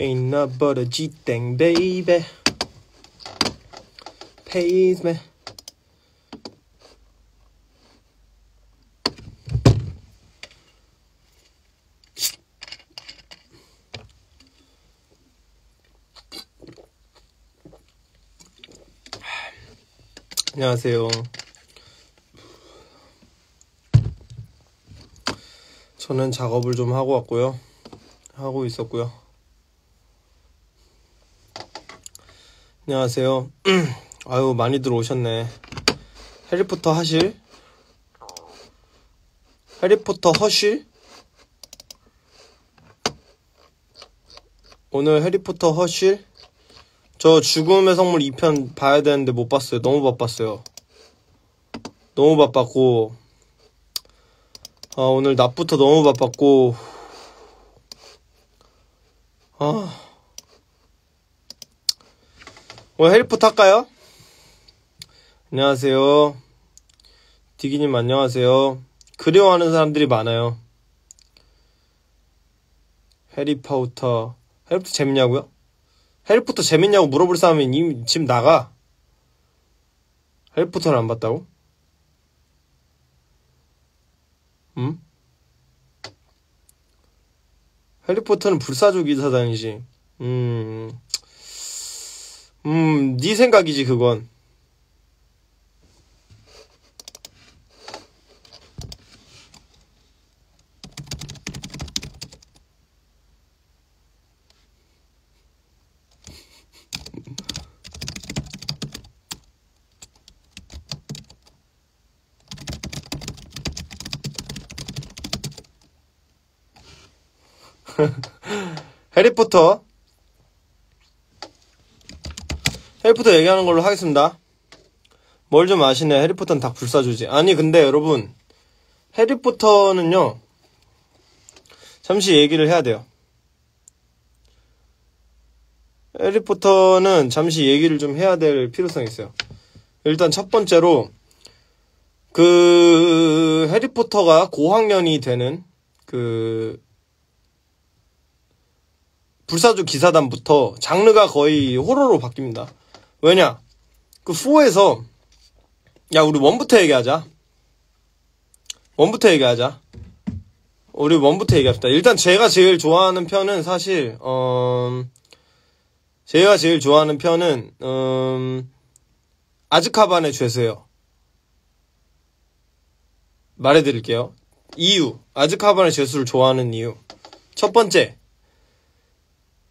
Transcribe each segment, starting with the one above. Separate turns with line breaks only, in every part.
Ain't nothing but a G thing, baby. Pays me. 안녕하세요. 저는 작업을 좀 하고 왔고요. 하고 있었고요. 안녕하세요. 아유, 많이들 오셨네. 해리포터 하실? 해리포터 허실? 오늘 해리포터 허실? 저 죽음의 성물 2편 봐야 되는데 못 봤어요. 너무 바빴어요. 너무 바빴고, 아, 오늘 낮부터 너무 바빴고, 아. 오늘 헬프 탈까요? 안녕하세요. 디기님 안녕하세요. 그리워하는 사람들이 많아요. 해리파우터. 해리포터 재밌냐고요? 해리포터 재밌냐고 물어볼 사람이 이미 지금 나가. 해리포터를 안 봤다고? 응? 음? 해리포터는 불사조 기사단이지. 음, 음, 네 생각이지, 그건. 해리포터 해리포터 얘기하는 걸로 하겠습니다. 뭘 좀 아시네. 해리포터는 다 불사조지. 아니, 근데 여러분, 해리포터는요, 잠시 얘기를 해야 돼요. 해리포터는 잠시 얘기를 좀 해야 될 필요성이 있어요. 일단 첫 번째로, 그, 해리포터가 고학년이 되는, 그, 불사조 기사단부터 장르가 거의 호러로 바뀝니다. 왜냐? 그 4에서 야 우리 원부터 얘기하자. 원부터 얘기하자. 우리 원부터 얘기합시다. 일단 제가 제일 좋아하는 편은 사실 어 제가 제일 좋아하는 편은 음 아즈카반의 죄수예요 말해드릴게요. 이유. 아즈카반의 죄수를 좋아하는 이유. 첫 번째.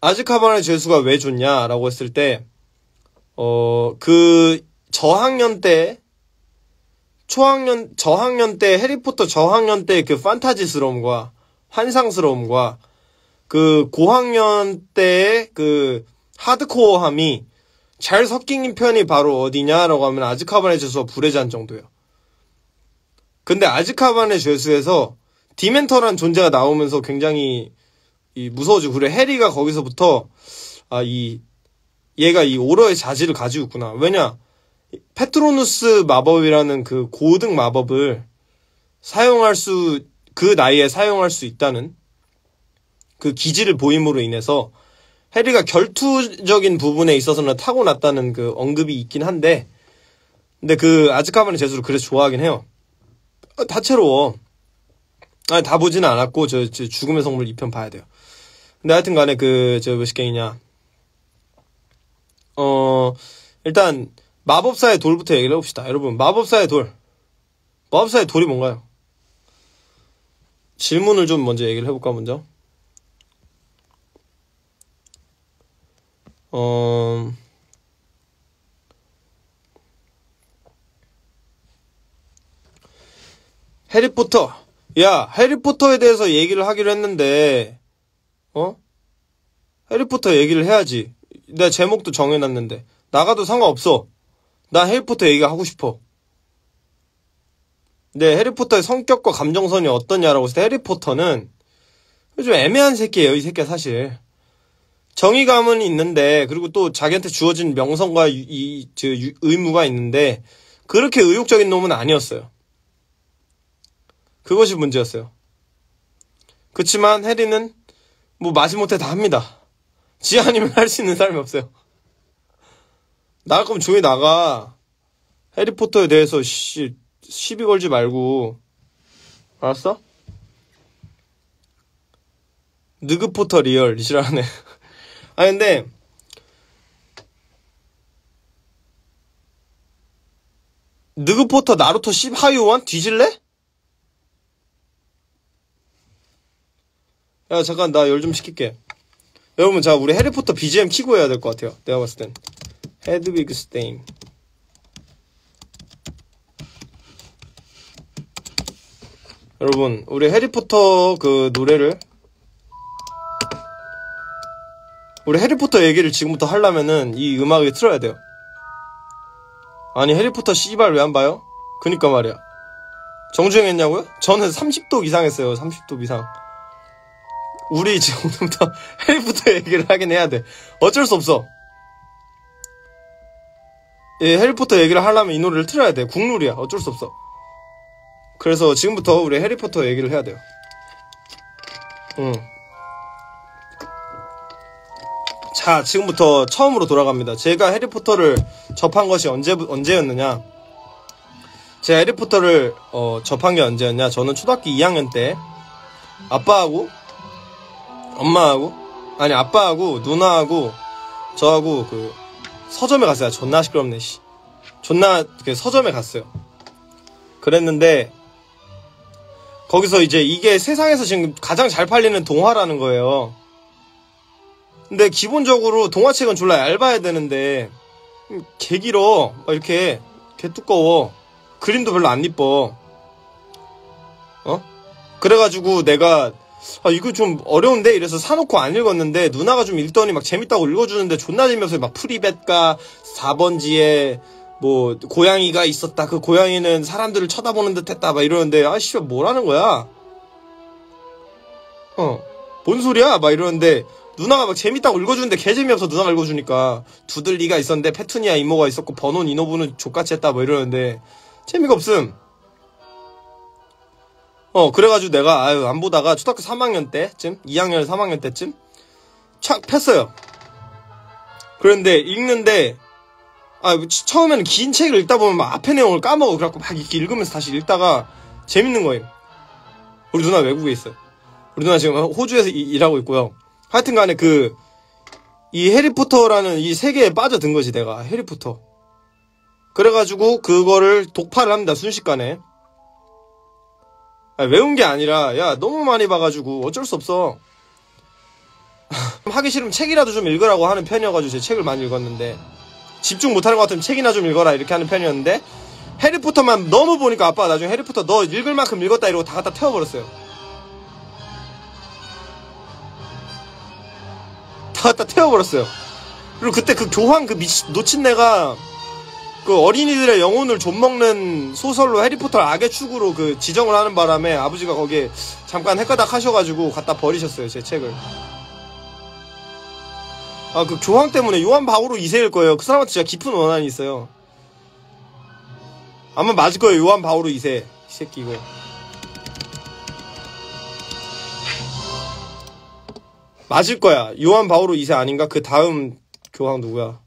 아즈카반의 죄수가 왜 좋냐라고 했을 때 어, 그 저학년 때 초학년 저학년 때 해리포터 저학년 때 그 판타지스러움과 환상스러움과 그 고학년 때의 그 하드코어함이 잘 섞인 편이 바로 어디냐라고 하면 아즈카반의 죄수와 불의 잔 정도예요. 근데 아즈카반의 죄수에서 디멘터란 존재가 나오면서 굉장히 무서워지고 그래 해리가 거기서부터 아이 얘가 이 오러의 자질을 가지고 있구나. 왜냐? 페트로누스 마법이라는 그 고등 마법을 사용할 수, 그 나이에 사용할 수 있다는 그 기질을 보임으로 인해서 해리가 결투적인 부분에 있어서는 타고났다는 그 언급이 있긴 한데, 근데 그 아즈카반의 재수를 그래서 좋아하긴 해요. 아, 다채로워. 아니, 다 보지는 않았고, 저, 저 죽음의 성물 2편 봐야 돼요. 근데 하여튼 간에 그, 저, 몇시 게이냐. 어, 일단 마법사의 돌부터 얘기를 해봅시다. 여러분, 마법사의 돌. 마법사의 돌이 뭔가요? 질문을 좀 먼저 얘기를 해볼까, 먼저. 어, 해리포터. 야, 해리포터에 대해서 얘기를 하기로 했는데, 어? 해리포터 얘기를 해야지. 내 제목도 정해놨는데 나가도 상관없어. 나 해리포터 얘기하고 싶어. 내 해리포터의 성격과 감정선이 어떠냐라고 해서 해리포터는 좀 애매한 새끼예요, 이 새끼가 사실. 정의감은 있는데 그리고 또 자기한테 주어진 명성과 이 저, 의무가 있는데 그렇게 의욕적인 놈은 아니었어요. 그것이 문제였어요. 그렇지만 해리는 뭐 마지못해 다 합니다. 지 아니면 할수 있는 사람이 없어요. 나갈 거면 조용히 나가. 해리포터에 대해서 시, 시비 걸지 말고. 알았어? 느그포터 리얼 이시라네. 아 근데 느그포터 나루토 십하유원 뒤질래? 야 잠깐 나열좀시킬게 여러분 자 우리 해리포터 BGM 키고 해야 될 것 같아요 내가 봤을 땐 헤드위그 스테인 여러분 우리 해리포터 그 노래를 우리 해리포터 얘기를 지금부터 하려면은 이 음악을 틀어야 돼요 아니 해리포터 씨발 왜 안 봐요? 그니까 말이야 정주행 했냐고요? 저는 30도 이상 했어요 30도 이상 우리 이제 오늘부터 헬프터 얘기를 하긴 해야 돼. 어쩔 수 없어. 예, 해리포터 얘기를 하려면 이 노래를 틀어야 돼. 국룰이야. 어쩔 수 없어. 그래서 지금부터 우리 해리포터 얘기를 해야 돼요. 응. 자, 지금부터 처음으로 돌아갑니다. 제가 해리포터를 접한 것이 언제, 언제였느냐? 제가 해리포터를 어, 접한 게 언제였냐? 저는 초등학교 2학년 때 아빠하고 엄마하고 아니 아빠하고 누나하고 저하고 그 서점에 갔어요. 존나 시끄럽네 씨. 존나 그 서점에 갔어요. 그랬는데 거기서 이제 이게 세상에서 지금 가장 잘 팔리는 동화라는 거예요. 근데 기본적으로 동화책은 졸라 얇아야 되는데 개 길어 이렇게 개 두꺼워 그림도 별로 안 이뻐 어 그래가지고 내가 아 이거 좀 어려운데 이래서 사놓고 안 읽었는데 누나가 좀 읽더니 막 재밌다고 읽어주는데 존나 재미없어요. 막 프리벳과 4번지에 뭐 고양이가 있었다. 그 고양이는 사람들을 쳐다보는 듯했다. 막 이러는데 아씨 뭐라는 거야? 어, 뭔 소리야? 막 이러는데 누나가 막 재밌다고 읽어주는데 개 재미없어 누나가 읽어주니까 두들리가 있었는데 페투니아 이모가 있었고 버논 이노부는 족같이 했다 뭐 이러는데 재미가 없음. 어, 그래가지고 내가, 아유, 안 보다가 초등학교 3학년 때쯤, 2학년, 3학년 때쯤, 착 폈어요. 그런데 읽는데, 아, 뭐 처음에는 긴 책을 읽다 보면 막 앞에 내용을 까먹어. 그래갖고 막 이렇게 읽으면서 다시 읽다가 재밌는 거예요. 우리 누나 외국에 있어요. 우리 누나 지금 호주에서 일, 하고 있고요. 하여튼 간에 그, 이 해리포터라는 이 세계에 빠져든 거지, 내가. 해리포터. 그래가지고 그거를 독파를 합니다, 순식간에. 아, 외운 게 아니라 야 너무 많이 봐가지고 어쩔 수 없어 하기 싫으면 책이라도 좀 읽으라고 하는 편이어가지고 제 책을 많이 읽었는데 집중 못하는 것 같으면 책이나 좀 읽어라 이렇게 하는 편이었는데 해리포터만 너무 보니까 아빠가 나중에 해리포터 너 읽을 만큼 읽었다 이러고 다 갖다 태워버렸어요 다 갖다 태워버렸어요 그리고 그때 그 교황 그 미치, 놓친 내가 그 어린이들의 영혼을 좀먹는 소설로 해리포터 를 악의 축으로 그 지정을 하는 바람에 아버지가 거기에 잠깐 헷가닥 하셔가지고 갖다 버리셨어요 제 책을 아 그 교황 때문에 요한 바오로 2세일 거예요 그 사람한테 진짜 깊은 원한이 있어요 아마 맞을 거예요 요한 바오로 2세 이 새끼 이거 맞을 거야 요한 바오로 2세 아닌가 그 다음 교황 누구야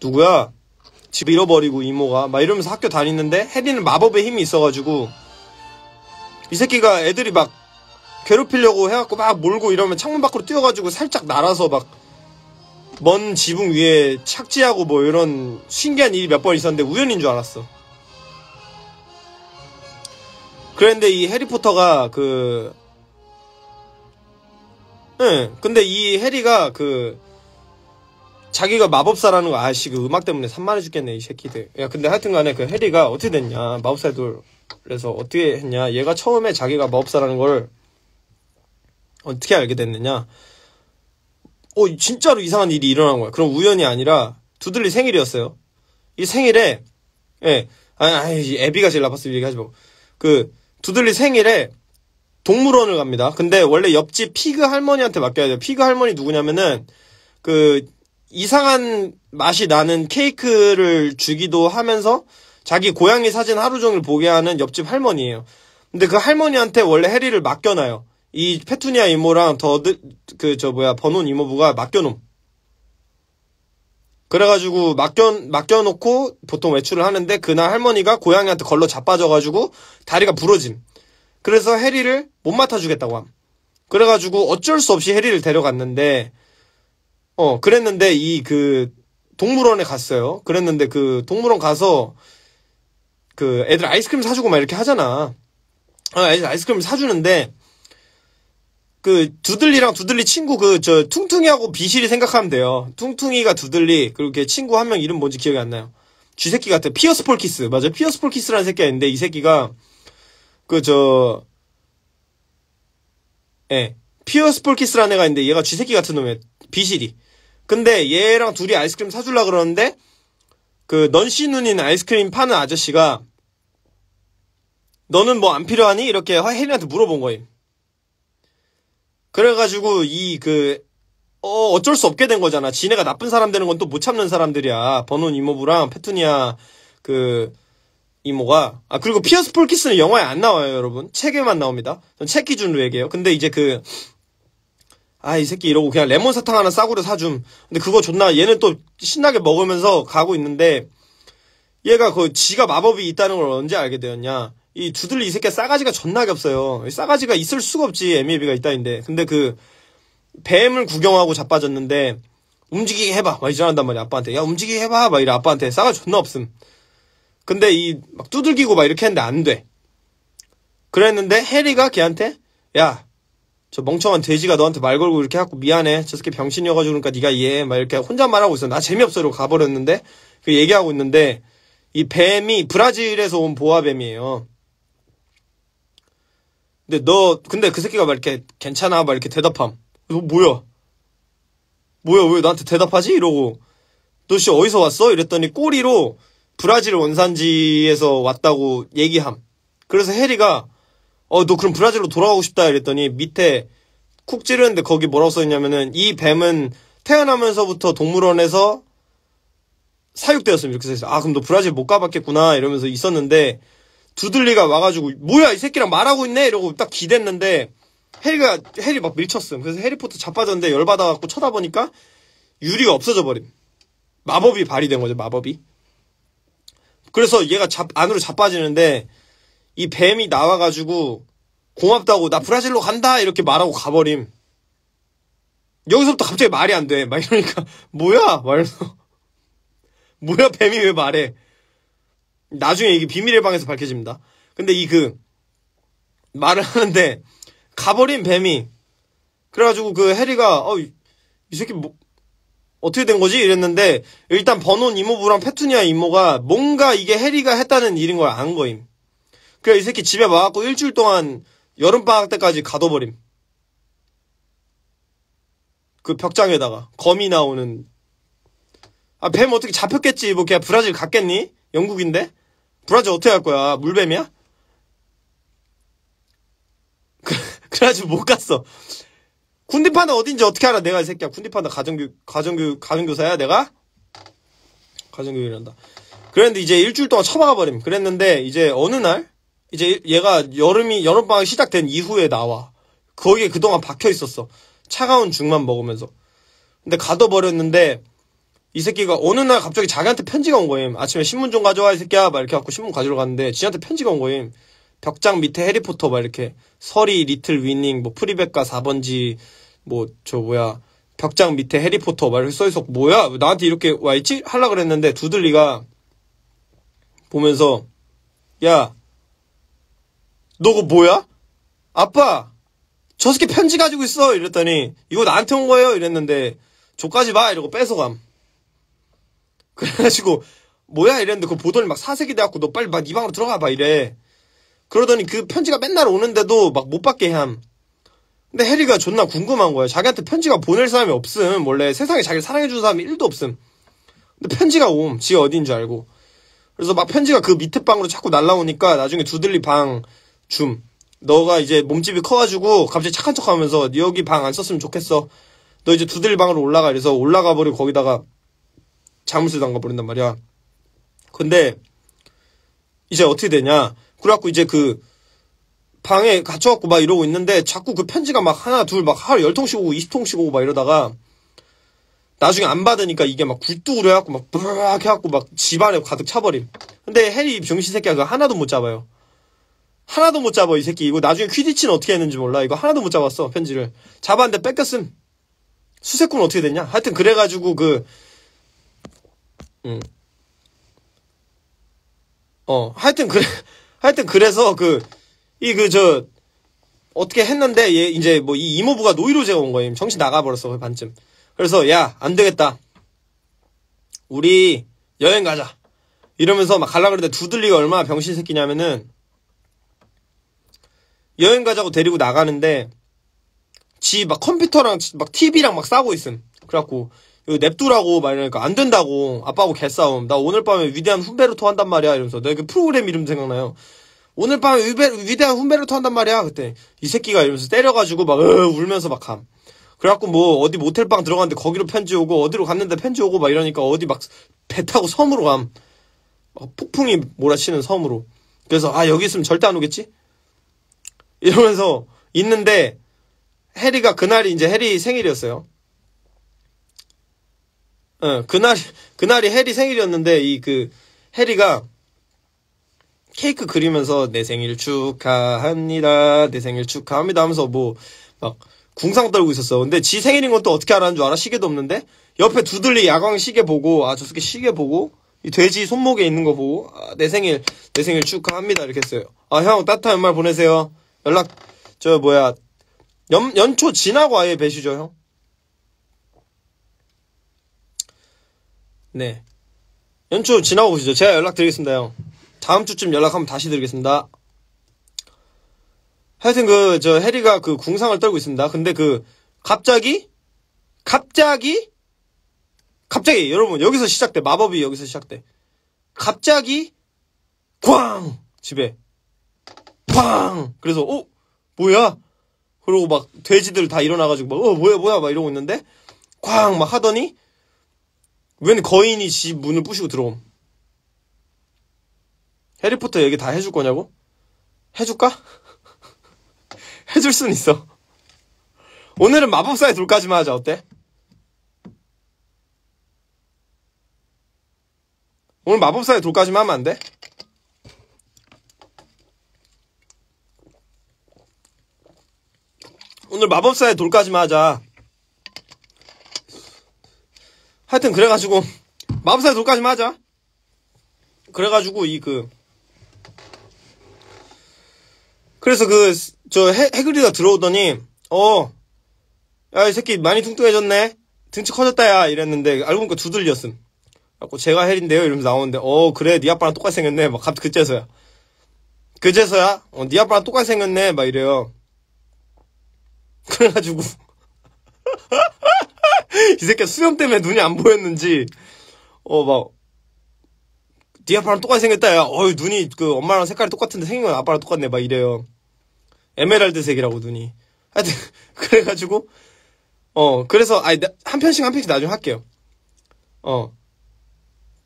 누구야? 집 잃어버리고 이모가 막 이러면서 학교 다니는데 해리는 마법의 힘이 있어가지고 이 새끼가 애들이 막 괴롭히려고 해갖고 막 몰고 이러면 창문 밖으로 뛰어가지고 살짝 날아서 막 먼 지붕 위에 착지하고 뭐 이런 신기한 일이 몇 번 있었는데 우연인 줄 알았어. 그런데 이 해리포터가 그, 응, 근데 이 해리가 그 자기가 마법사라는 거 아씨 그 음악 때문에 산만해 죽겠네 이 새끼들 야 근데 하여튼간에 그 해리가 어떻게 됐냐 마법사의 돌래서 어떻게 했냐 얘가 처음에 자기가 마법사라는 걸 어떻게 알게 됐느냐 어 진짜로 이상한 일이 일어난 거야 그럼 우연이 아니라 두들리 생일이었어요 이 생일에 예 아니 아니 애비가 제일 나빴어 얘기하지 말고 그 두들리 생일에 동물원을 갑니다 근데 원래 옆집 피그 할머니한테 맡겨야 돼요 피그 할머니 누구냐면은 그 이상한 맛이 나는 케이크를 주기도 하면서 자기 고양이 사진 하루 종일 보게 하는 옆집 할머니예요. 근데 그 할머니한테 원래 해리를 맡겨놔요. 이 페투니아 이모랑 더 그 저 뭐야 버논 이모부가 맡겨놓 그래가지고 맡겨 맡겨놓고 보통 외출을 하는데 그날 할머니가 고양이한테 걸러 자빠져가지고 다리가 부러짐. 그래서 해리를 못 맡아주겠다고 함. 그래가지고 어쩔 수 없이 해리를 데려갔는데 어, 그랬는데 이 그 동물원에 갔어요. 그랬는데 그 동물원 가서 그 애들 아이스크림 사주고 막 이렇게 하잖아. 아, 아이스크림 사주는데 그 두들리랑 두들리 친구 그 저 퉁퉁이하고 비실이 생각하면 돼요. 퉁퉁이가 두들리 그리고 걔 친구 한 명 이름 뭔지 기억이 안 나요. 쥐새끼 같아. 피어스 폴키스 맞아. 피어스 폴키스라는 새끼가 있는데 이 새끼가 그저 예. 피어스 폴키스라는 애가 있는데 얘가 쥐새끼 같은 놈이야. 비실이. 근데 얘랑 둘이 아이스크림 사주려 고 그러는데 그 넌시 눈인 아이스크림 파는 아저씨가 너는 뭐 안 필요하니? 이렇게 혜린한테 물어본 거임. 그래가지고 이 그 어, 어쩔 수 없게 된 거잖아. 지네가 나쁜 사람 되는 건 또 못 참는 사람들이야. 버논 이모부랑 페투니아 그 이모가 아 그리고 피어스 폴키스는 영화에 안 나와요 여러분 책에만 나옵니다 전 책 기준으로 얘기해요 근데 이제 그 아, 이 새끼 이러고 그냥 레몬 사탕 하나 싸구려 사줌. 근데 그거 존나 얘는 또 신나게 먹으면서 가고 있는데 얘가 그 지가 마법이 있다는 걸 언제 알게 되었냐. 이 두들리 이 새끼 싸가지가 존나게 없어요. 싸가지가 있을 수가 없지. m 미비가 있다인데. 근데 그 뱀을 구경하고 자빠졌는데 움직이게 해봐. 막 이전한단 말이야. 아빠한테. 야, 움직이게 해봐. 막 이래. 아빠한테. 싸가지 존나 없음. 근데 이 막 두들기고 막 이렇게 했는데 안 돼. 그랬는데 해리가 걔한테 야, 저 멍청한 돼지가 너한테 말 걸고 이렇게 하고 미안해. 저 새끼 병신이어가지고 그러니까 네가 이해막 이렇게 혼잣말하고 있어. 나 재미없어. 이러고 가버렸는데 그 얘기하고 있는데 이 뱀이 브라질에서 온 보아뱀이에요. 근데 너 근데 그 새끼가 막 이렇게 괜찮아 막 이렇게 대답함. 너 뭐야? 뭐야 왜 나한테 대답하지? 이러고 너 씨 어디서 왔어? 이랬더니 꼬리로 브라질 원산지에서 왔다고 얘기함. 그래서 해리가 어, 너 그럼 브라질로 돌아가고 싶다. 이랬더니 밑에 쿡 찌르는데 거기 뭐라고 써있냐면은 이 뱀은 태어나면서부터 동물원에서 사육되었음 이렇게 써있어요. 아, 그럼 너 브라질 못 가봤겠구나. 이러면서 있었는데 두들리가 와가지고 뭐야 이 새끼랑 말하고 있네 이러고 딱 기댔는데 해리가 해리 막 밀쳤음. 그래서 해리포터 자빠졌는데 열받아갖고 쳐다보니까 유리가 없어져 버림. 마법이 발휘된 거죠 마법이. 그래서 얘가 잡, 안으로 자빠지는데 이 뱀이 나와가지고 고맙다고 나 브라질로 간다 이렇게 말하고 가버림. 여기서부터 갑자기 말이 안 돼. 막 이러니까 뭐야 말면서 뭐야 뱀이 왜 말해? 나중에 이게 비밀의 방에서 밝혀집니다. 근데 이 그 말을 하는데 가버린 뱀이 그래가지고 그 해리가 어이 이 새끼 뭐 어떻게 된 거지? 이랬는데 일단 버논 이모부랑 페투니아 이모가 뭔가 이게 해리가 했다는 일인 걸 안 거임. 그냥 이 새끼 집에 와갖고 일주일 동안 여름방학 때까지 가둬버림. 그 벽장에다가 거미 나오는 아 뱀 어떻게 잡혔겠지 뭐 그냥 브라질 갔겠니? 영국인데? 브라질 어떻게 갈 거야? 물뱀이야? 그래가지고 못 갔어. 군대판다 어딘지 어떻게 알아? 내가 이 새끼야. 군대판다가정교가정교 가정교사야, 내가? 가정교육이란다. 그랬는데 이제 일주일 동안 처박아버림. 그랬는데 이제 어느 날, 이제 얘가 여름이 여름방학 시작된 이후에 나와 거기에 그동안 박혀 있었어 차가운 죽만 먹으면서 근데 가둬버렸는데 이 새끼가 어느 날 갑자기 자기한테 편지가 온 거임 아침에 신문 좀 가져와 이 새끼야 막 이렇게 갖고 신문 가지러 갔는데 지한테 편지가 온 거임 벽장 밑에 해리포터 막 이렇게 서리 리틀 위닝 뭐 프리백과 4번지 뭐 저 뭐야 벽장 밑에 해리포터 막 이렇게 써있어 뭐야 나한테 이렇게 와있지? 할라 그랬는데 두들리가 보면서 야너 그거 뭐야? 아빠! 저 새끼 편지 가지고 있어! 이랬더니, 이거 나한테 온 거예요? 이랬는데, 저까지 봐! 이러고 뺏어감. 그래가지고, 뭐야? 이랬는데, 그거 보더니 막 사색이 돼갖고, 너 빨리 막네 방으로 들어가 봐! 이래. 그러더니 그 편지가 맨날 오는데도 막 못 받게 함. 근데 해리가 존나 궁금한 거야. 자기한테 편지가 보낼 사람이 없음. 원래 세상에 자기를 사랑해주는 사람이 1도 없음. 근데 편지가 옴. 지가 어딘 줄 알고. 그래서 막 편지가 그 밑에 방으로 자꾸 날라오니까 나중에 두들리 방 줌. 너가 이제 몸집이 커가지고 갑자기 착한 척하면서 여기 방 안 썼으면 좋겠어. 너 이제 두들 방으로 올라가. 이래서 올라가 버리고 거기다가 잠수실 담가 버린단 말이야. 근데 이제 어떻게 되냐? 그래갖고 이제 그 방에 갇혀갖고 막 이러고 있는데 자꾸 그 편지가 막 하나 둘 막 하루 열 통씩 오고 이십 통씩 오고 막 이러다가 나중에 안 받으니까 이게 막 굴뚝으로 해갖고 막 브르륵 해갖고 막 집안에 가득 차버림. 근데 해리 병신 새끼가 그 하나도 못 잡아요. 하나도 못 잡아 이 새끼 이거 나중에 퀴디치는 어떻게 했는지 몰라 이거 하나도 못 잡았어 편지를 잡았는데 뺏겼음 수색꾼 어떻게 됐냐 하여튼 그래가지고 그 음. 어, 하여튼 그래 하여튼 그래서 그 이 그 저 어떻게 했는데 얘 이제 뭐 이 이모부가 노이로제가 온 거임 정신 나가 버렸어 반쯤 그래서 야 안 되겠다 우리 여행 가자 이러면서 막 갈라 그러는데 두들리가 얼마나 병신 새끼냐면은 여행 가자고 데리고 나가는데 지 막 컴퓨터랑 막 TV랑 막 싸고 있음. 그래갖고 이거 냅두라고 막 이러니까 안 된다고 아빠하고 개싸움. 나 오늘 밤에 위대한 훈배로 토한단 말이야 이러면서 내가 그 프로그램 이름 생각나요. 오늘 밤에 위대, 한 훈배로 토한단 말이야 그때 이 새끼가 이러면서 때려가지고 막 으, 울면서 막 함. 그래갖고 뭐 어디 모텔방 들어갔는데 거기로 편지 오고 어디로 갔는데 편지 오고 막 이러니까 어디 막 배 타고 섬으로 감. 폭풍이 몰아치는 섬으로. 그래서 아 여기 있으면 절대 안 오겠지? 이러면서 있는데 해리가 그날이 이제 해리 생일이었어요. 어, 그날 그날이 해리 생일이었는데 이 그 해리가 케이크 그리면서 내 생일 축하합니다. 내 생일 축하합니다 하면서 뭐 막 궁상 떨고 있었어. 근데 지 생일인 건 또 어떻게 알았는 줄 알아? 시계도 없는데 옆에 두들리 야광 시계 보고 아 저 새끼 시계 보고 이 돼지 손목에 있는 거 보고 아, 내 생일 내 생일 축하합니다 이렇게 했어요. 아 형 따뜻한 연말 보내세요. 연락 저 뭐야 연, 연초 지나고 아예 배시죠 형. 네. 연초 지나고 보시죠. 제가 연락드리겠습니다 형. 다음 주쯤 연락하면 다시 드리겠습니다. 하여튼 그 저 해리가 그 궁상을 떨고 있습니다. 근데 그 갑자기 갑자기 갑자기 여러분 여기서 시작돼 마법이 여기서 시작돼 갑자기 꽝 집에 팡! 그래서, 어? 뭐야? 그러고 막 돼지들 다 일어나가지고 막, 어, 뭐야, 뭐야? 막 이러고 있는데, 쾅! 막 하더니, 웬 거인이 집 문을 부시고 들어옴. 해리포터 얘기 다 해줄 거냐고? 해줄까? 해줄 순 있어. 오늘은 마법사의 돌까지만 하자, 어때? 오늘 마법사의 돌까지만 하면 안 돼? 오늘 마법사의 돌까지만 하자. 하여튼 그래가지고 마법사의 돌까지만 하자. 그래가지고 이 그 그래서 그 저 해그리가 들어오더니 어야 이 새끼 많이 뚱뚱해졌네 등치 커졌다야 이랬는데 알고 보니까 두들렸음. 그고 제가 헬린데요 이러면서 나오는데 어 그래 네 아빠랑 똑같이 생겼네 막 갑자기 그제서야 그제서야 어네 아빠랑 똑같이 생겼네 막 이래요. 그래가지고 이 새끼 수염 때문에 눈이 안 보였는지 어막네 아빠랑 똑같이 생겼다 야 어유 눈이 그 엄마랑 색깔이 똑같은데 생긴 건 아빠랑 똑같네 막 이래요 에메랄드색이라고 눈이 하여튼 그래가지고 어 그래서 아니 한 편씩 한 편씩 나중에 할게요 어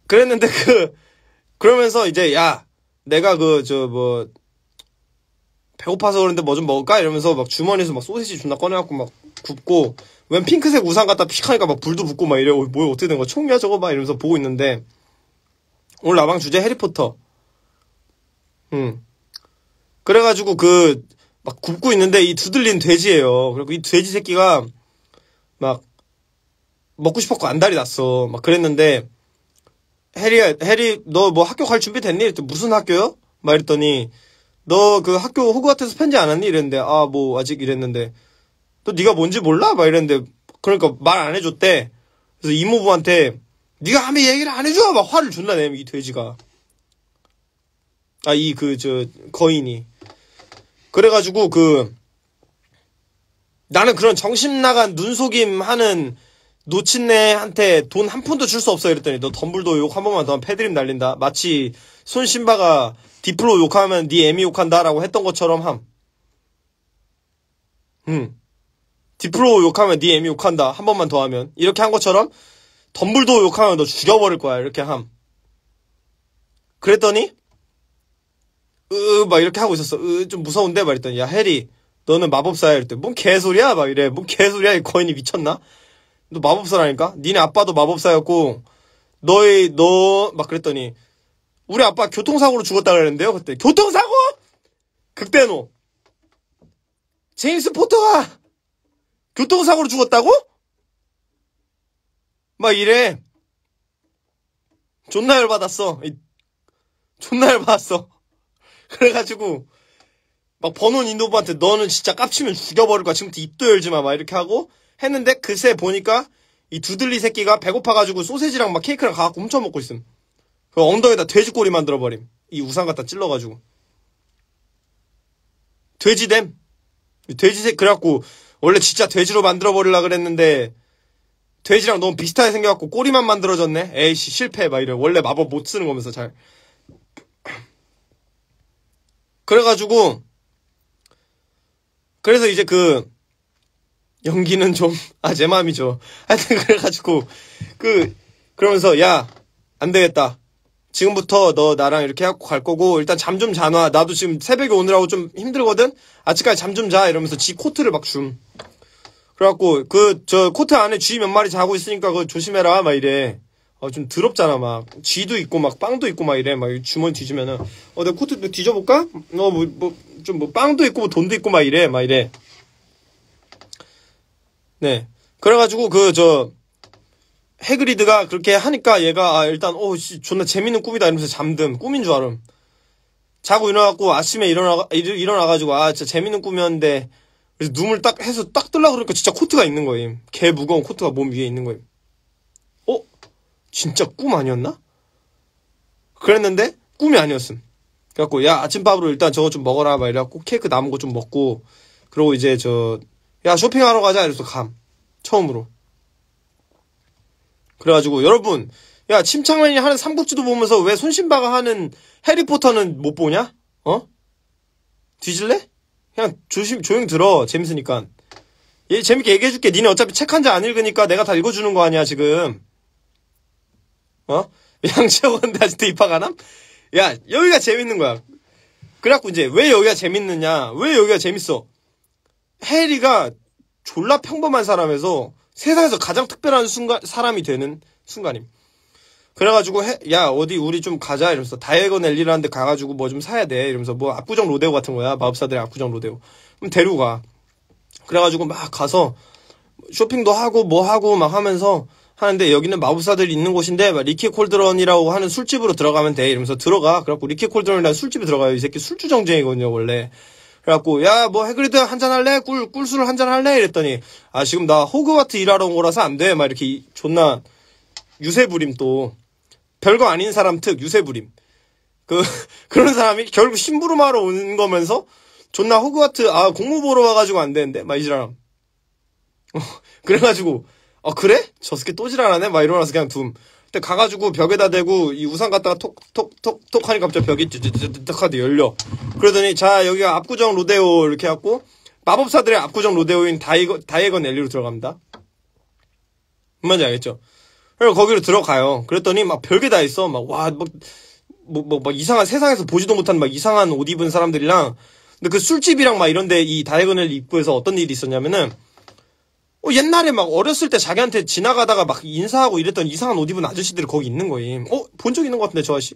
그랬는데 그 그러면서 이제 야 내가 그저뭐 배고파서 그런데 뭐 좀 먹을까? 이러면서 막 주머니에서 막 소시지 존나 꺼내갖고 막 굽고 웬 핑크색 우산 갖다 픽하니까 막 불도 붙고 막 이래 뭐야 어떻게 된 거야 총이야 저거 막 이러면서 보고 있는데 오늘 나방 주제 해리포터 음 그래가지고 그 막 굽고 있는데 이 두들린 돼지예요 그리고 이 돼지 새끼가 막 먹고 싶었고 안달이 났어 막 그랬는데 해리야 해리 너 뭐 학교 갈 준비 됐니? 무슨 학교요? 막 이랬더니 너그 학교 호그와트에서 편지 안 왔니? 이랬는데 아 뭐 아직 이랬는데 또 네가 뭔지 몰라? 막 이랬는데 그러니까 말 안 해줬대. 그래서 이모부한테 네가 아무 얘기를 안 해줘 막 화를 준다 내면 이 돼지가 아 이 그 저 거인이 그래가지고 그 나는 그런 정신 나간 눈속임 하는 노친네한테 돈 한 푼도 줄 수 없어 이랬더니 너 덤블도 욕 한 번만 더 하면 패드립 날린다. 마치 손신바가 디플로 욕하면 네 애미 욕한다라고 했던 것처럼 함. 음. 디플로 욕하면 네 애미 욕한다. 한 번만 더 하면 이렇게 한 것처럼 덤블도 욕하면 너 죽여버릴 거야 이렇게 함. 그랬더니 으막 이렇게 하고 있었어. 으좀 무서운데 말했더니 야 해리 너는 마법사야 이랬더니 뭔 개소리야 막 이래. 뭔 개소리야 이 거인이 미쳤나? 너 마법사라니까? 니네 아빠도 마법사였고, 너의, 너, 막 그랬더니, 우리 아빠 교통사고로 죽었다 그랬는데요, 그때. 교통사고! 극대노. 제임스 포터가 교통사고로 죽었다고? 막 이래. 존나 열받았어. 존나 열받았어. 그래가지고, 막 번호는 인도부한테 너는 진짜 깝치면 죽여버릴 거야. 지금부터 입도 열지 마. 막 이렇게 하고, 했는데 글쎄 보니까 이 두들리 새끼가 배고파가지고 소세지랑 막 케이크랑 가갖고 훔쳐먹고 있음. 그 엉덩이에다 돼지꼬리 만들어버림. 이 우산 갖다 찔러가지고. 돼지댐. 돼지 새 그래갖고 원래 진짜 돼지로 만들어버리려 그랬는데 돼지랑 너무 비슷하게 생겨갖고 꼬리만 만들어졌네. 에이씨 실패 막 이래. 원래 마법 못 쓰는 거면서 잘. 그래가지고 그래서 이제 그 연기는 좀, 아, 제 마음이죠. 하여튼, 그래가지고, 그, 그러면서, 야, 안 되겠다. 지금부터 너 나랑 이렇게 하고 갈 거고, 일단 잠 좀 자놔. 나도 지금 새벽에 오느라고 좀 힘들거든? 아직까지 잠 좀 자. 이러면서 지 코트를 막 줌. 그래갖고, 그, 저, 코트 안에 쥐몇 마리 자고 있으니까 그거 조심해라. 막 이래. 어, 좀 더럽잖아. 막, 쥐도 있고, 막, 빵도 있고, 막 이래. 막 주머니 뒤지면은, 어, 내 코트 뒤져볼까? 너 뭐, 뭐, 좀 뭐, 빵도 있고, 뭐 돈도 있고, 막 이래. 막 이래. 네. 그래가지고 그 저 해그리드가 그렇게 하니까 얘가 아 일단 오씨 어, 존나 재밌는 꿈이다 이러면서 잠듦 꿈인 줄 알음. 자고 일어났고 아침에 일어나 일어나가지고 아 진짜 재밌는 꿈이었는데 그래서 눈을 딱 해서 딱 뜰라 그러니까 진짜 코트가 있는 거임. 개 무거운 코트가 몸 위에 있는 거임. 어? 진짜 꿈 아니었나? 그랬는데 꿈이 아니었음. 그래갖고 야 아침밥으로 일단 저거 좀 먹어라 막 이래갖고 케이크 남은 거 좀 먹고 그러고 이제 저 야, 쇼핑하러 가자. 이래서 감. 처음으로. 그래가지고, 여러분, 야, 침착맨이 하는 삼국지도 보면서 왜 손신바가 하는 해리포터는 못 보냐? 어? 뒤질래? 그냥 조심, 조용 들어. 재밌으니까. 얘 재밌게 얘기해줄게. 니네 어차피 책한자안 읽으니까 내가 다 읽어주는 거 아니야, 지금. 어? 양재원데 아직도 입학안함? 야, 여기가 재밌는 거야. 그래갖고 이제 왜 여기가 재밌느냐? 왜 여기가 재밌어? 해리가 졸라 평범한 사람에서 세상에서 가장 특별한 순간 사람이 되는 순간임. 그래가지고 해, 야 어디 우리 좀 가자 이러면서 다이애건 엘리라는데 가가지고 뭐 좀 사야 돼 이러면서 뭐 압구정 로데오 같은 거야 마법사들의 압구정 로데오. 그럼 데리고 가. 그래가지고 막 가서 쇼핑도 하고 뭐 하고 막 하면서 하는데 여기는 마법사들이 있는 곳인데 막 리키 콜드런이라고 하는 술집으로 들어가면 돼 이러면서 들어가 그래갖고 리키 콜드런이라는 술집에 들어가요 이 새끼 술주정쟁이거든요 원래 그래갖고 야 뭐 해그리드 한잔 할래? 꿀 꿀술 한잔 할래? 이랬더니 아 지금 나 호그와트 일하러 온 거라서 안 돼. 막 이렇게 존나 유세부림 또 별거 아닌 사람 특 유세부림 그 그런 사람이 결국 심부름하러 온 거면서 존나 호그와트 아 공모 보러 와가지고 안 되는데 막 이지람 그래가지고 아 그래? 저 새끼 또 지랄하네? 막 이러면서 그냥 둠 근데 가가지고 벽에다 대고 이 우산 갖다가 톡톡톡톡 하니까 갑자기 벽이 뚜뚜뚜뚜 하더 열려. 그러더니 자 여기가 압구정 로데오 이렇게 해갖고 마법사들의 압구정 로데오인 다이거, 다이건 엘리로 들어갑니다. 뭔지 알겠죠? 그래서 거기로 들어가요. 그랬더니 막 별게 다 있어. 막 와, 막, 뭐, 뭐, 막 이상한 세상에서 보지도 못한 막 이상한 옷 입은 사람들이랑 근데 그 술집이랑 막 이런데 이 다이건엘 입구에서 어떤 일이 있었냐면은 어, 옛날에 막 어렸을 때 자기한테 지나가다가 막 인사하고 이랬던 이상한 옷 입은 아저씨들이 거기 있는 거임. 어, 본 적 있는 것 같은데, 저 아저씨.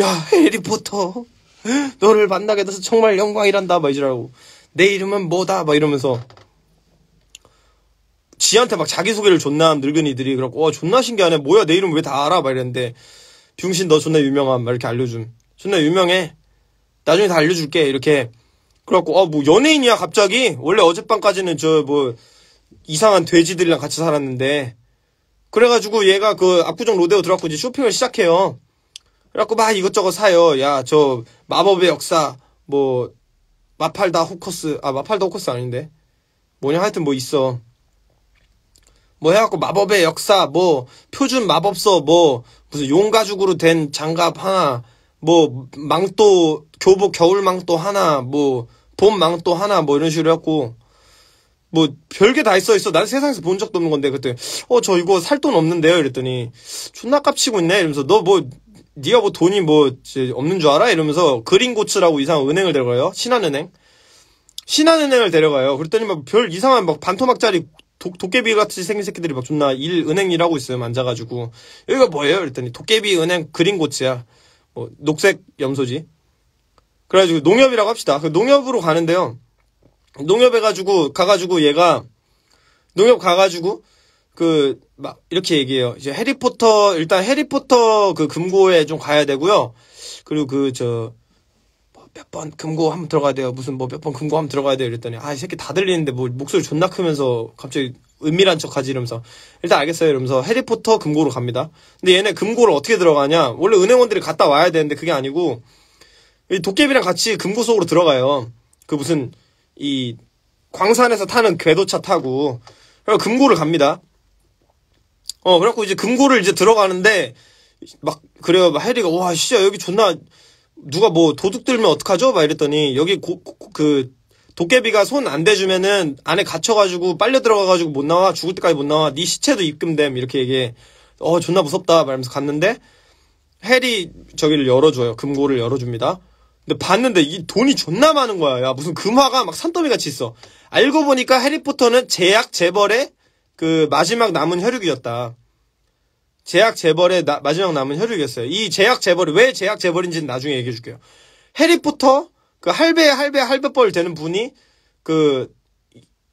야, 해리포터. 너를 만나게 돼서 정말 영광이란다. 막 이러라고. 내 이름은 뭐다. 막 이러면서. 지한테 막 자기소개를 존나 한 늙은이들이 그러고, 와, 어, 존나 신기하네. 뭐야, 내 이름 왜 다 알아? 막 이랬는데, 병신 너 존나 유명함. 막 이렇게 알려준 존나 유명해. 나중에 다 알려줄게. 이렇게. 그래갖고, 아, 뭐, 연예인이야, 갑자기? 원래 어젯밤까지는 저, 뭐, 이상한 돼지들이랑 같이 살았는데 그래가지고 얘가 그 압구정 로데오 들어갔고 이제 쇼핑을 시작해요. 그래갖고 막 이것저것 사요. 야 저 마법의 역사 뭐 마팔다 호커스 아 마팔다 호커스 아닌데 뭐냐 하여튼 뭐 있어. 뭐 해갖고 마법의 역사 뭐 표준 마법서 뭐 무슨 용가죽으로 된 장갑 하나 뭐 망토 교복 겨울 망토 하나 뭐 봄 망토 하나 뭐 이런 식으로 해갖고 뭐 별게 다 있어 있어 난 세상에서 본 적도 없는 건데 그때 어 저 이거 살 돈 없는데요 이랬더니 존나 깝치고 있네 이러면서 너 뭐니가뭐 뭐 돈이 뭐 없는 줄 알아 이러면서 그린고츠라고 이상한 은행을 데려가요 신한은행 신한은행을 데려가요 그랬더니 막 별 이상한 막 반토막짜리 도, 도깨비 같이 생긴 새끼들이 막 존나 일 은행 일하고 있어요 앉아가지고 여기가 뭐예요 이랬더니 도깨비 은행 그린고츠야 뭐 녹색 염소지 그래가지고 농협이라고 합시다 그 농협으로 가는데요 농협해가지고 가가지고 얘가 농협 가가지고 그 막 이렇게 얘기해요. 이제 해리포터 일단 해리포터 그 금고에 좀 가야 되고요. 그리고 그 저 몇번 뭐 금고 한번 들어가야 돼요. 무슨 뭐 몇 번 금고 한번 들어가야 돼요. 이랬더니 아 이 새끼 다 들리는데 뭐 목소리 존나 크면서 갑자기 은밀한 척하지 이러면서 일단 알겠어요 이러면서 해리포터 금고로 갑니다. 근데 얘네 금고를 어떻게 들어가냐? 원래 은행원들이 갔다 와야 되는데 그게 아니고 도깨비랑 같이 금고 속으로 들어가요. 그 무슨 이 광산에서 타는 궤도차 타고 그래서 금고를 갑니다. 어 그래갖고 이제 금고를 이제 들어가는데 막 그래요 막 해리가 와 진짜 여기 존나 누가 뭐 도둑 들면 어떡하죠? 막 이랬더니 여기 고, 고, 그 도깨비가 손 안 대주면은 안에 갇혀가지고 빨려 들어가가지고 못 나와 죽을 때까지 못 나와 네 시체도 입금됨 이렇게 얘기해 어 존나 무섭다 말하면서 갔는데 해리 저기를 열어줘요 금고를 열어줍니다 근데 봤는데 이 돈이 존나 많은 거야. 야, 무슨 금화가 막 산더미 같이 있어. 알고 보니까 해리포터는 제약 재벌의 그 마지막 남은 혈육이었다. 제약 재벌의 나, 마지막 남은 혈육이었어요. 이 제약 재벌이 왜 제약 재벌인지는 나중에 얘기해 줄게요. 해리포터 그 할배 할배 할배뻘 되는 분이 그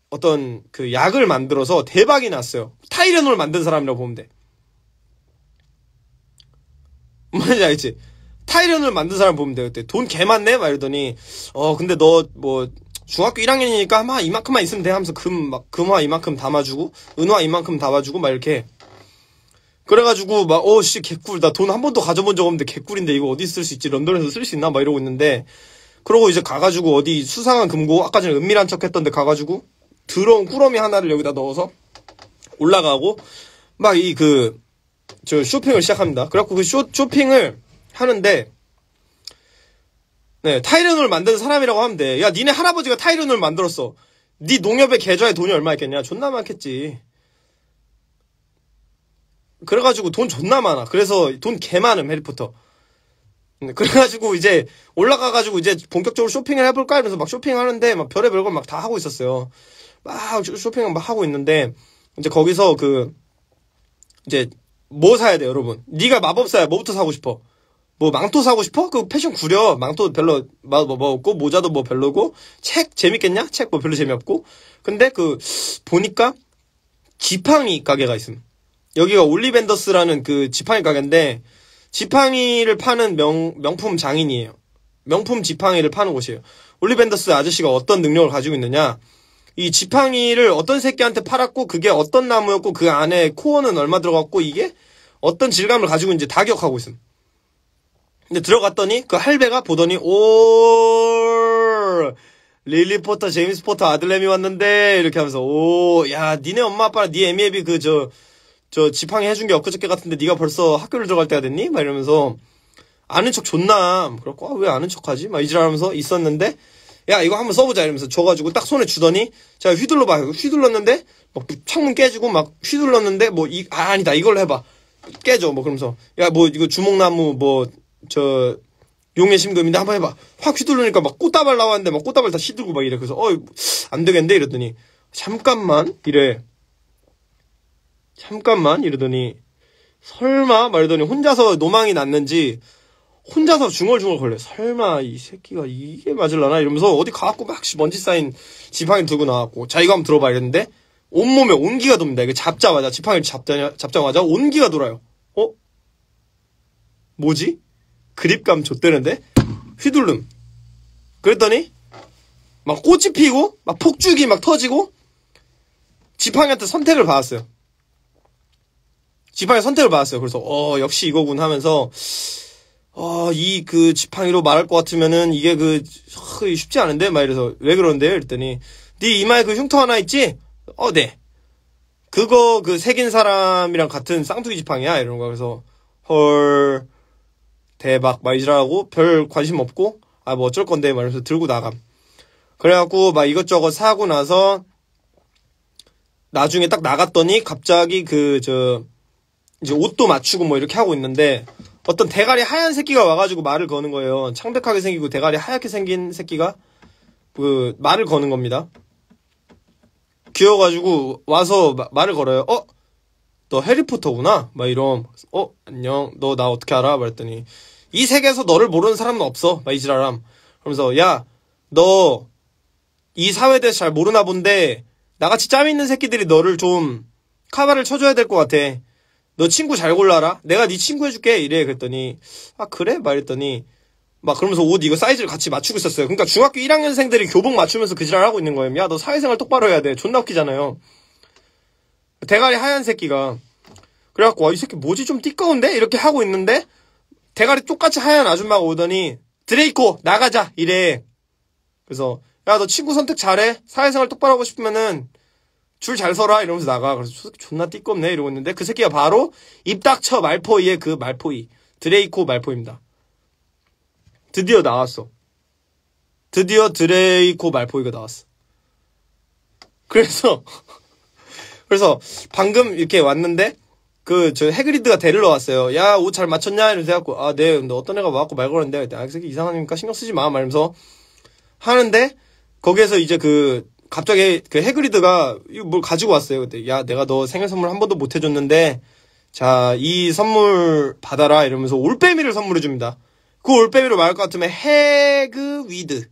어떤 그 약을 만들어서 대박이 났어요. 타이레놀 만든 사람이라고 보면 돼. 뭔지 알지? 겠 스타일런을 만든 사람 보면 돼요. 그때 돈개 많네? 막 이러더니 어 근데 너 뭐 중학교 1학년이니까 아마 이만큼만 있으면 돼 하면서 금 막 금화 이만큼 담아주고 은화 이만큼 담아주고 막 이렇게 그래가지고 막 어 씨 개꿀 나 돈 한 번도 가져본 적 없는데 개꿀인데 이거 어디 쓸 수 있지 런던에서 쓸 수 있나 막 이러고 있는데 그러고 이제 가가지고 어디 수상한 금고 아까 전에 은밀한 척 했던데 가가지고 들어온 꾸러미 하나를 여기다 넣어서 올라가고 막 이 그 저 쇼핑을 시작합니다. 그래갖고 그 쇼, 쇼핑을 하는데 네, 타이레놀 만든 사람이라고 하면 돼. 야, 니네 할아버지가 타이레놀 만들었어. 네 농협의 계좌에 돈이 얼마 있겠냐? 존나 많겠지. 그래가지고 돈 존나 많아. 그래서 돈 개 많음, 해리포터. 네, 그래가지고 이제 올라가가지고 이제 본격적으로 쇼핑을 해볼까? 이러면서 막 쇼핑하는데 막 별의별 걸 막 다 하고 있었어요. 막 쇼핑을 막 하고 있는데 이제 거기서 그 이제 뭐 사야 돼, 여러분? 네가 마법사야. 뭐부터 사고 싶어? 뭐 망토 사고 싶어? 그 패션 구려. 망토 별로 뭐뭐 뭐 없고 모자도 뭐 별로고 책 재밌겠냐? 책 뭐 별로 재미없고. 근데 그 보니까 지팡이 가게가 있음. 여기가 올리벤더스라는 그 지팡이 가게인데 지팡이를 파는 명 명품 장인이에요. 명품 지팡이를 파는 곳이에요. 올리벤더스 아저씨가 어떤 능력을 가지고 있느냐? 이 지팡이를 어떤 새끼한테 팔았고 그게 어떤 나무였고 그 안에 코어는 얼마 들어갔고 이게 어떤 질감을 가지고 이제 다 기억하고 있음. 근데 들어갔더니 그 할배가 보더니 오 릴리 포터 제임스 포터 아들내미 왔는데 이렇게 하면서 오 야 니네 엄마 아빠랑 니네 애미 애비 그 저 저 지팡이 해준 게 엊그저께 같은데 니가 벌써 학교를 들어갈 때가 됐니? 막 이러면서 아는 척존나 그렇고 아, 왜 아는 척하지? 막이질랄하면서 있었는데 야 이거 한번 써보자 이러면서 줘가지고 딱 손에 주더니 제가 휘둘러 봐요 휘둘렀는데 막 창문 깨지고 막 휘둘렀는데 뭐 이 아, 아니다 이걸로 해봐 깨져 뭐 그러면서 야 뭐 이거 주먹나무 뭐저 용의 심금인데 한번 해봐. 확휘두르니까막 꽃다발 나왔는데 막 꽃다발 다 시들고 막 이래. 그래서 어, 안 되겠는데? 이랬더니 잠깐만 이래. 잠깐만 이러더니 설마 말더니 혼자서 노망이 났는지 혼자서 중얼중얼 걸려. 설마 이 새끼가 이게 맞을라나 이러면서 어디 가갖고 막 먼지 쌓인 지팡이 들고 나왔고 자기가 한번 들어봐 이랬는데 온몸에 온기가 돕니다. 이게 잡자마자 지팡이를 잡자, 잡자마자 온기가 돌아요. 어? 뭐지? 그립감 줬대는데 휘둘름. 그랬더니 막 꽃이 피고 막 폭죽이 막 터지고 지팡이한테 선택을 받았어요. 지팡이 선택을 받았어요. 그래서 어 역시 이거군 하면서 어 이 그 지팡이로 말할 것 같으면은 이게 그 어, 쉽지 않은데 막 이래서 왜 그런데요? 이랬더니 네 이마에 그 흉터 하나 있지? 어 네. 그거 그 새긴 사람이랑 같은 쌍둥이 지팡이야 이런 거 그래서 헐 대박 말 이지라고 별 관심 없고 아 뭐 어쩔 건데 말면서 들고 나감. 그래갖고 막 이것저것 사고 나서 나중에 딱 나갔더니 갑자기 그 저 이제 옷도 맞추고 뭐 이렇게 하고 있는데 어떤 대가리 하얀 새끼가 와가지고 말을 거는 거예요. 창백하게 생기고 대가리 하얗게 생긴 새끼가 그 말을 거는 겁니다. 귀여워가지고 와서 마, 말을 걸어요. 어? 너 해리포터구나? 막 이런. 어? 안녕. 너 나 어떻게 알아? 말했더니 이 세계에서 너를 모르는 사람은 없어. 막 이지랄함. 그러면서 야, 너 이 사회에 대해서 잘 모르나 본데 나같이 짬 있는 새끼들이 너를 좀 카바를 쳐줘야 될 것 같아. 너 친구 잘 골라라. 내가 네 친구 해줄게. 이래 그랬더니 아 그래? 말했더니 막 그러면서 옷 이거 사이즈를 같이 맞추고 있었어요. 그러니까 중학교 1학년생들이 교복 맞추면서 그 지랄 하고 있는 거예요. 야 너 사회생활 똑바로 해야 돼. 존나 웃기잖아요. 대가리 하얀 새끼가 그래갖고 와 이 새끼 뭐지 좀 띠꺼운데 이렇게 하고 있는데 대가리 똑같이 하얀 아줌마가 오더니 드레이코 나가자 이래. 그래서 야 너 친구 선택 잘해 사회생활 똑바로 하고 싶으면은 줄 잘 서라 이러면서 나가. 그래서 존나 띠껍네 이러고 있는데 그 새끼가 바로 입 닥쳐 말포이의 그 말포이 드레이코 말포입니다. 드디어 나왔어. 드디어 드레이코 말포이가 나왔어. 그래서 그래서 방금 이렇게 왔는데 그저 해그리드가 대를 넣 왔어요. 야 옷 잘 맞췄냐 이러서 해갖고 아네 근데 어떤 애가 와갖고 말 걸었는데 그때 아 새끼 이상하니까 신경 쓰지 마 말면서 하는데 거기에서 이제 그 갑자기 그 해그리드가 뭘 가지고 왔어요. 그때 야 내가 너 생일 선물 한 번도 못 해줬는데 자 이 선물 받아라 이러면서 올빼미를 선물해 줍니다. 그 올빼미로 말할 것 같으면 해그위드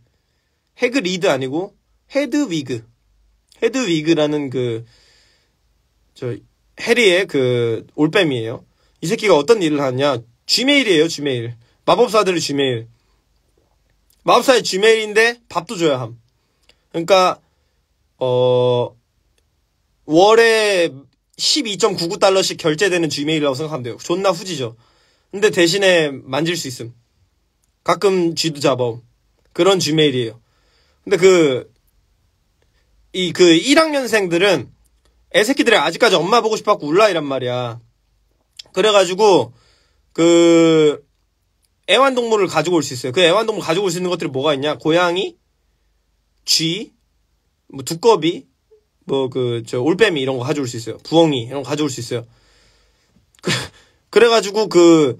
해그리드 아니고 헤드위그 헤드위그라는 그저 해리의 그 올빼미예요. 이 새끼가 어떤 일을 하냐? g 메일이에요 g 메일 마법사들의 g 메일 마법사의 g 메일인데 밥도 줘야 함. 그러니까 어 월에 12.99달러씩 결제되는 g 메일이라고 생각하면 돼요. 존나 후지죠. 근데 대신에 만질 수 있음. 가끔 쥐도 잡아. 그런 g 메일이에요 근데 그, 이, 그 1학년생들은 애새끼들이 아직까지 엄마 보고 싶어갖고 울라 이란 말이야. 그래가지고 그 애완동물을 가지고 올 수 있어요. 그 애완동물 가지고 올 수 있는 것들이 뭐가 있냐? 고양이, 쥐, 뭐 두꺼비, 뭐 그 저 올빼미 이런 거 가져올 수 있어요. 부엉이 이런 거 가져올 수 있어요. 그, 그래, 가지고그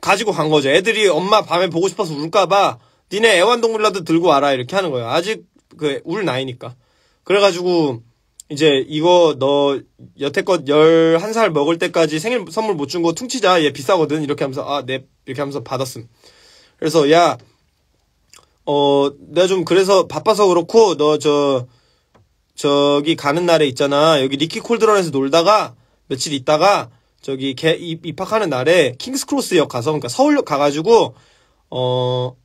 가지고 간 거죠. 애들이 엄마 밤에 보고 싶어서 울까봐 니네 애완동물이라도 들고 와라 이렇게 하는 거예요. 아직 그 울 나이니까. 그래가지고 이제 이거 너 여태껏 11살 먹을 때까지 생일 선물 못 준 거 퉁치자. 얘 비싸거든. 이렇게 하면서 아, 네. 이렇게 하면서 받았음. 그래서 야 어, 내가 좀 그래서 바빠서 그렇고 너 저 저기 가는 날에 있잖아. 여기 리키 콜드런에서 놀다가 며칠 있다가 저기 개 입학하는 날에 킹스 크로스역 가서 그러니까 서울역 가 가지고 어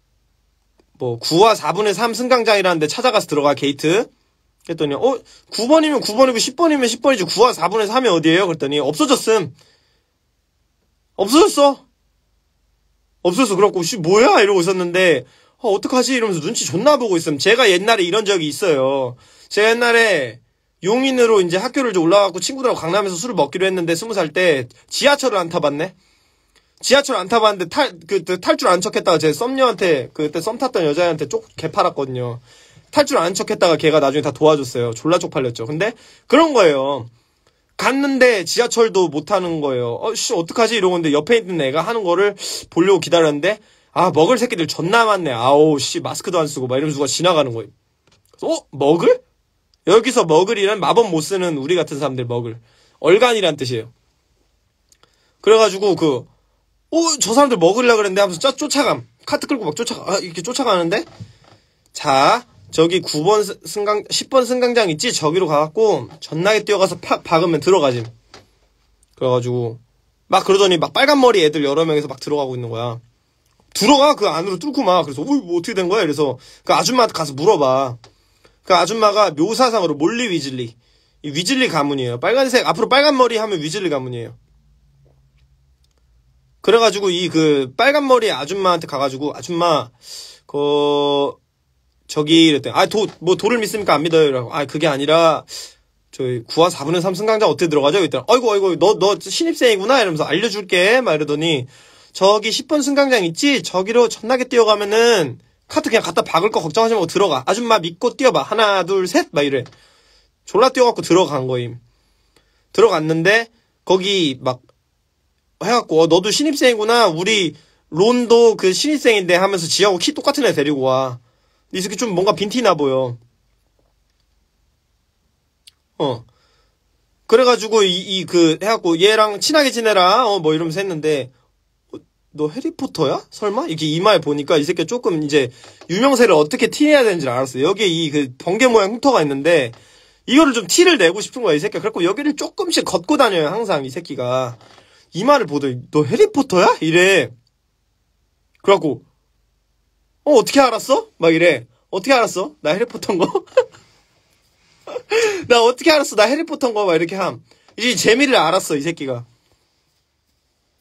뭐 9와 4분의 3 승강장이라는 데 찾아가서 들어가 게이트 그랬더니 어 9번이면 9번이고 10번이면 10번이지 9와 4분의 3이 어디예요? 그랬더니 없어졌음. 없어졌어. 없어서 그렇고 뭐야 이러고 있었는데 어, 어떡하지 이러면서 눈치 존나 보고 있음. 제가 옛날에 이런 적이 있어요. 제가 옛날에 용인으로 이제 학교를 올라가고 친구들하고 강남에서 술을 먹기로 했는데 스무 살 때 지하철을 안 타봤네. 지하철 안 타봤는데 탈 그탈줄안 그 척했다가 제 썸녀한테 그때 썸 탔던 여자한테 쪽 개팔았거든요. 탈줄 아는 척 했다가 걔가 나중에 다 도와줬어요. 졸라 쪽팔렸죠. 근데 그런 거예요. 갔는데 지하철도 못 타는 거예요. 어, 씨, 어떡하지? 이러고 있는데 옆에 있는 애가 하는 거를 보려고 기다렸는데, 아, 먹을 새끼들 존나 많네. 아오, 씨, 마스크도 안 쓰고 막 이러면서 누가 지나가는 거예요. 어? 먹을? 여기서 먹을이란 마법 못 쓰는 우리 같은 사람들 먹을. 얼간이란 뜻이에요. 그래가지고 그, 어, 저 사람들 먹으려 그랬는데 하면서 쫓, 아감 카트 끌고 막 쫓아가, 아, 이렇게 쫓아가는데, 자, 저기 9번 승강 10번 승강장 있지? 저기로 가갖고 전나게 뛰어가서 팍 박으면 들어가지. 그래가지고 막 그러더니 막 빨간 머리 애들 여러 명에서 막 들어가고 있는 거야. 들어가 그 안으로 뚫고 막 그래서 오, 뭐 어떻게 된 거야? 그래서 그 아줌마한테 가서 물어봐. 그 아줌마가 묘사상으로 몰리 위즐리 이 위즐리 가문이에요. 빨간색 앞으로 빨간 머리 하면 위즐리 가문이에요. 그래가지고 이 그 빨간 머리 아줌마한테 가가지고 아줌마 그 저기 이랬더니 아, 도, 뭐 도를 믿습니까? 안 믿어요. 이러고 아, 그게 아니라 저희 9화 4분의 3 승강장 어떻게 들어가죠? 이랬더니 아이고 아이고 너너 신입생이구나 이러면서 알려 줄게. 막 이러더니 저기 10번 승강장 있지? 저기로 전나게 뛰어가면은 카트 그냥 갖다 박을 거 걱정하지 말고 들어가. 아줌마 믿고 뛰어봐. 하나, 둘, 셋. 막 이래. 졸라 뛰어갖고 들어간 거임. 들어갔는데, 거기 막, 해갖고, 어, 너도 신입생이구나. 우리 론도 그 신입생인데 하면서 지하고 키 똑같은 애 데리고 와. 이 새끼 좀 뭔가 빈티나 보여. 어. 그래가지고 이 이 그 해갖고 얘랑 친하게 지내라 어 뭐 이러면서 했는데 어, 너 해리포터야? 설마? 이렇게 이마에 보니까 이 새끼 조금 이제 유명세를 어떻게 티내야 되는지 알았어. 요 여기에 이 그 번개 모양 흉터가 있는데 이거를 좀 티를 내고 싶은 거야 이 새끼. 가그래고 여기를 조금씩 걷고 다녀요 항상 이 새끼가 이마를 보더니 너 해리포터야? 이래. 그래갖고 어, 어떻게 알았어? 막 이래. 어떻게 알았어? 나 해리포터인 거? 나 어떻게 알았어? 나 해리포터인 거? 막 이렇게 함. 이제 재미를 알았어, 이 새끼가.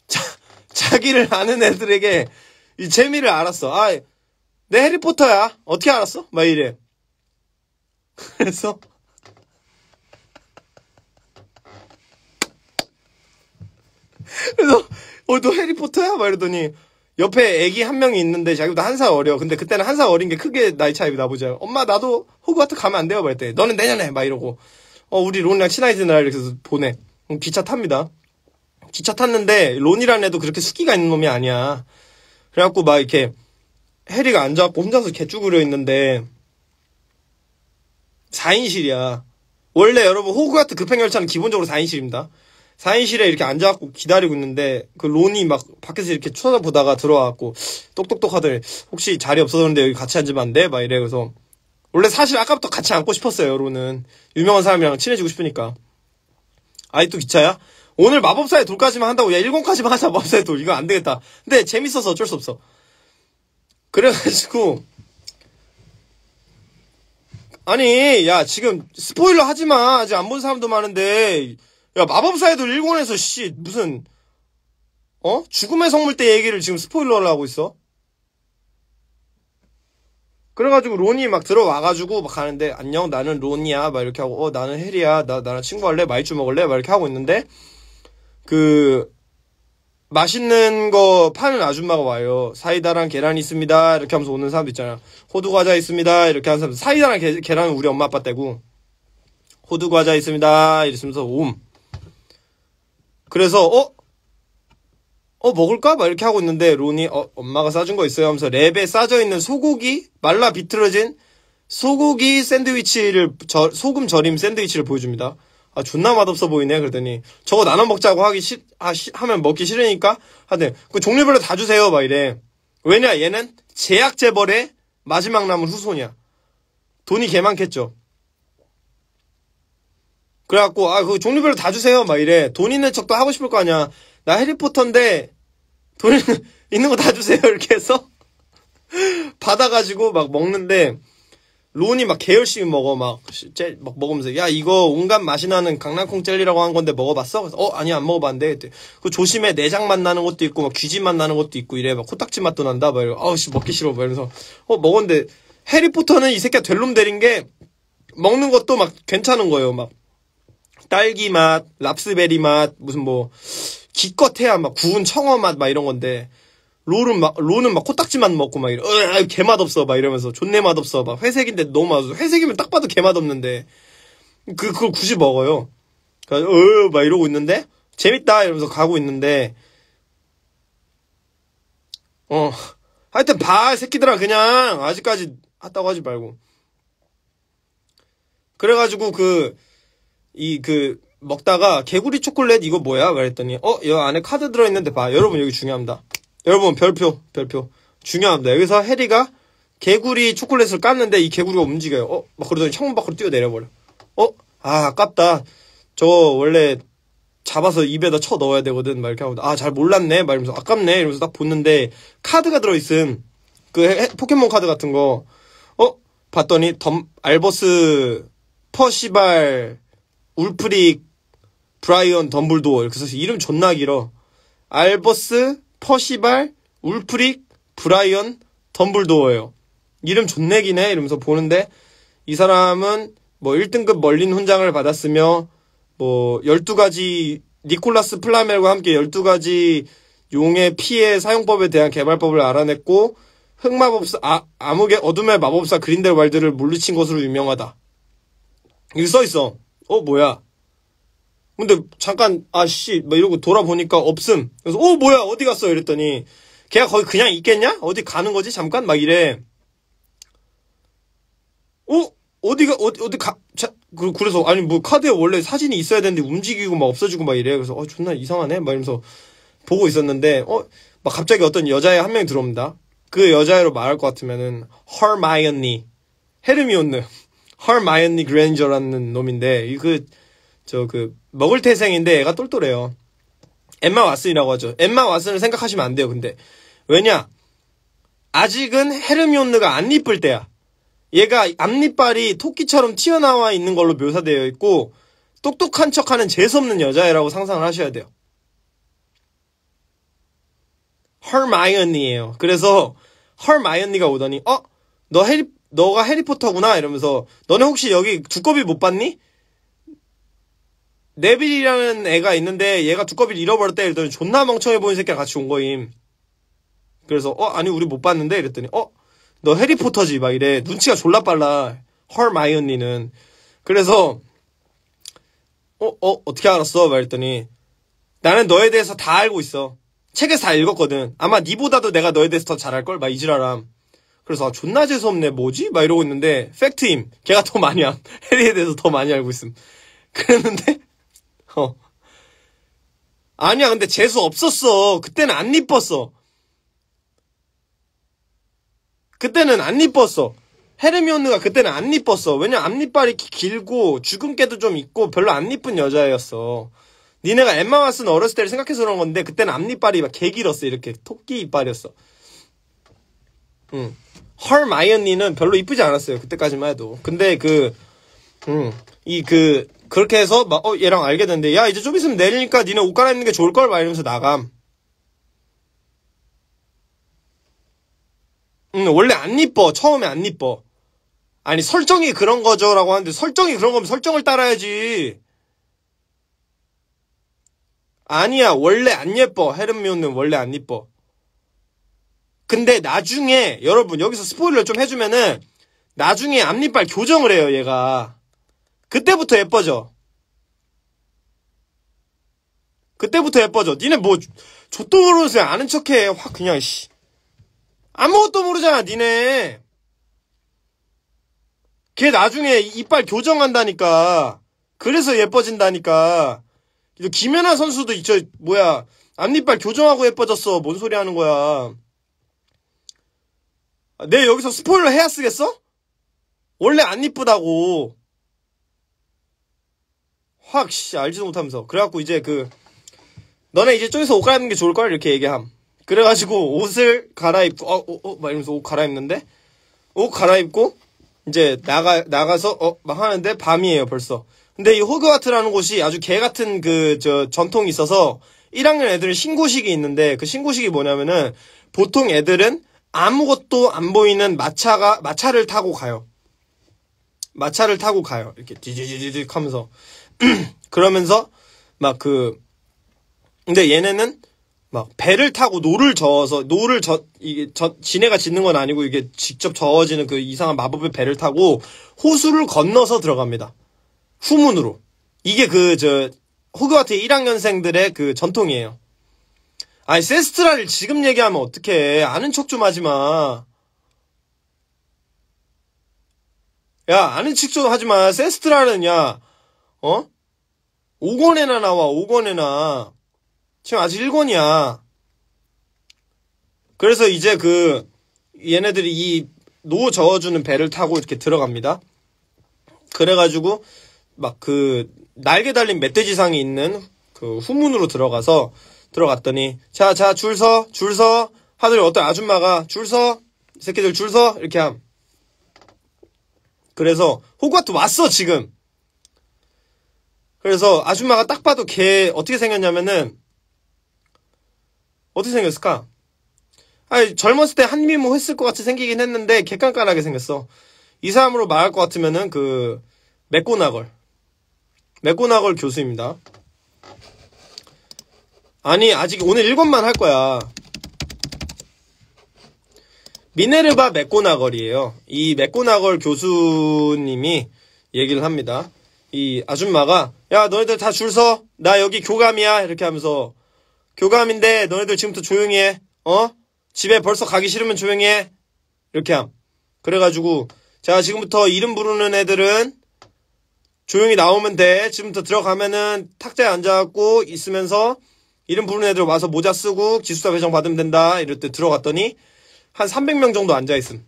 자, 자기를 아는 애들에게 이 재미를 알았어. 아, 내 해리포터야. 어떻게 알았어? 막 이래. 그래서. 그래서, 어, 너 해리포터야? 막 이러더니, 옆에 애기 한 명이 있는데 자기보다 한살 어려. 근데 그때는 한 살 어린 게 크게 나이 차이고 나보자. 엄마 나도 호그와트 가면 안 돼요. 말때 너는 내년에 막 이러고 어 우리 론이랑 친해지느라 이렇게 해서 보내. 음, 기차 탑니다. 기차 탔는데 론이라는 애도 그렇게 숙기가 있는 놈이 아니야. 그래갖고 막 이렇게 해리가 앉아갖고 혼자서 개쭈그려 있는데 4인실이야. 원래 여러분 호그와트 급행열차는 기본적으로 4인실입니다. 사인실에 이렇게 앉아갖고 기다리고 있는데 그 론이 막 밖에서 이렇게 쳐다보다가 들어와갖고 똑똑똑 하더니 혹시 자리 없어졌는데 여기 같이 앉으면 안 돼? 막 이래 그래서 원래 사실 아까부터 같이 앉고 싶었어요 론은 유명한 사람이랑 친해지고 싶으니까 아이또 기차야? 오늘 마법사의 돌까지만 한다고 야 1권까지만 하자 마법사의 돌 이거 안 되겠다 근데 재밌어서 어쩔 수 없어 그래가지고 아니 야 지금 스포일러 하지마 아직 안 본 사람도 많은데 야, 마법사에도일본에서 씨, 무슨, 어? 죽음의 성물 때 얘기를 지금 스포일러를 하고 있어? 그래가지고 론이 막 들어와가지고 막 가는데 안녕 나는 론이야 막 이렇게 하고 어 나는 해리야 나 나랑 친구할래 마이쮸 먹을래 막 이렇게 하고 있는데 그 맛있는 거 파는 아줌마가 와요 사이다랑 계란 있습니다 이렇게 하면서 오는 사람도 있잖아 호두 과자 있습니다 이렇게 하는 사람 사이다랑 게, 계란은 우리 엄마 아빠 때고 호두 과자 있습니다 이러면서 옴 그래서 어? 어 먹을까? 막 이렇게 하고 있는데 론이 어, 엄마가 싸준 거 있어요 하면서 랩에 싸져 있는 소고기 말라 비틀어진 소고기 샌드위치를 저, 소금 절임 샌드위치를 보여줍니다. 아 존나 맛없어 보이네 그러더니 저거 나눠 먹자고 하기 싫 아, 시, 하면 먹기 싫으니까 하여그 종류별로 다 주세요 막 이래. 왜냐 얘는 제약 재벌의 마지막 남은 후손이야. 돈이 개 많겠죠. 그래갖고 아 그 종류별로 다 주세요 막 이래 돈 있는 척도 하고 싶을 거 아니야 나 해리포터인데 돈 있는 거 다 주세요 이렇게 해서 받아가지고 막 먹는데 론이 막 개열심히 먹어 막, 젤, 막 먹으면서 야 이거 온갖 맛이 나는 강낭콩 젤리라고 한 건데 먹어봤어? 그래서 어 아니 안 먹어봤는데 그 조심해 내장 맛 나는 것도 있고 막 귀지 맛 나는 것도 있고 이래 막 코딱지 맛도 난다 막 이러고 아우씨 먹기 싫어 막 이러면서 어 먹었는데 해리포터는 이 새끼가 될놈 되린 게 먹는 것도 막 괜찮은 거예요 막 딸기 맛, 랍스베리 맛, 무슨 뭐 기껏해야 막 구운 청어 맛 막 이런 건데 롤은 막 롤은 막 코딱지만 먹고 막 이래 으 개맛 없어 막 이러면서 존내 맛 없어 막 회색인데 너무 맛없어 회색이면 딱 봐도 개맛 없는데 그 그걸 굳이 먹어요. 그래서 러 으막 이러고 있는데 재밌다 이러면서 가고 있는데 어 하여튼 봐 새끼들아 그냥 아직까지 했다고 하지 말고 그래가지고 그 이그 먹다가 개구리 초콜릿 이거 뭐야? 그랬더니어여 안에 카드 들어있는데 봐 여러분 여기 중요합니다 여러분 별표 별표 중요합니다 여기서 해리가 개구리 초콜릿을 깠는데 이 개구리가 움직여요 어? 막 그러더니 창문 밖으로 뛰어내려버려 어? 아 아깝다 저 원래 잡아서 입에다 쳐 넣어야 되거든 막 이렇게 하고 아잘 몰랐네 막 이러면서 아깝네 이러면서 딱보는데 카드가 들어있음 그 해, 포켓몬 카드 같은 거 어? 봤더니 덤 알버스 퍼시발 울프릭 브라이언 덤블도어 이렇게 써서 이름 존나 길어 알버스 퍼시발 울프릭 브라이언 덤블도어예요 이름 존내기네 이러면서 보는데 이 사람은 뭐 1등급 멀린 훈장을 받았으며 뭐 12가지 니콜라스 플라멜과 함께 12가지 용의 피해 사용법에 대한 개발법을 알아냈고 흑마법사 아, 암흑의 어둠의 마법사 그린델 와일드를 물리친 것으로 유명하다. 이기 써있어. 어 뭐야 근데 잠깐 아씨 막 뭐 이러고 돌아보니까 없음 그래서 어 뭐야 어디 갔어 이랬더니 걔가 거기 그냥 있겠냐 어디 가는 거지 잠깐 막 이래 어 어디가 어디 어디 가 자, 그, 그래서 아니 뭐 카드에 원래 사진이 있어야 되는데 움직이고 막 없어지고 막 이래 그래서 어 존나 이상하네 막 이러면서 보고 있었는데 어 막 갑자기 어떤 여자애 한 명이 들어옵니다 그 여자애로 말할 것 같으면은 허마이언니 헤르미온느 헐마이언니 그랜저라는 놈인데 이 그 저그 그 먹을 태생인데 애가 똘똘해요. 엠마 왓슨이라고 하죠. 엠마 왓슨을 생각하시면 안 돼요. 근데 왜냐 아직은 헤르미온느가 안 이쁠 때야. 얘가 앞니빨이 토끼처럼 튀어나와 있는 걸로 묘사되어 있고 똑똑한 척하는 재수없는 여자애라고 상상을 하셔야 돼요. 헐마이언니예요. 그래서 헐마이언니가 오더니 어? 너헤리 너가 해리포터구나 이러면서 너네 혹시 여기 두꺼비 못 봤니? 네빌이라는 애가 있는데 얘가 두꺼비를 잃어버렸다 이랬더니 존나 멍청해 보이는 새끼랑 같이 온 거임. 그래서 어 아니 우리 못 봤는데 이랬더니 어 너 해리포터지 막 이래 눈치가 졸라 빨라 헐마이언니는 그래서 어어 어, 어떻게 알았어 막 이랬더니 나는 너에 대해서 다 알고 있어 책에서 다 읽었거든 아마 니보다도 내가 너에 대해서 더 잘할 걸 막 이지라함 그래서 아, 존나 재수없네 뭐지? 막 이러고 있는데 팩트임 걔가 더 많이 함 해리에 대해서 더 많이 알고 있음 그랬는데 어 아니야 근데 재수 없었어 그때는 안 이뻤어 그때는 안 이뻤어 헤르미온느가 그때는 안 이뻤어 왜냐 앞니빨이 길고 주근깨도 좀 있고 별로 안 이쁜 여자였어 니네가 엠마 왓슨 어렸을 때를 생각해서 그런 건데 그때는 앞니빨이 막 개 길었어 이렇게 토끼 이빨이었어 응 헐마이언니는 별로 이쁘지 않았어요. 그때까지만 해도. 근데 그, 음, 이 그, 그렇게 해서 막, 어, 얘랑 알게 됐는데, 야, 이제 좀 있으면 내리니까 니네 옷 갈아입는 게 좋을걸? 막 이러면서 나감. 음, 원래 안 이뻐. 처음에 안 이뻐. 아니, 설정이 그런 거죠. 라고 하는데, 설정이 그런 거면 설정을 따라야지. 아니야, 원래 안 예뻐. 헤르미온은 원래 안 이뻐. 근데 나중에 여러분 여기서 스포일러 좀 해주면은 나중에 앞니빨 교정을 해요 얘가 그때부터 예뻐져 그때부터 예뻐져 니네 뭐 좆도 모르면서 아는 척해 확 그냥 씨 아무것도 모르잖아 니네 걔 나중에 이빨 교정한다니까 그래서 예뻐진다니까 김연아 선수도 이저 뭐야 앞니빨 교정하고 예뻐졌어 뭔 소리 하는 거야 아, 내 여기서 스포일러 해야 쓰겠어? 원래 안 이쁘다고. 확, 씨, 알지도 못하면서. 그래갖고 이제 그, 너네 이제 쪼개서 옷 갈아입는 게 좋을걸? 이렇게 얘기함. 그래가지고 옷을 갈아입고, 어, 어, 어, 막 이러면서 옷 갈아입는데? 옷 갈아입고, 이제 나가, 나가서, 어, 막 하는데 밤이에요, 벌써. 근데 이 호그와트라는 곳이 아주 개 같은 그, 저, 전통이 있어서 1학년 애들은 신고식이 있는데 그 신고식이 뭐냐면은 보통 애들은 아무것도 안 보이는 마차가 마차를 타고 가요. 마차를 타고 가요. 이렇게 디디디디 하면서 그러면서 막 그 근데 얘네는 막 배를 타고 노를 저어서 노를 저 이게 저 지네가 짓는 건 아니고 이게 직접 저어지는 그 이상한 마법의 배를 타고 호수를 건너서 들어갑니다. 후문으로. 이게 그 저 호그와트 1학년생들의 그 전통이에요. 아니 세스트라를 지금 얘기하면 어떡해 아는 척 좀 하지마 야 아는 척 좀 하지마 세스트라는 야 어? 5권에나 나와 5권에나 지금 아직 1권이야 그래서 이제 그 얘네들이 이 노 저어주는 배를 타고 이렇게 들어갑니다 그래가지고 막 그 날개 달린 멧돼지상이 있는 그 후문으로 들어가서 들어갔더니 자 자줄서줄서 하더니 어떤 아줌마가 줄서 새끼들 줄서 이렇게 함 그래서 호그와트 왔어 지금 그래서 아줌마가 딱 봐도 걔 어떻게 생겼냐면은 어떻게 생겼을까? 아니 젊었을 때 한미모 뭐 했을 것 같이 생기긴 했는데 개깐깐하게 생겼어. 이 사람으로 말할 것 같으면은 그 맥고나걸 맥고나걸 교수입니다. 아니 아직 오늘 7만 할 거야 미네르바 맥고나걸이에요 이 맥고나걸 교수님이 얘기를 합니다 이 아줌마가 야 너네들 다 줄서나 여기 교감이야 이렇게 하면서 교감인데 너네들 지금부터 조용히 해 어? 집에 벌써 가기 싫으면 조용히 해 이렇게 함 그래가지고 자 지금부터 이름 부르는 애들은 조용히 나오면 돼 지금부터 들어가면은 탁자에 앉아갖고 있으면서 이름 부르는 애들 와서 모자 쓰고 기숙사 배정 받으면 된다. 이럴 때 들어갔더니 한 300명 정도 앉아있음.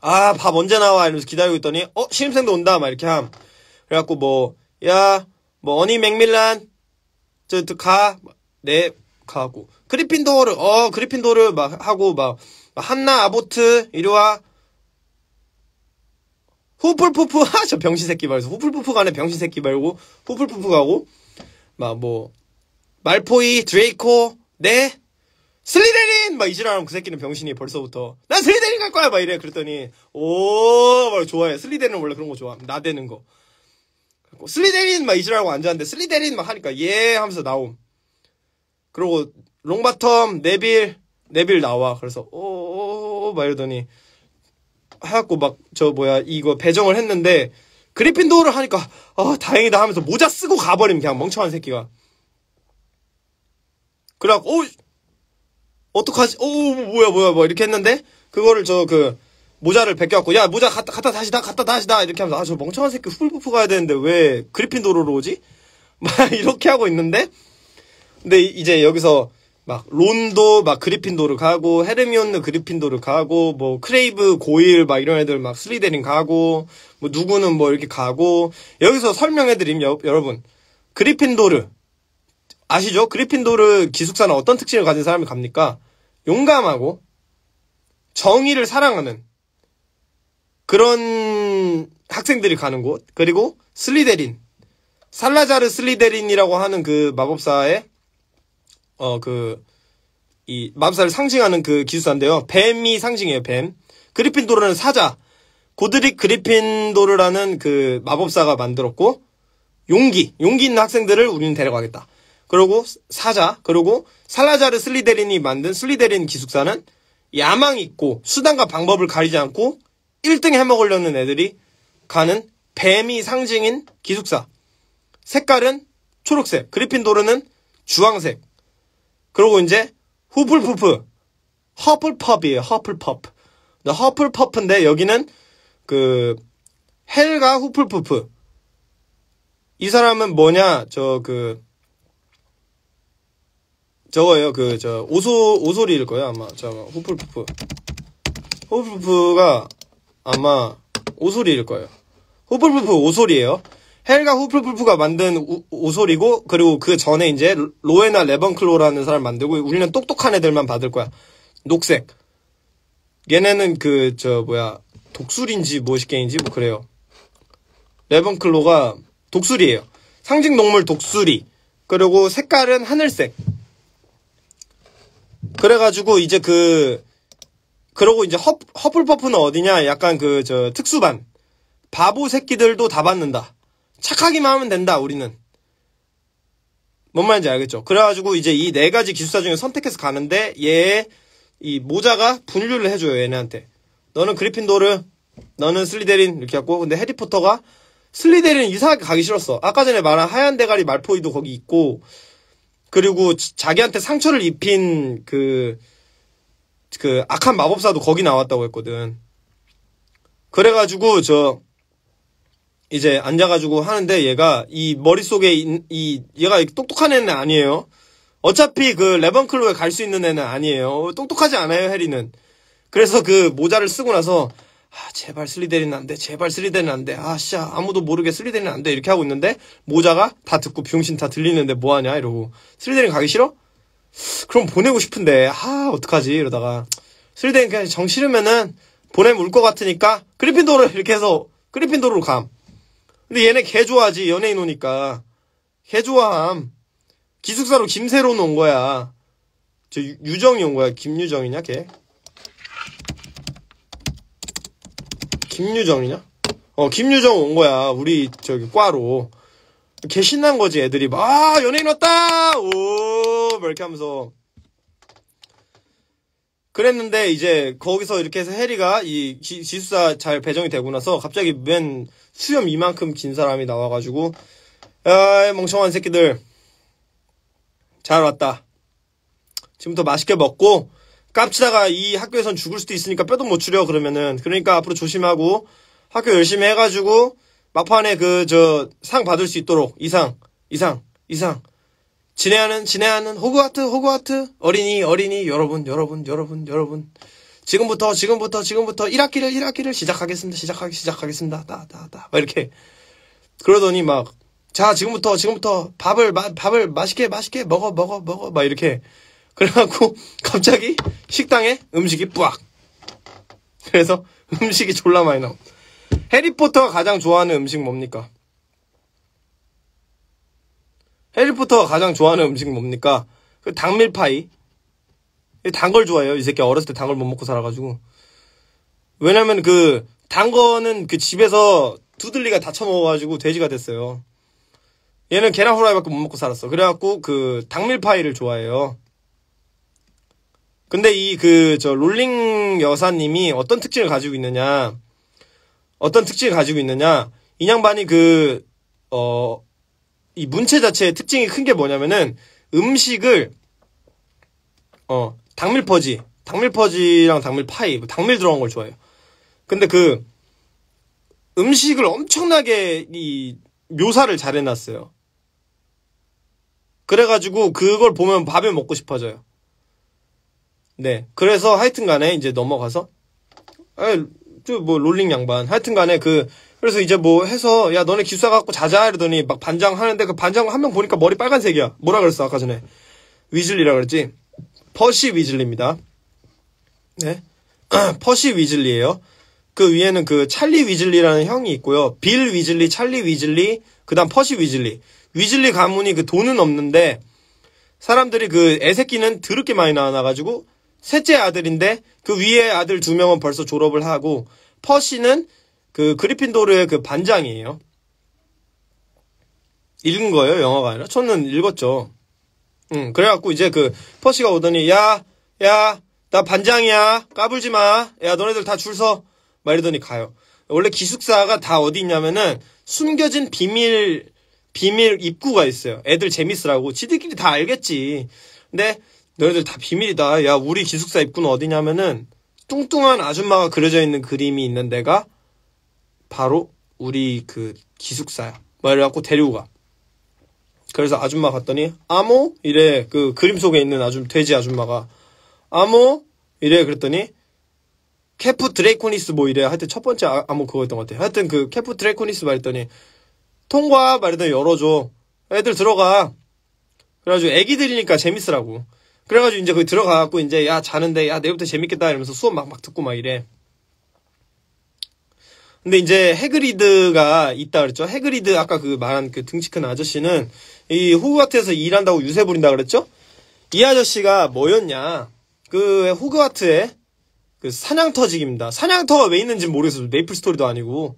아, 밥 언제 나와? 이러면서 기다리고 있더니, 어, 신입생도 온다. 막 이렇게 함. 그래갖고 뭐, 야, 뭐, 어니 맥밀란, 저, 저 가. 네, 가고. 그리핀도어를 어, 그리핀도어를막 하고 막, 한나 아보트, 이리와. 후풀푸프, 하저 병신새끼 말고, 후풀푸프 가네, 병신새끼 말고, 후풀푸프 가고, 막 뭐, 말포이, 드레이코, 네, 슬리데린! 막 이지랄하면 그 새끼는 병신이 벌써부터. 난 슬리데린 갈 거야! 막 이래. 그랬더니, 오, 막 좋아해. 슬리데린은 원래 그런 거 좋아. 나대는 거. 슬리데린! 막 이지랄하고 앉았는데, 슬리데린! 막 하니까, 예! 하면서 나옴. 그리고, 롱바텀, 네빌, 네빌 나와. 그래서, 오, 막 이러더니, 해갖고 막, 저 뭐야, 이거 배정을 했는데, 그리핀도어를 하니까, 아, 다행이다 하면서 모자 쓰고 가버림, 그냥 멍청한 새끼가. 그래갖고, 어, 어떡하지? 어, 뭐야, 뭐야, 뭐야. 이렇게 했는데, 그거를 저, 그, 모자를 벗겨갖고, 야, 모자 갖다, 갖다 다시다, 갖다 다시다. 이렇게 하면서, 아, 저 멍청한 새끼 훌불부프 가야 되는데, 왜 그리핀도로로 오지? 막, 이렇게 하고 있는데, 근데 이제 여기서, 막, 론도 막그리핀도르 가고, 헤르미온느 그리핀도르 가고, 뭐, 크레이브, 고일, 막 이런 애들 막 스리데린 가고, 뭐, 누구는 뭐 이렇게 가고, 여기서 설명해드림, 여, 여러분. 그리핀도르, 아시죠? 그리핀도르 기숙사는 어떤 특징을 가진 사람이 갑니까? 용감하고 정의를 사랑하는 그런 학생들이 가는 곳. 그리고 슬리데린. 살라자르 슬리데린이라고 하는 그 마법사의 어 그 이 마법사를 상징하는 그 기숙사인데요. 뱀이 상징해요. 뱀. 그리핀도르는 사자. 고드릭 그리핀도르라는 그 마법사가 만들었고 용기, 용기 있는 학생들을 우리는 데려가겠다. 그리고 사자, 그리고 살라자르 슬리데린이 만든 슬리데린 기숙사는 야망 있고 수단과 방법을 가리지 않고 1등 해먹으려는 애들이 가는 뱀이 상징인 기숙사. 색깔은 초록색, 그리핀도르는 주황색. 그리고 이제 후플푸프, 허플펍이에요, 허플펍. 허플펍인데 여기는 그헬과 후플푸프. 이 사람은 뭐냐, 저그 저거예요. 그 저 오소 오소리일 거예요 아마. 저후풀푸프후풀푸프가 아마 오소리일 거예요. 후풀푸프 오소리예요. 헬과후풀푸프가 만든 오소리고 그리고 그 전에 이제 로에나 레번클로라는 사람 만들고 우리는 똑똑한 애들만 받을 거야. 녹색. 얘네는 그 저 뭐야 독수리인지 무엇이게인지 뭐 그래요. 레번클로가 독수리예요. 상징 동물 독수리. 그리고 색깔은 하늘색. 그래가지고 이제 그 그러고 이제 허, 허플퍼프는 어디냐 약간 그 저 특수반 바보 새끼들도 다 받는다 착하기만 하면 된다 우리는 뭔 말인지 알겠죠 그래가지고 이제 이 네 가지 기술사 중에 선택해서 가는데 얘 이 모자가 분류를 해줘요 얘네한테 너는 그리핀도르 너는 슬리데린 이렇게 하고 근데 해리포터가 슬리데린 이상하게 가기 싫었어 아까 전에 말한 하얀 대가리 말포이도 거기 있고 그리고 자기한테 상처를 입힌 그, 그 악한 마법사도 거기 나왔다고 했거든. 그래가지고 저, 이제 앉아가지고 하는데 얘가 이 머릿속에 이, 이 얘가 똑똑한 애는 아니에요. 어차피 그 레번클로에 갈 수 있는 애는 아니에요. 똑똑하지 않아요, 해리는. 그래서 그 모자를 쓰고 나서 아, 제발 슬리데린 안 돼. 제발 슬리데린 안 돼. 아, 씨, 아무도 모르게 슬리데린 안 돼. 이렇게 하고 있는데, 모자가 다 듣고 병신 다 들리는데 뭐하냐? 이러고. 슬리데린 가기 싫어? 그럼 보내고 싶은데, 아, 어떡하지? 이러다가. 슬리데린 그냥 정 싫으면은, 보내면 울것 같으니까, 그리핀도를 이렇게 해서, 그리핀도로 감. 근데 얘네 개 좋아하지. 연예인 오니까. 개 좋아함. 기숙사로 김세로는 온 거야. 저 유정이 온 거야. 김유정이냐, 걔? 김유정이냐? 어, 김유정 온 거야. 우리 저기 과로. 개 신난 거지, 애들이. 아, 연예인 왔다! 오! 막 이렇게 하면서. 그랬는데, 이제, 거기서 이렇게 해서 해리가 이 지, 지수사 잘 배정이 되고 나서 갑자기 맨 수염 이만큼 긴 사람이 나와가지고, 야, 멍청한 새끼들. 잘 왔다. 지금부터 맛있게 먹고, 깝치다가 이 학교에선 죽을 수도 있으니까 뼈도 못 추려 그러면은 그러니까 앞으로 조심하고 학교 열심히 해가지고 막판에 그 저 상 받을 수 있도록 이상 이상 이상 진해하는 진해하는 호그와트 호그와트 어린이 어린이 여러분 여러분 여러분 여러분 지금부터 지금부터 지금부터 1학기를 1학기를 시작하겠습니다 시작하기 시작하겠습니다 다다다 이렇게 그러더니 막 자 지금부터 지금부터 밥을 마, 밥을 맛있게 맛있게 먹어 먹어 먹어 막 이렇게 그래갖고 갑자기 식당에 음식이 뿌악. 그래서 음식이 졸라 많이 나와 해리포터가 가장 좋아하는 음식 뭡니까? 해리포터가 가장 좋아하는 음식 뭡니까? 그 당밀파이. 단 걸 좋아해요. 이 새끼 어렸을 때 단 걸 못 먹고 살아가지고. 왜냐면 그, 단 거는 그 집에서 두들리가 다쳐 먹어가지고 돼지가 됐어요. 얘는 계란 후라이밖에 못 먹고 살았어. 그래갖고 그 당밀파이를 좋아해요. 근데 이 그 저 롤링 여사님이 어떤 특징을 가지고 있느냐 어떤 특징을 가지고 있느냐 이 양반이 그 어 이 문체 자체의 특징이 큰 게 뭐냐면은 음식을 어 당밀 퍼지 당밀 퍼지랑 당밀 파이 뭐 당밀 들어간 걸 좋아해요. 근데 그 음식을 엄청나게 이 묘사를 잘 해놨어요. 그래가지고 그걸 보면 밥에 먹고 싶어져요. 네. 그래서 하여튼 간에 이제 넘어가서, 에, 아, 뭐, 롤링 양반. 하여튼 간에 그, 그래서 이제 뭐 해서, 야, 너네 기숙사 갖고 자자. 이러더니 막 반장 하는데 그 반장 한 명 보니까 머리 빨간색이야. 뭐라 그랬어, 아까 전에. 위즐리라 그랬지? 퍼시 위즐리입니다. 네. 퍼시 위즐리예요. 그 위에는 그 찰리 위즐리라는 형이 있고요. 빌 위즐리, 찰리 위즐리, 그다음 퍼시 위즐리. 위즐리 가문이 그 돈은 없는데 사람들이 그 애새끼는 드럽게 많이 나와가지고 셋째 아들인데 그 위에 아들 두 명은 벌써 졸업을 하고 퍼시는 그 그리핀도르의 그 반장이에요. 읽은 거예요, 영화가 아니라? 저는 읽었죠. 응, 그래갖고 이제 그 퍼시가 오더니 야, 야, 나 반장이야. 까불지 마. 야, 너네들 다 줄 서. 막 이러더니 가요. 원래 기숙사가 다 어디 있냐면은 숨겨진 비밀 비밀 입구가 있어요. 애들 재밌으라고. 지들끼리 다 알겠지. 근데 너희들 다 비밀이다. 야, 우리 기숙사 입구는 어디냐면은 뚱뚱한 아줌마가 그려져 있는 그림이 있는 데가 바로 우리 그 기숙사야. 말해갖고 데리고 가. 그래서 아줌마 갔더니 아모 이래 그 그림 속에 있는 아줌 돼지 아줌마가 아모 이래 그랬더니 캐프 드레이코니스 뭐 이래 하여튼 첫 번째 아, 모 그거였던 것 같아. 하여튼 그 캐프 드레이코니스 말했더니 통과 말했더니 열어줘. 애들 들어가. 그래가지고 애기들이니까 재밌으라고. 그래가지고 이제 거기 들어가갖고 이제 야 자는데 야 내일부터 재밌겠다 이러면서 수업 막 막 듣고 막 이래. 근데 이제 해그리드가 있다 그랬죠. 해그리드 아까 그 말한 그 등치 큰 아저씨는 이 호그와트에서 일한다고 유세 부린다 그랬죠. 이 아저씨가 뭐였냐? 그 호그와트의 그 사냥터직입니다. 사냥터가 왜 있는지 모르겠어요. 메이플 스토리도 아니고.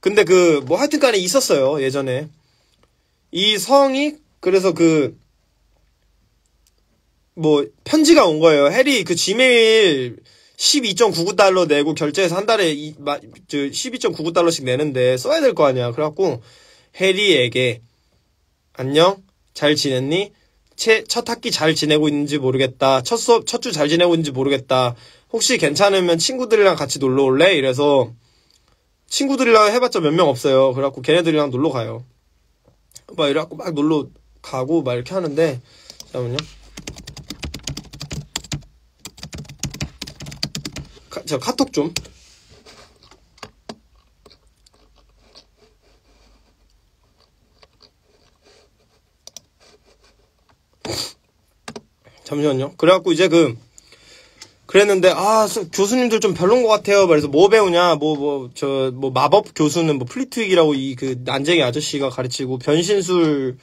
근데 그 뭐 하여튼간에 있었어요 예전에 이 성이 그래서 그뭐 편지가 온 거예요. 해리 그 지메일 12.99달러 내고 결제해서 한 달에 12.99달러씩 내는데 써야 될 거 아니야. 그래갖고 해리에게 안녕 잘 지냈니? 첫 학기 잘 지내고 있는지 모르겠다. 첫 수업 첫 주 잘 지내고 있는지 모르겠다. 혹시 괜찮으면 친구들이랑 같이 놀러 올래? 이래서 친구들이랑 해봤자 몇 명 없어요. 그래갖고 걔네들이랑 놀러 가요. 막 이래갖고 막 놀러 가고 막 이렇게 하는데 잠깐만요. 제가 카톡 좀. 잠시만요. 그래갖고 이제 그 그랬는데 아 교수님들 좀 별론 것 같아요. 그래서 뭐 배우냐 뭐 뭐 저뭐 뭐 마법 교수는 뭐 플리트윅이라고 이 그 난쟁이 아저씨가 가르치고 변신술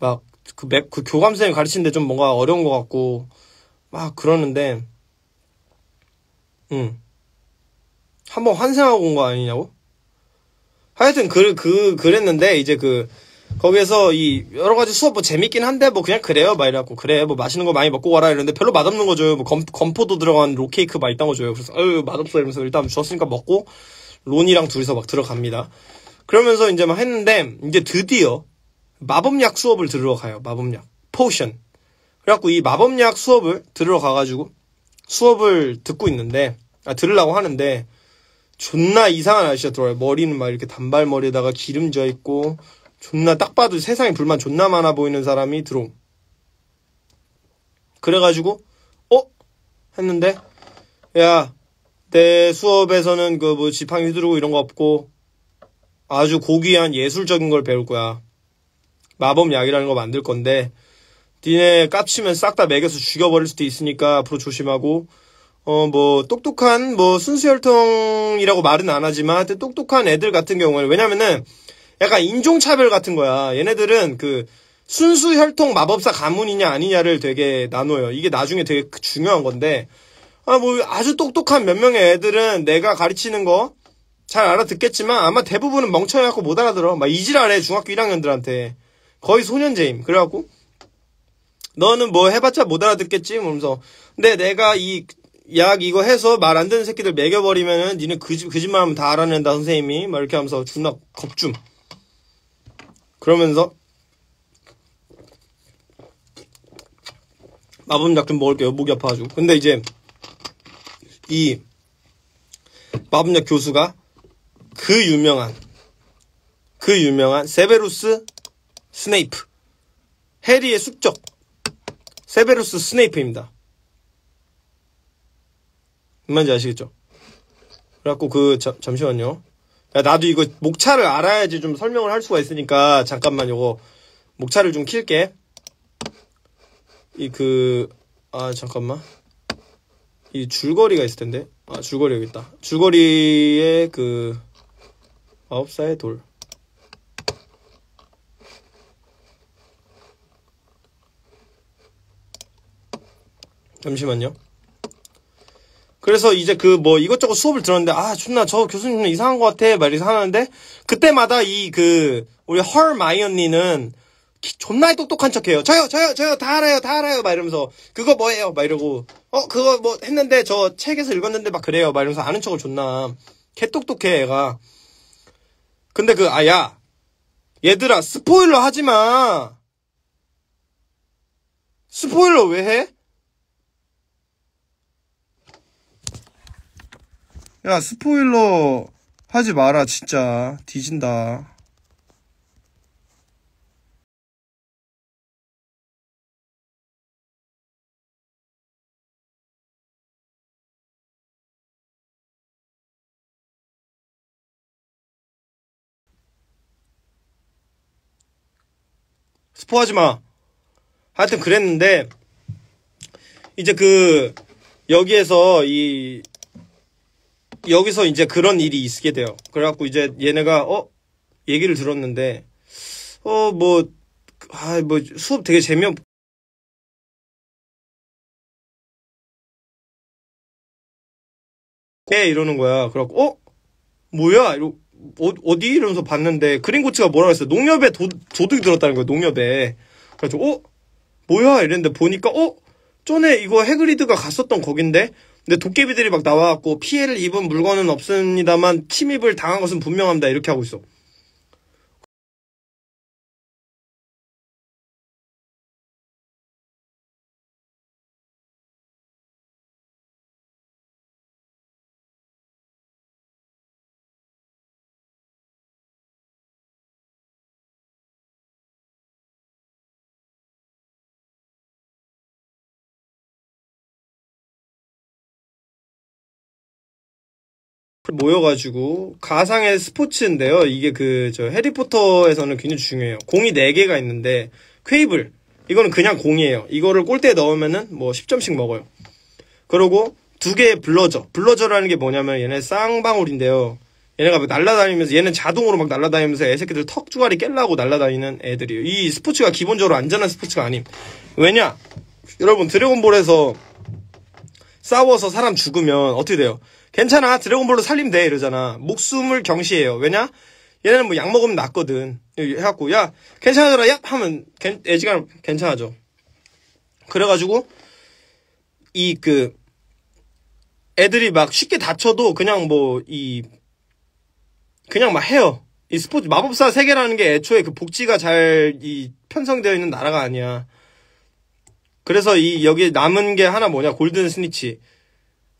막그 맵그 그 교감 선생님 가르치는데 좀 뭔가 어려운 것 같고 막 그러는데 응. 한 번 환생하고 온 거 아니냐고? 하여튼 그, 그, 그랬는데 이제 그 거기에서 이 여러 가지 수업 뭐 재밌긴 한데 뭐 그냥 그래요 막 이래갖고 그래 뭐 맛있는 거 많이 먹고 와라 이러는데 별로 맛없는 거죠 뭐 검, 검포도 들어간 로케이크막 있다고 줘요 그래서 어유 맛없어 이러면서 일단 줬으니까 먹고 론이랑 둘이서 막 들어갑니다 그러면서 이제 막 했는데 이제 드디어 마법약 수업을 들으러 가요 마법약 포션 그래갖고 이 마법약 수업을 들으러 가가지고 수업을 듣고 있는데 아 들으려고 하는데 존나 이상한 아저씨가 들어와요. 머리는 막 이렇게 단발머리에다가 기름져 있고 존나 딱 봐도 세상에 불만 존나 많아 보이는 사람이 들어옴. 그래가지고 어 했는데 야 내 수업에서는 그 뭐 지팡이 휘두르고 이런 거 없고 아주 고귀한 예술적인 걸 배울 거야. 마법 약이라는 거 만들 건데 니네 깝치면 싹 다 매겨서 죽여버릴 수도 있으니까 앞으로 조심하고 어 뭐 똑똑한 뭐 순수혈통이라고 말은 안 하지만 똑똑한 애들 같은 경우에는 왜냐면은 약간 인종차별 같은 거야 얘네들은 그 순수혈통 마법사 가문이냐 아니냐를 되게 나눠요 이게 나중에 되게 그 중요한 건데 아 뭐 아주 똑똑한 몇 명의 애들은 내가 가르치는 거 잘 알아듣겠지만 아마 대부분은 멍청해갖고 못 알아들어 막이질 아래 중학교 1학년들한테 거의 소년제임 그래갖고 너는 뭐 해봤자 못 알아듣겠지? 그러면서 근데 내가 이 약 이거 해서 말 안 듣는 새끼들 매여버리면은니는 그짓, 그짓말 하면 다 알아낸다, 선생님이. 막 이렇게 하면서 존나 겁줌. 그러면서 마법약 좀 먹을게요. 목이 아파가지고. 근데 이제 이 마법약 교수가 그 유명한 그 유명한 세베루스 스네이프 해리의 숙적 세베루스 스네이프입니다. 뭔지 아시겠죠? 그래갖고 그 자, 잠시만요. 야, 나도 이거 목차를 알아야지 좀 설명을 할 수가 있으니까 잠깐만 요거 목차를 좀 킬게. 이 그 아 잠깐만 이 줄거리가 있을 텐데 아 줄거리 여기 있다. 줄거리에그 아홉 사의 돌. 잠시만요. 그래서 이제 그 뭐 이것저것 수업을 들었는데 아 존나 저 교수님 이상한 것 같아 말 이래서 하는데 그때마다 이 그 우리 헐마이언니는 존나 똑똑한 척해요 저요 저요 저요 다 알아요 다 알아요 막 이러면서 그거 뭐예요 막 이러고 어 그거 뭐 했는데 저 책에서 읽었는데 막 그래요 막 이러면서 아는 척을 존나 개똑똑해 애가 근데 그 아야 얘들아 스포일러 하지마 스포일러 왜 해? 야, 스포일러 하지 마라, 진짜. 뒤진다. 스포하지 마. 하여튼 그랬는데, 이제 그, 여기에서 이 여기서 이제 그런 일이 있게 돼요. 그래갖고 이제 얘네가 어 얘기를 들었는데 어 뭐아뭐 아, 뭐, 수업 되게 재미없 해 네, 이러는 거야. 그래갖고 어 뭐야 이러 어, 어디 이러면서 봤는데 그린고치가 뭐라그랬어 농협에 도, 도둑이 들었다는 거야 농협에. 그래서 어 뭐야 이랬는데 보니까 어 전에 이거 해그리드가 갔었던 거긴데 근데 도깨비들이 막 나와갖고 피해를 입은 물건은 없습니다만 침입을 당한 것은 분명합니다. 이렇게 하고 있어. 모여가지고 가상의 스포츠인데요. 이게 그 저 해리포터에서는 굉장히 중요해요. 공이 4개가 있는데 퀘이블 이거는 그냥 공이에요. 이거를 골대에 넣으면은 뭐 10점씩 먹어요. 그러고 두 개의 블러저. 블러저라는 게 뭐냐면 얘네 쌍방울인데요. 얘네가 막 날라다니면서 얘는 자동으로 막 날라다니면서 애새끼들 턱 주가리 깰라고 날라다니는 애들이에요. 이 스포츠가 기본적으로 안전한 스포츠가 아님. 왜냐? 여러분 드래곤볼에서 싸워서 사람 죽으면 어떻게 돼요? 괜찮아 드래곤볼로 살리면 돼 이러잖아 목숨을 경시해요 왜냐 얘네는 뭐 약 먹으면 낫거든 해갖고 야 괜찮아라 야 하면 애지간 괜찮아져 그래가지고 이 그 애들이 막 쉽게 다쳐도 그냥 뭐 이 그냥 막 해요 이 스포츠 마법사 세계라는 게 애초에 그 복지가 잘 이 편성되어 있는 나라가 아니야 그래서 이 여기 남은 게 하나 뭐냐 골든 스니치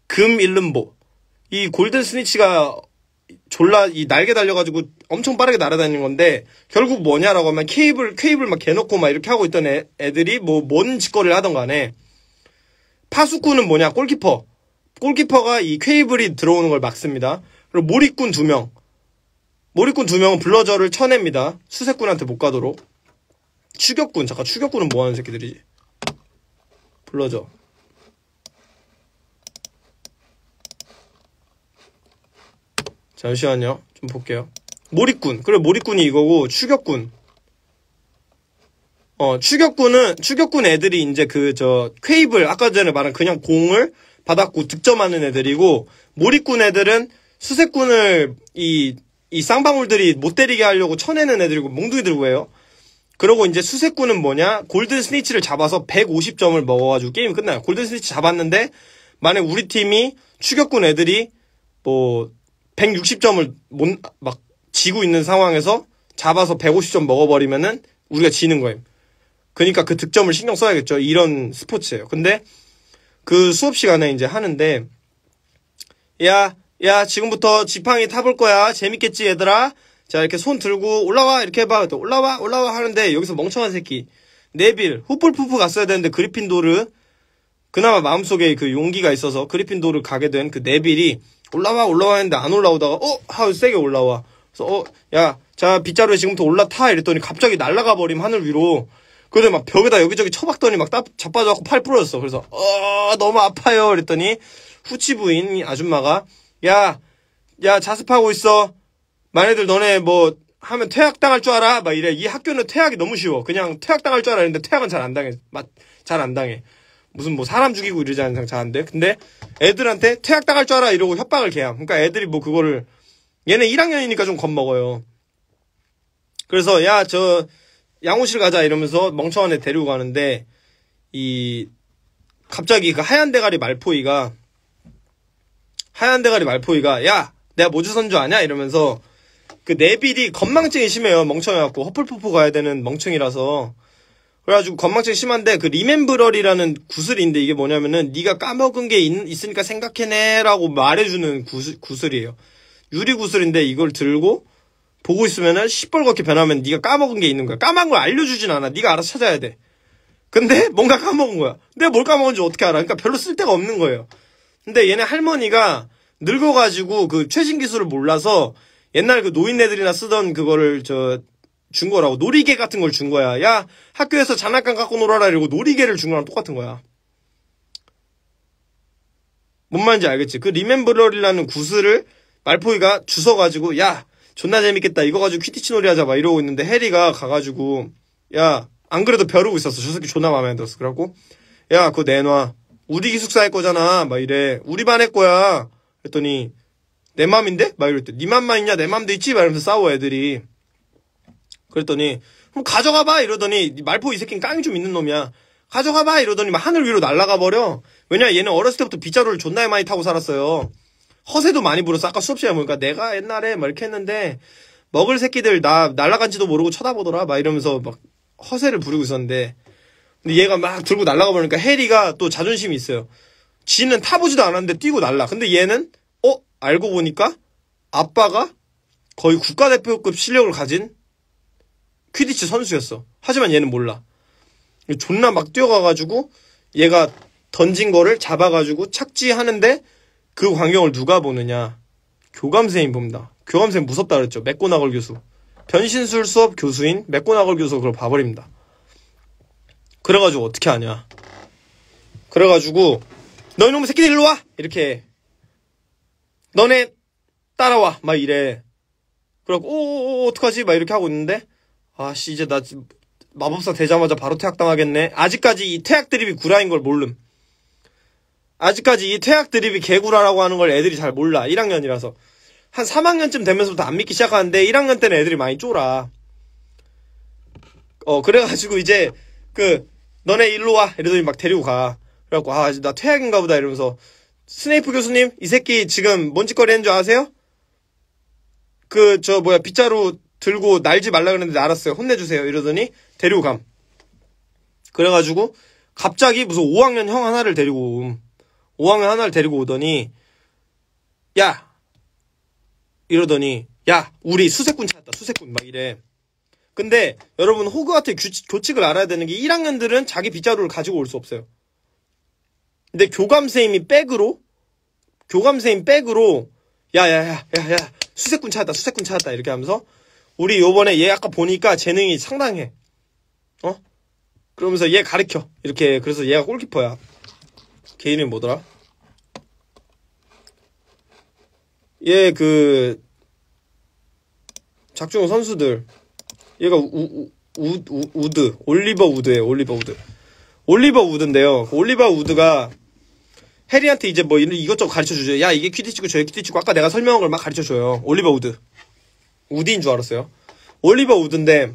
금 일름보 이 골든 스니치가 졸라 이 날개 달려가지고 엄청 빠르게 날아다니는 건데 결국 뭐냐라고 하면 케이블 케이블 막 개놓고 막 이렇게 하고 있던 애, 애들이 뭐뭔 짓거리를 하던 간에 파수꾼은 뭐냐 골키퍼 골키퍼가 이 케이블이 들어오는 걸 막습니다. 그리고 몰입꾼 두명 몰입꾼 두 명은 블러저를 쳐냅니다. 수색꾼한테 못 가도록 추격꾼 잠깐 추격꾼은 뭐 하는 새끼들이지? 블러저 잠시만요. 좀 볼게요. 모리꾼. 그래, 모리꾼이 이거고, 추격군. 어, 추격군은, 추격군 애들이 이제 그, 저, 퀘이블, 아까 전에 말한 그냥 공을 받았고 득점하는 애들이고, 모리꾼 애들은 수색군을 이, 이 쌍방울들이 못 때리게 하려고 쳐내는 애들이고, 몽둥이 들고 해요. 그러고 이제 수색군은 뭐냐? 골든 스니치를 잡아서 150점을 먹어가지고 게임 끝나요. 골든 스니치 잡았는데, 만약 우리 팀이 추격군 애들이 뭐, 160점을 못 막 지고 있는 상황에서 잡아서 150점 먹어버리면은 우리가 지는 거예요. 그러니까 그 득점을 신경 써야겠죠. 이런 스포츠예요. 근데 그 수업 시간에 이제 하는데 야, 야, 지금부터 지팡이 타볼 거야. 재밌겠지, 얘들아? 자, 이렇게 손 들고 올라와, 이렇게 해봐. 올라와, 올라와 하는데 여기서 멍청한 새끼. 네빌, 후풀푸프 갔어야 되는데 그리핀도르, 그나마 마음속에 그 용기가 있어서 그리핀도르 가게 된 그 네빌이 올라와 올라와 했는데 안 올라오다가 어 하고 세게 올라와 그래서 어 야 자 빗자루에 지금부터 올라타 이랬더니 갑자기 날아가 버림 하늘 위로 그래서 막 벽에다 여기저기 쳐박더니 막 따, 자빠져갖고 팔 부러졌어 그래서 어 너무 아파요 이랬더니 후치 부인 아줌마가 야 야 자습하고 있어 만네들 너네 뭐 하면 퇴학당할 줄 알아? 막 이래. 이 학교는 퇴학이 너무 쉬워. 그냥 퇴학당할 줄 알았는데 퇴학은 잘 안 당해. 막, 잘 안 당해. 무슨 뭐 사람 죽이고 이러지 않는 자인데 근데 애들한테 퇴학 당할 줄 알아 이러고 협박을 개함. 그러니까 애들이 뭐 그거를 얘네 1학년이니까 좀 겁먹어요. 그래서 야 저 양호실 가자 이러면서 멍청한 애 데리고 가는데 이 갑자기 그 하얀 대가리 말포이가 하얀 대가리 말포이가 야 내가 모주선줄 아냐 이러면서 그 네빌이 건망증이 심해요 멍청해갖고 허플포프 가야 되는 멍청이라서 그래가지고 건망증 이 심한데 그리멤브럴이라는 구슬인데 이게 뭐냐면은 네가 까먹은 게 있, 으니까 생각해내라고 말해주는 구슬, 이에요 유리 구슬인데 이걸 들고 보고 있으면은 시뻘겋게 변하면 네가 까먹은 게 있는 거야. 까만 걸 알려주진 않아. 네가 알아서 찾아야 돼. 근데 뭔가 까먹은 거야. 내가 뭘 까먹은지 어떻게 알아? 그러니까 별로 쓸데가 없는 거예요. 근데 얘네 할머니가 늙어가지고 그 최신 기술을 몰라서 옛날 그 노인네들이나 쓰던 그거를 저준 거라고. 놀이개 같은 걸 준 거야. 야, 학교에서 장난감 갖고 놀아라 이러고 놀이개를 준 거랑 똑같은 거야. 뭔 말인지 알겠지? 그리멤블러리라는 구슬을 말포이가 주워가지고 야 존나 재밌겠다 이거 가지고 퀴티치 놀이 하자 막 이러고 있는데 해리가 가가지고 야 안 그래도 벼르고 있었어 저 새끼 존나 마음에 안 들었어 그래갖고 야 그거 내놔 우리 기숙사 할 거잖아 막 이래 우리 반할 거야 그랬더니 내 맘인데? 막 이럴 때네 맘만 있냐 내 맘도 있지? 막 이러면서 싸워 애들이 그랬더니 그럼 가져가 봐 이러더니 말포 이 새끼는 깡이 좀 있는 놈이야. 가져가 봐 이러더니 막 하늘 위로 날아가 버려. 왜냐 얘는 어렸을 때부터 빗자루를 존나 많이 타고 살았어요. 허세도 많이 부었어 아까 수업 시간에 보니까 내가 옛날에 막 이렇게 했는데 먹을 새끼들 나날아간지도 모르고 쳐다보더라 막 이러면서 막 허세를 부리고 있었는데 근데 얘가 막 들고 날라가 버리니까 해리가 또 자존심이 있어요. 지는 타보지도 않았는데 뛰고 날라. 근데 얘는 어 알고 보니까 아빠가 거의 국가대표급 실력을 가진 퀴디치 선수였어. 하지만 얘는 몰라. 존나 막 뛰어가가지고 얘가 던진 거를 잡아가지고 착지하는데 그 광경을 누가 보느냐. 교감생이 봅니다. 교감생 무섭다 그랬죠. 맥고나걸 교수. 변신술 수업 교수인 맥고나걸 교수 그걸 봐버립니다. 그래가지고 어떻게 하냐. 그래가지고 너 이놈의 새끼들 일로 와! 이렇게 너네 따라와! 막 이래. 그래갖고 오오오 어떡하지? 막 이렇게 하고 있는데 아씨 이제 나 마법사 되자마자 바로 퇴학당하겠네. 아직까지 이 퇴학 드립이 구라인 걸 모름. 아직까지 이 퇴학 드립이 개구라라고 하는 걸 애들이 잘 몰라. 1학년이라서. 한 3학년쯤 되면서부터 안 믿기 시작하는데 1학년 때는 애들이 많이 쫄아. 어 그래가지고 이제 그 너네 일로 와 이러더니 막 데리고 가. 그래갖고 아 나 퇴학인가 보다 이러면서 스네이프 교수님 이 새끼 지금 뭔 짓거리 했는 줄 아세요? 그 저 뭐야 빗자루 들고 날지 말라 그랬는데 날았어요. 혼내주세요. 이러더니 데리고 감. 그래가지고 갑자기 무슨 5학년 형 하나를 데리고 옴. 5학년 하나를 데리고 오더니 야 이러더니 야 우리 수색군 찾았다 수색군 막 이래. 근데 여러분 호그와트의 규칙을 알아야 되는 게 1학년들은 자기 빗자루를 가지고 올 수 없어요. 근데 교감선이 백으로 교감선이 백으로 야야야야야 수색군 찾았다 수색군 찾았다 이렇게 하면서 우리 요번에 얘 아까 보니까 재능이 상당해. 어? 그러면서 얘 가르켜. 이렇게 그래서 얘가 골키퍼야. 걔 이름이 뭐더라? 얘 그 작중 선수들 얘가 우, 우, 우, 우, 드 올리버 우드에요 올리버 우드 올리버 우드인데요 올리버 우드가 해리한테 이제 뭐 이것저것 가르쳐 주죠 야 이게 퀴디치고 저게 퀴디치고 아까 내가 설명한 걸 막 가르쳐 줘요 올리버 우드 우디인 줄 알았어요. 올리버 우드인데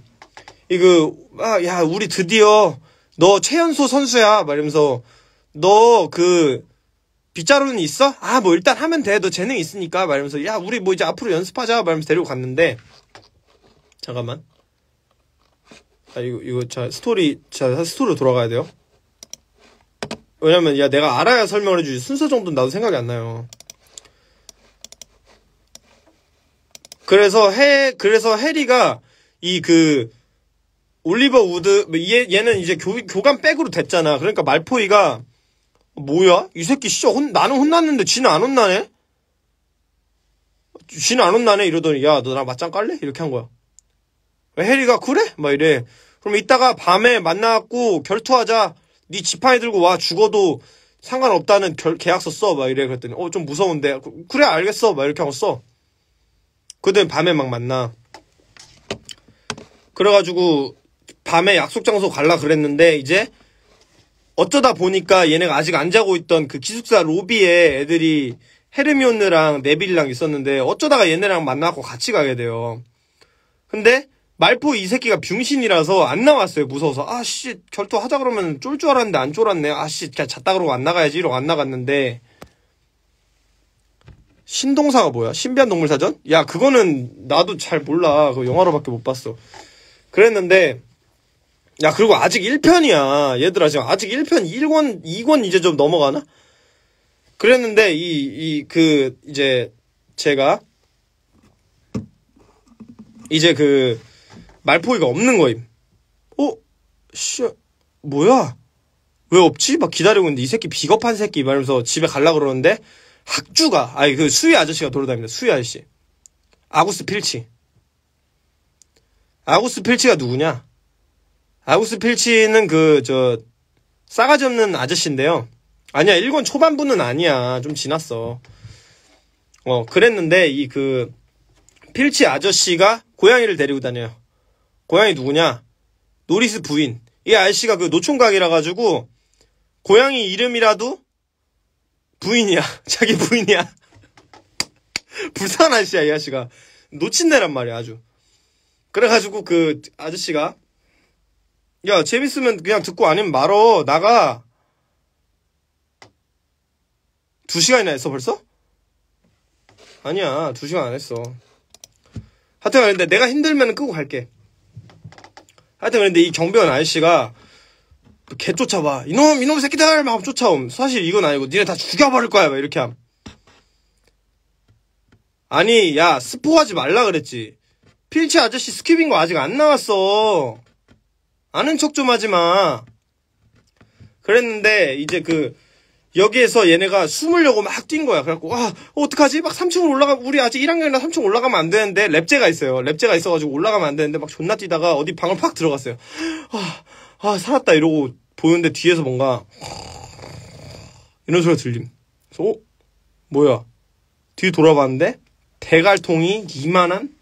이거 그, 아, 야 우리 드디어 너 최연소 선수야 말하면서 너 그 빗자루는 있어? 아 뭐 일단 하면 돼. 너 재능 있으니까 말하면서 야 우리 뭐 이제 앞으로 연습하자 말하면서 데리고 갔는데 잠깐만. 아 이거 이거 자 스토리 자 스토리로 돌아가야 돼요. 왜냐면 야 내가 알아야 설명을 해주지 순서 정도는 나도 생각이 안 나요. 그래서 해 그래서 해리가 이 그 올리버 우드 뭐 얘 얘는 이제 교, 교감 백으로 됐잖아. 그러니까 말포이가 뭐야 이 새끼 씨짜 나는 혼났는데 지는 안 혼나네. 지는 안 혼나네 이러더니 야 너 나 맞짱 깔래 이렇게 한 거야. 해리가 그래 막 이래. 그럼 이따가 밤에 만나갖고 결투하자. 네 지팡이 들고 와 죽어도 상관없다는 결, 계약서 써 막 이래 그랬더니 어 좀 무서운데 그, 그래 알겠어 막 이렇게 하고 써. 그때 밤에 막 만나. 그래가지고 밤에 약속 장소 갈라 그랬는데 이제 어쩌다 보니까 얘네가 아직 안 자고 있던 그 기숙사 로비에 애들이 헤르미온느랑 네빌이랑 있었는데 어쩌다가 얘네랑 만나고 갖 같이 가게 돼요. 근데 말포 이 새끼가 병신이라서 안 나왔어요. 무서워서 아 씨 결투하자 그러면 쫄 줄 알았는데 안 쫄았네. 아씨 그냥 잤다 그러고 안 나가야지 이러고 안 나갔는데 신동사가 뭐야? 신비한 동물사전? 야, 그거는 나도 잘 몰라. 그 영화로밖에 못 봤어. 그랬는데, 야, 그리고 아직 1편이야. 얘들아, 지금 아직 1편, 1권, 2권 이제 좀 넘어가나? 그랬는데, 이, 이, 그, 이제, 제가, 이제 그, 말포이가 없는 거임. 어? 씨, 뭐야? 왜 없지? 막 기다리고 있는데, 이 새끼 비겁한 새끼, 말면서 집에 갈라 그러는데, 학주가 아니 그 수위 아저씨가 돌아다닙니다. 수위 아저씨. 아구스 필치. 아구스 필치가 누구냐? 아구스 필치는 그 저 싸가지 없는 아저씨인데요. 아니야 일권 초반부는 아니야 좀 지났어. 어 그랬는데 이 그 필치 아저씨가 고양이를 데리고 다녀요. 고양이 누구냐? 노리스 부인. 이 아저씨가 그 노총각이라 가지고 고양이 이름이라도 부인이야. 자기 부인이야. 불쌍한 아저씨야, 이 아저씨가. 놓친다란 말이야, 아주. 그래가지고 그 아저씨가 야, 재밌으면 그냥 듣고 아니면 말어. 나가. 두 시간이나 했어, 벌써? 아니야, 두 시간 안 했어. 하여튼, 그런데 내가 힘들면 끄고 갈게. 하여튼, 그런데이 경비원 아저씨가 개 쫓아와. 이놈, 이놈 새끼들! 막 쫓아옴. 사실 이건 아니고, 니네 다 죽여버릴 거야. 막 이렇게 함. 아니, 야, 스포하지 말라 그랬지. 필치 아저씨 스킵인 거 아직 안 나왔어. 아는 척 좀 하지 마. 그랬는데, 이제 그, 여기에서 얘네가 숨으려고 막 뛴 거야. 그래갖고, 아, 어떡하지? 막 3층으로 올라가, 우리 아직 1학년이라 3층 올라가면 안 되는데, 랩제가 있어요. 랩제가 있어가지고 올라가면 안 되는데, 막 존나 뛰다가 어디 방을 팍 들어갔어요. 아, 아 살았다 이러고 보는데 뒤에서 뭔가 이런 소리가 들림. 그래서 어? 뭐야? 뒤 돌아봤는데 대갈통이 이만한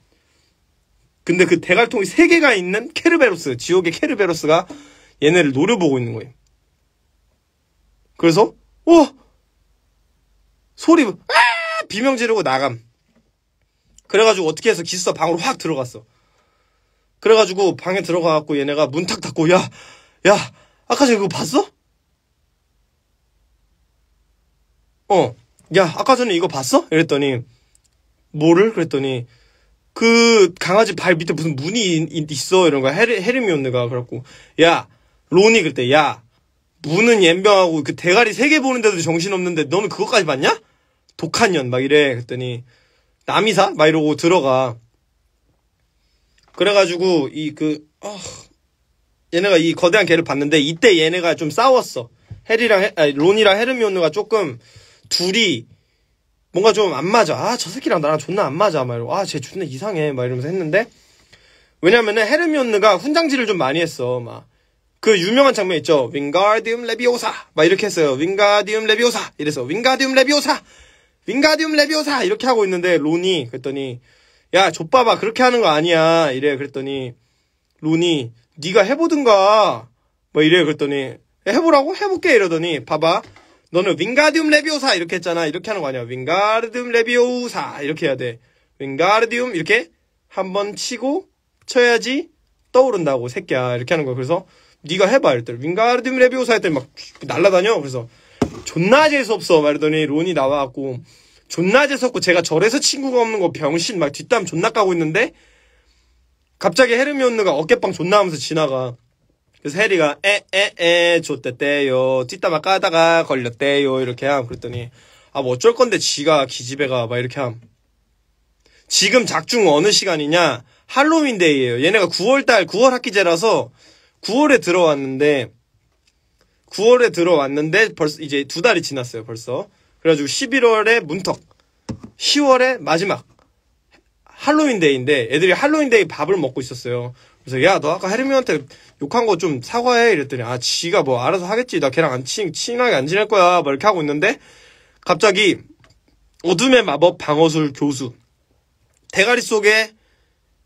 근데 그 대갈통이 세 개가 있는 케르베로스 지옥의 케르베로스가 얘네를 노려보고 있는 거예요. 그래서 와 소리 아! 비명 지르고 나감. 그래가지고 어떻게 해서 기숙사 방으로 확 들어갔어. 그래가지고 방에 들어가갖고 얘네가 문 탁 닫고 야 야, 아까 전에 그거 봤어? 어, 야, 아까 전에 이거 봤어? 이랬더니, 뭐를? 그랬더니, 그 강아지 발 밑에 무슨 문이 있어 이런 거야 헤르, 헤르미온느가 그래갖고 야 로니 그때 야 문은 옌병하고 그 대가리 세 개 보는데도 정신없는데 너는 그것까지 봤냐? 독한 년 막 이래 그랬더니 남이사? 막 이러고 들어가 그래가지고 이그 어, 아, 얘네가 이 거대한 개를 봤는데 이때 얘네가 좀 싸웠어. 해리랑 아니, 론이랑 헤르미온느가 조금 둘이 뭔가 좀 안 맞아. 아, 저 새끼랑 나랑 존나 안 맞아. 막 이러고, 아, 쟤 존나 이상해. 막 이러면서 했는데, 왜냐면은 헤르미온느가 훈장질을 좀 많이 했어. 막. 그 유명한 장면 있죠. 윙가디움 레비오사. 막 이렇게 했어요. 윙가디움 레비오사. 이래서, 윙가디움 레비오사. 윙가디움 레비오사. 이렇게 하고 있는데, 론이, 그랬더니, 야, 좆봐봐. 그렇게 하는 거 아니야. 이래. 그랬더니, 론이, 네가 해보든가 뭐 이래 그랬더니 해보라고 해볼게 이러더니 봐봐 너는 윙가디움 레비오사 이렇게 했잖아 이렇게 하는 거 아니야 윙가디움 레비오사 이렇게 해야 돼윙가디움 이렇게 한 번 치고 쳐야지 떠오른다고 새끼야 이렇게 하는 거야 그래서 네가 해봐 이랬더니 윙가디움 레비오사 했더니 막 날라다녀 그래서 존나 재수없어 말더니 론이 나와갖고 존나 재수없고 제가 절에서 친구가 없는 거 병신 막 뒷담 존나 까고 있는데 갑자기 헤르미온느가 어깨빵 존나 하면서 지나가. 그래서 해리가 에에에 줬대대요 뒷담화 까다가 걸렸대요. 이렇게 함. 그랬더니 아 뭐 어쩔 건데 지가 기집애가 막 이렇게 함. 지금 작중 어느 시간이냐? 할로윈데이예요. 얘네가 9월달 9월 학기제라서 9월에 들어왔는데 9월에 들어왔는데 벌써 이제 두 달이 지났어요. 벌써. 그래가지고 11월에 문턱, 10월에 마지막, 할로윈데이인데 애들이 할로윈데이 밥을 먹고 있었어요. 그래서 야 너 아까 헤르미한테 욕한 거 좀 사과해 이랬더니 아 지가 뭐 알아서 하겠지 나 걔랑 안 친, 친하게 안 지낼 거야 막 이렇게 하고 있는데 갑자기 어둠의 마법 방어술 교수 대가리 속에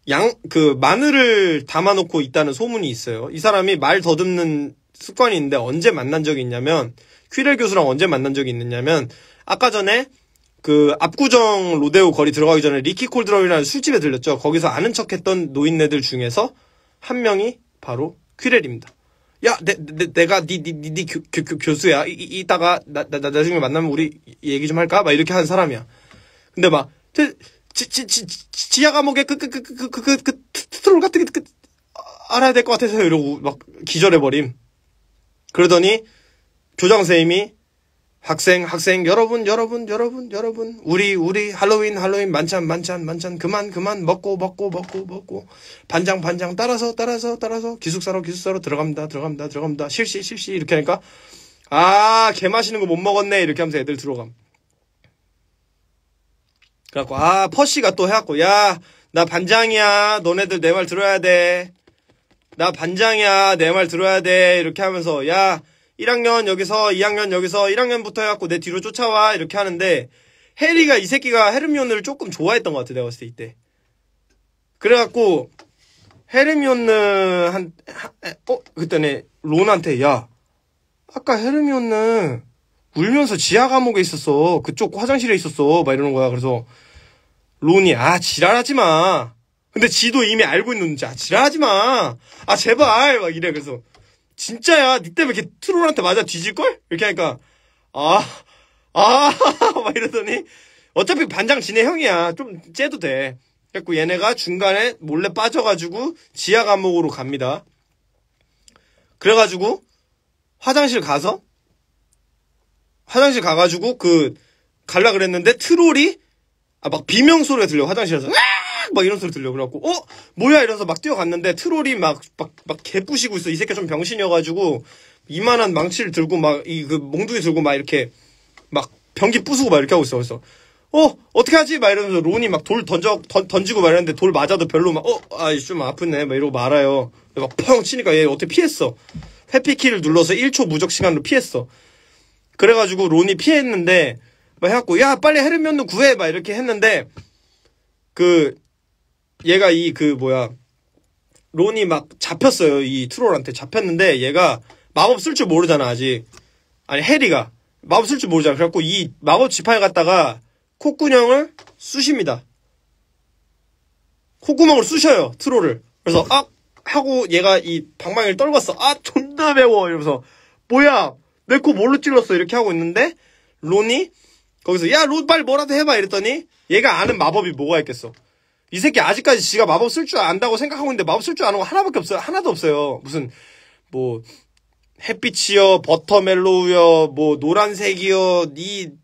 양 그 마늘을 담아놓고 있다는 소문이 있어요. 이 사람이 말 더듬는 습관이 있는데 언제 만난 적이 있냐면 퀴렐 교수랑 언제 만난 적이 있느냐면 아까 전에 그 압구정 로데오 거리 들어가기 전에 리키 콜드럼이라는 술집에 들렸죠. 거기서 아는 척했던 노인네들 중에서 한 명이 바로 퀴렐입니다. 야, 내, 내, 가 니, 니, 니, 교, 교, 수야 이, 이따가 나, 나, 나, 중에 만나면 우리 얘기 좀 할까? 막 이렇게 하는 사람이야. 근데 막, 지, 지, 지, 지하 감옥의 그, 그, 그, 그, 그, 그, 그, 트롤 같은 게, 그, 아, 알아야 될 것 같아서 이러고 막 기절해버림. 그러더니 교장선생님이 학생, 학생, 여러분, 여러분, 여러분, 여러분, 우리, 우리, 할로윈, 할로윈, 만찬, 만찬, 만찬, 그만, 그만, 먹고, 먹고, 먹고, 먹고, 반장, 반장, 따라서, 따라서, 따라서, 기숙사로, 기숙사로 들어갑니다, 들어갑니다, 들어갑니다, 실시, 실시, 이렇게 하니까, 아, 개맛있는거 못 먹었네, 이렇게 하면서 애들 들어감. 그래갖고, 아, 퍼시가 또 해갖고, 야, 나 반장이야, 너네들 내 말 들어야 돼. 나 반장이야, 내 말 들어야 돼, 이렇게 하면서, 야, 1학년 여기서 2학년 여기서 1학년부터 해갖고 내 뒤로 쫓아와 이렇게 하는데 해리가 이 새끼가 헤르미온을 조금 좋아했던 것 같아 내가 봤을 때 이때 그래갖고 헤르미온느 한, 어? 그때는 론한테, 야, 아까 헤르미온느 울면서 지하 감옥에 있었어. 그쪽 화장실에 있었어. 막 이러는 거야. 그래서 론이, 아, 지랄하지 마. 근데 지도 이미 알고 있는지, 아, 지랄하지 마. 아, 제발. 막 이래. 그래서 진짜야 니 때문에 이렇게 트롤한테 맞아 뒤질걸? 이렇게 하니까 아아 막 이러더니 어차피 반장 지네 형이야 좀 째도 돼 그래갖고 얘네가 중간에 몰래 빠져가지고 지하 감옥으로 갑니다 그래가지고 화장실 가서 화장실 가가지고 그 갈라 그랬는데 트롤이 아 막 비명 소리가 들려 화장실에서 막 이런 소리 들려. 그래갖고, 어? 뭐야? 이러면서 막 뛰어갔는데 트롤이 막, 막, 막개뿌시고 있어. 이 새끼 좀 병신이어가지고, 이만한 망치를 들고 막, 이, 그, 몽둥이 들고 막 이렇게, 막, 변기 부수고 막 이렇게 하고 있어. 그래서, 어? 어떻게 하지? 막 이러면서 론이 막 돌 던져, 던, 던지고 막 이러는데 돌 맞아도 별로 막, 어? 아이, 좀 아프네. 막 이러고 말아요. 막 펑 치니까 얘 어떻게 피했어. 회피키를 눌러서 1초 무적 시간으로 피했어. 그래가지고 론이 피했는데, 막 해갖고, 야, 빨리 헤르면도 구해! 막 이렇게 했는데, 그, 얘가 이 그 뭐야 론이 막 잡혔어요 이 트롤한테 잡혔는데 얘가 마법 쓸 줄 모르잖아 아직 아니 해리가 마법 쓸 줄 모르잖아 그래갖고 이 마법 지팡이 갖다가 콧구녕을 쑤십니다 콧구멍을 쑤셔요 트롤을 그래서 아 하고 얘가 이 방망이를 떨궜어 아 존나 매워 이러면서 뭐야 내 코 뭘로 찔렀어 이렇게 하고 있는데 론이 거기서 야론 빨리 뭐라도 해봐 이랬더니 얘가 아는 마법이 뭐가 있겠어 이 새끼 아직까지 지가 마법 쓸 줄 안다고 생각하고 있는데 마법 쓸 줄 아는 거 하나밖에 없어요. 하나도 없어요. 무슨 뭐 햇빛이여 버터멜로우여 뭐 노란색이여 니그뭐이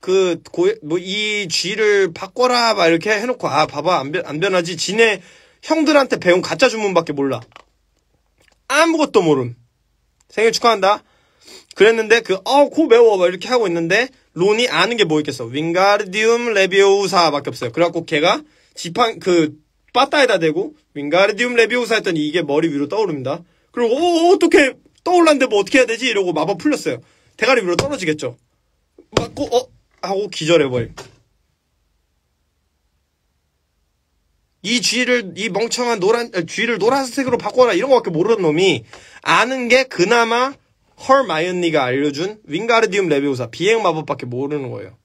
그 뭐 쥐를 바꿔라 막 이렇게 해놓고 아 봐봐 안, 변, 안 변하지 지네 형들한테 배운 가짜 주문밖에 몰라 아무것도 모름 생일 축하한다 그랬는데 그어코 매워 막 이렇게 하고 있는데 론이 아는 게 뭐 있겠어 윙가르디움 레비오사밖에 없어요 그래갖고 걔가 지팡 그 빠따에다 대고 윙가르디움 레비오사 했더니 이게 머리 위로 떠오릅니다. 그리고 어, 어떻게 떠올랐는데 뭐 어떻게 해야 되지 이러고 마법 풀렸어요. 대가리 위로 떨어지겠죠. 맞고 어 하고 기절해버림. 이 쥐를 이 멍청한 노란 아, 쥐를 노란색으로 바꿔라 이런 것밖에 모르는 놈이 아는 게 그나마 헐마이언니가 알려준 윙가르디움 레비오사 비행 마법밖에 모르는 거예요.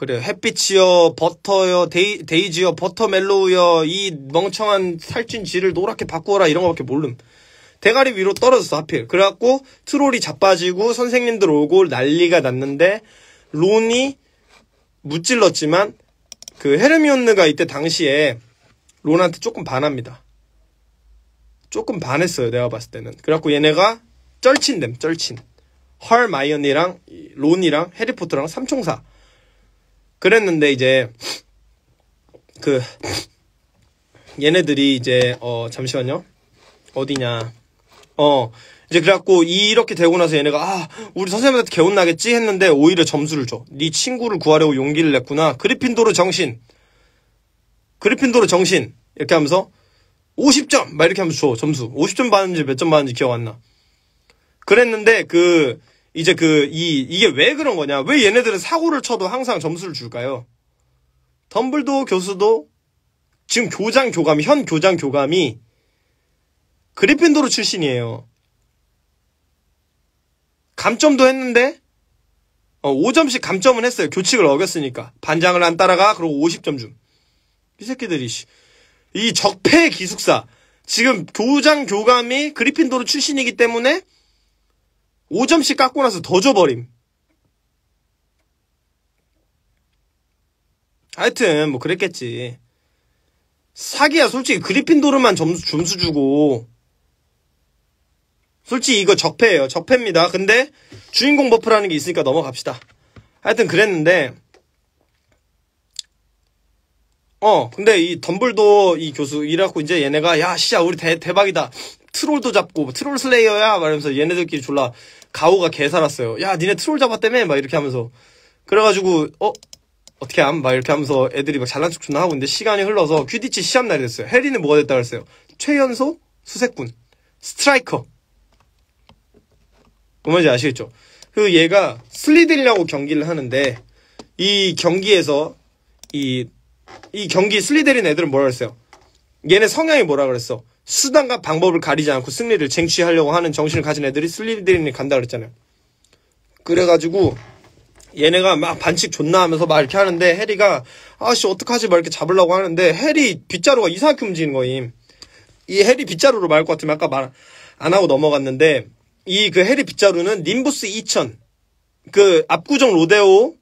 그래 요 햇빛이여 버터여 데이, 데이지여 버터멜로우여 이 멍청한 살찐 쥐를 노랗게 바꾸어라 이런 거밖에 모름 대가리 위로 떨어졌어 하필 그래갖고 트롤이 자빠지고 선생님들 오고 난리가 났는데 론이 무찔렀지만 그 헤르미온느가 이때 당시에 론한테 조금 반합니다 조금 반했어요 내가 봤을 때는 그래갖고 얘네가 쩔친됨 쩔친 헐마이언이랑 론이랑 해리포터랑 삼총사 그랬는데 이제 그 얘네들이 이제 어 잠시만요 어디냐 어 이제 그래갖고 이렇게 되고 나서 얘네가 아 우리 선생님한테 개운나겠지 했는데 오히려 점수를 줘 네 친구를 구하려고 용기를 냈구나 그리핀도르 정신 그리핀도르 정신 이렇게 하면서 50점 막 이렇게 하면서 줘 점수 50점 받은지 몇 점 받은지 기억 안 나 그랬는데 그 이제 그, 이, 이게 왜 그런 거냐? 왜 얘네들은 사고를 쳐도 항상 점수를 줄까요? 덤블도 교수도 지금 교장 교감, 현 교장 교감이 그리핀도르 출신이에요. 감점도 했는데, 어, 5점씩 감점은 했어요. 교칙을 어겼으니까. 반장을 안 따라가, 그리고 50점 줌. 이 새끼들이, 씨. 이 적폐 기숙사. 지금 교장 교감이 그리핀도르 출신이기 때문에 5점씩 깎고 나서 더 줘버림. 하여튼 뭐 그랬겠지. 사기야 솔직히 그리핀도르만 점수 점수 주고 솔직히 이거 적폐예요 적폐입니다. 근데 주인공 버프라는 게 있으니까 넘어갑시다. 하여튼 그랬는데 어 근데 이 덤블도 이 교수 이라고 이제 얘네가 야 씨야 우리 대, 대박이다 트롤도 잡고 트롤 슬레이어야 말하면서 얘네들끼리 졸라 가오가 개 살았어요. 야, 니네 트롤 잡았다며? 막 이렇게 하면서. 그래가지고, 어? 어떻게 함? 막 이렇게 하면서 애들이 막 잘난 척 존나 하고 있는데 시간이 흘러서 퀴디치 시합 날이 됐어요. 해리는 뭐가 됐다 그랬어요? 최연소 수색군. 스트라이커. 뭔지 아시겠죠? 그 얘가 슬리들이라고 경기를 하는데 이 경기에서 이, 이 경기 슬리데인 애들은 뭐라 그랬어요? 얘네 성향이 뭐라 그랬어? 수단과 방법을 가리지 않고 승리를 쟁취하려고 하는 정신을 가진 애들이 슬리데린이 간다 그랬잖아요. 그래가지고 얘네가 막 반칙 존나 하면서 막 이렇게 하는데 해리가 아씨 어떡하지 막 이렇게 잡으려고 하는데 해리 빗자루가 이상하게 움직이는 거임. 이 해리 빗자루로 말할 것 같으면 아까 말 안 하고 넘어갔는데 이 그 해리 빗자루는 님부스 2000그 압구정 로데오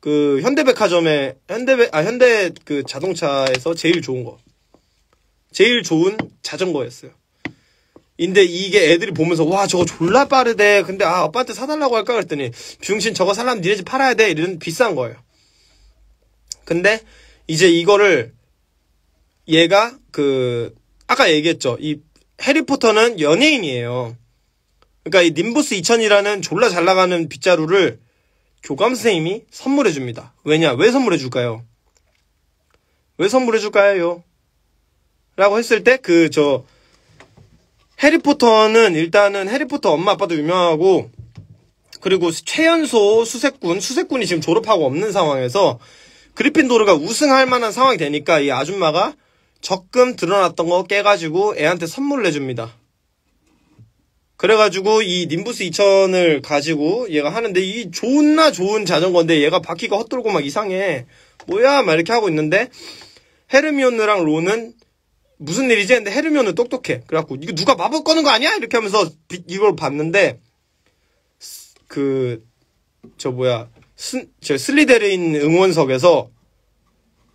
그 현대백화점에 현대백 아 현대 그 자동차에서 제일 좋은 거 제일 좋은 자전거였어요. 근데 이게 애들이 보면서 와 저거 졸라 빠르대. 근데 아 아빠한테 사달라고 할까 그랬더니 비용신 저거 살라면 니네 집 팔아야 돼. 이런 비싼 거예요. 근데 이제 이거를 얘가 그 아까 얘기했죠. 이 해리포터는 연예인이에요. 그러니까 이 님부스 2000이라는 졸라 잘 나가는 빗자루를 교감 선생님이 선물해 줍니다. 왜냐? 왜 선물해 줄까요? 왜 선물해 줄까요? 라고 했을 때 그 저 해리포터는 일단은 해리포터 엄마 아빠도 유명하고 그리고 최연소 수색군 수색군이 지금 졸업하고 없는 상황에서 그리핀도르가 우승할 만한 상황이 되니까 이 아줌마가 적금 드러났던 거 깨가지고 애한테 선물을 해줍니다. 그래가지고 이 님부스 2000을 가지고 얘가 하는데 이 존나 좋은 자전거인데 얘가 바퀴가 헛돌고 막 이상해. 뭐야? 막 이렇게 하고 있는데 헤르미온느랑 론은 무슨 일이지? 근데 헤르면은 똑똑해. 그래갖고 이거 누가 마법 거는 거 아니야? 이렇게 하면서 이걸 봤는데 그 저 뭐야 스, 저 슬리데린 응원석에서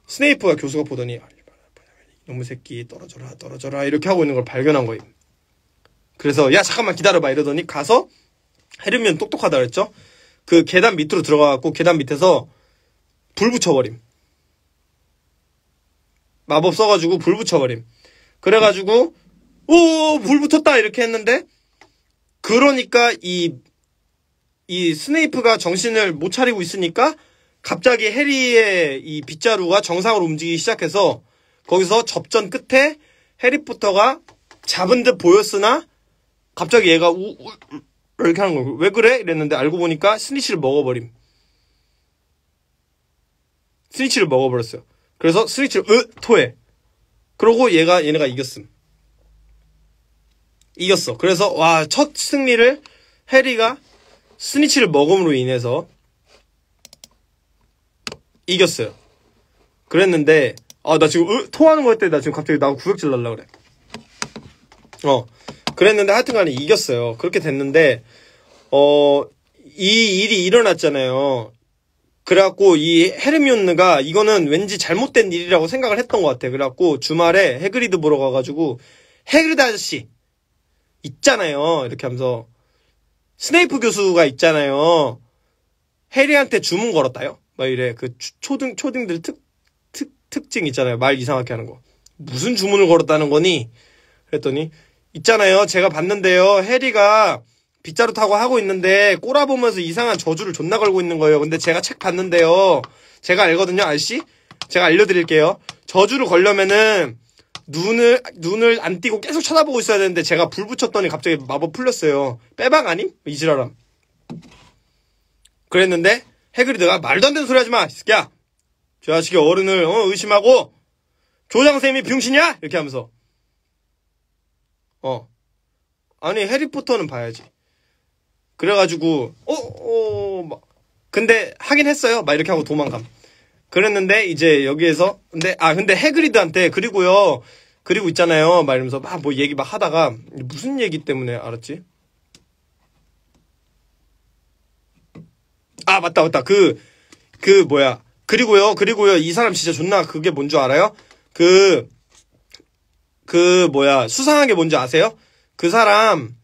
스네이프가 교수가 보더니 너무 아, 새끼 떨어져라 떨어져라 이렇게 하고 있는 걸 발견한 거임. 그래서 야 잠깐만 기다려봐 이러더니 가서 헤르면 똑똑하다 그랬죠. 그 계단 밑으로 들어가갖고 계단 밑에서 불 붙여버림. 마법 써가지고 불 붙여버림. 그래가지고 오불 붙었다 이렇게 했는데 그러니까 이 이 스네이프가 정신을 못 차리고 있으니까 갑자기 해리의 이 빗자루가 정상으로 움직이기 시작해서 거기서 접전 끝에 해리포터가 잡은 듯 보였으나 갑자기 얘가 우, 우 이렇게 하는 거예요. 왜 그래? 이랬는데 알고 보니까 스니치를 먹어버림. 스니치를 먹어버렸어요. 그래서 스니치를 으 토해. 그러고 얘가 얘네가 이겼음. 이겼어. 그래서 와 첫 승리를 해리가 스니치를 먹음으로 인해서 이겼어요. 그랬는데 아 나 지금 으, 토하는 거였대. 나 지금 갑자기 나 구역질 날라 그래. 어 그랬는데 하여튼간에 이겼어요. 그렇게 됐는데 어이 일이 일어났잖아요. 그래갖고 이 헤르미온느가 이거는 왠지 잘못된 일이라고 생각을 했던 것 같아. 그래갖고 주말에 해그리드 보러 가가지고 해그리드 아저씨 있잖아요. 이렇게 하면서 스네이프 교수가 있잖아요. 해리한테 주문 걸었다요. 막 이래 그 초등 초딩들 특, 특 특징 있잖아요. 말 이상하게 하는 거. 무슨 주문을 걸었다는 거니? 그랬더니 있잖아요. 제가 봤는데요. 해리가 빗자루 타고 하고 있는데 꼬라보면서 이상한 저주를 존나 걸고 있는 거예요. 근데 제가 책 봤는데요. 제가 알거든요, 아저씨? 제가 알려드릴게요. 저주를 걸려면은 눈을, 눈을 안 띄고 계속 쳐다보고 있어야 되는데 제가 불 붙였더니 갑자기 마법 풀렸어요. 빼박 아님? 이지라람 그랬는데 해그리드가 말도 안 되는 소리 하지 마! 이 새끼야! 저아저이 어른을 어, 의심하고 조장쌤이 병신이야? 이렇게 하면서 어. 아니 해리포터는 봐야지. 그래가지고 어, 어, 막 근데 하긴 했어요. 막 이렇게 하고 도망감. 그랬는데 이제 여기에서 근데 아 근데 해그리드한테 그리고요 그리고 있잖아요 막 이러면서 막 뭐 얘기 막 하다가 무슨 얘기 때문에 알았지? 아 맞다 맞다 그그 그 뭐야 그리고요 그리고요 이 사람 진짜 존나 그게 뭔 줄 알아요? 그그 그 뭐야 수상한 게 뭔지 아세요? 그 사람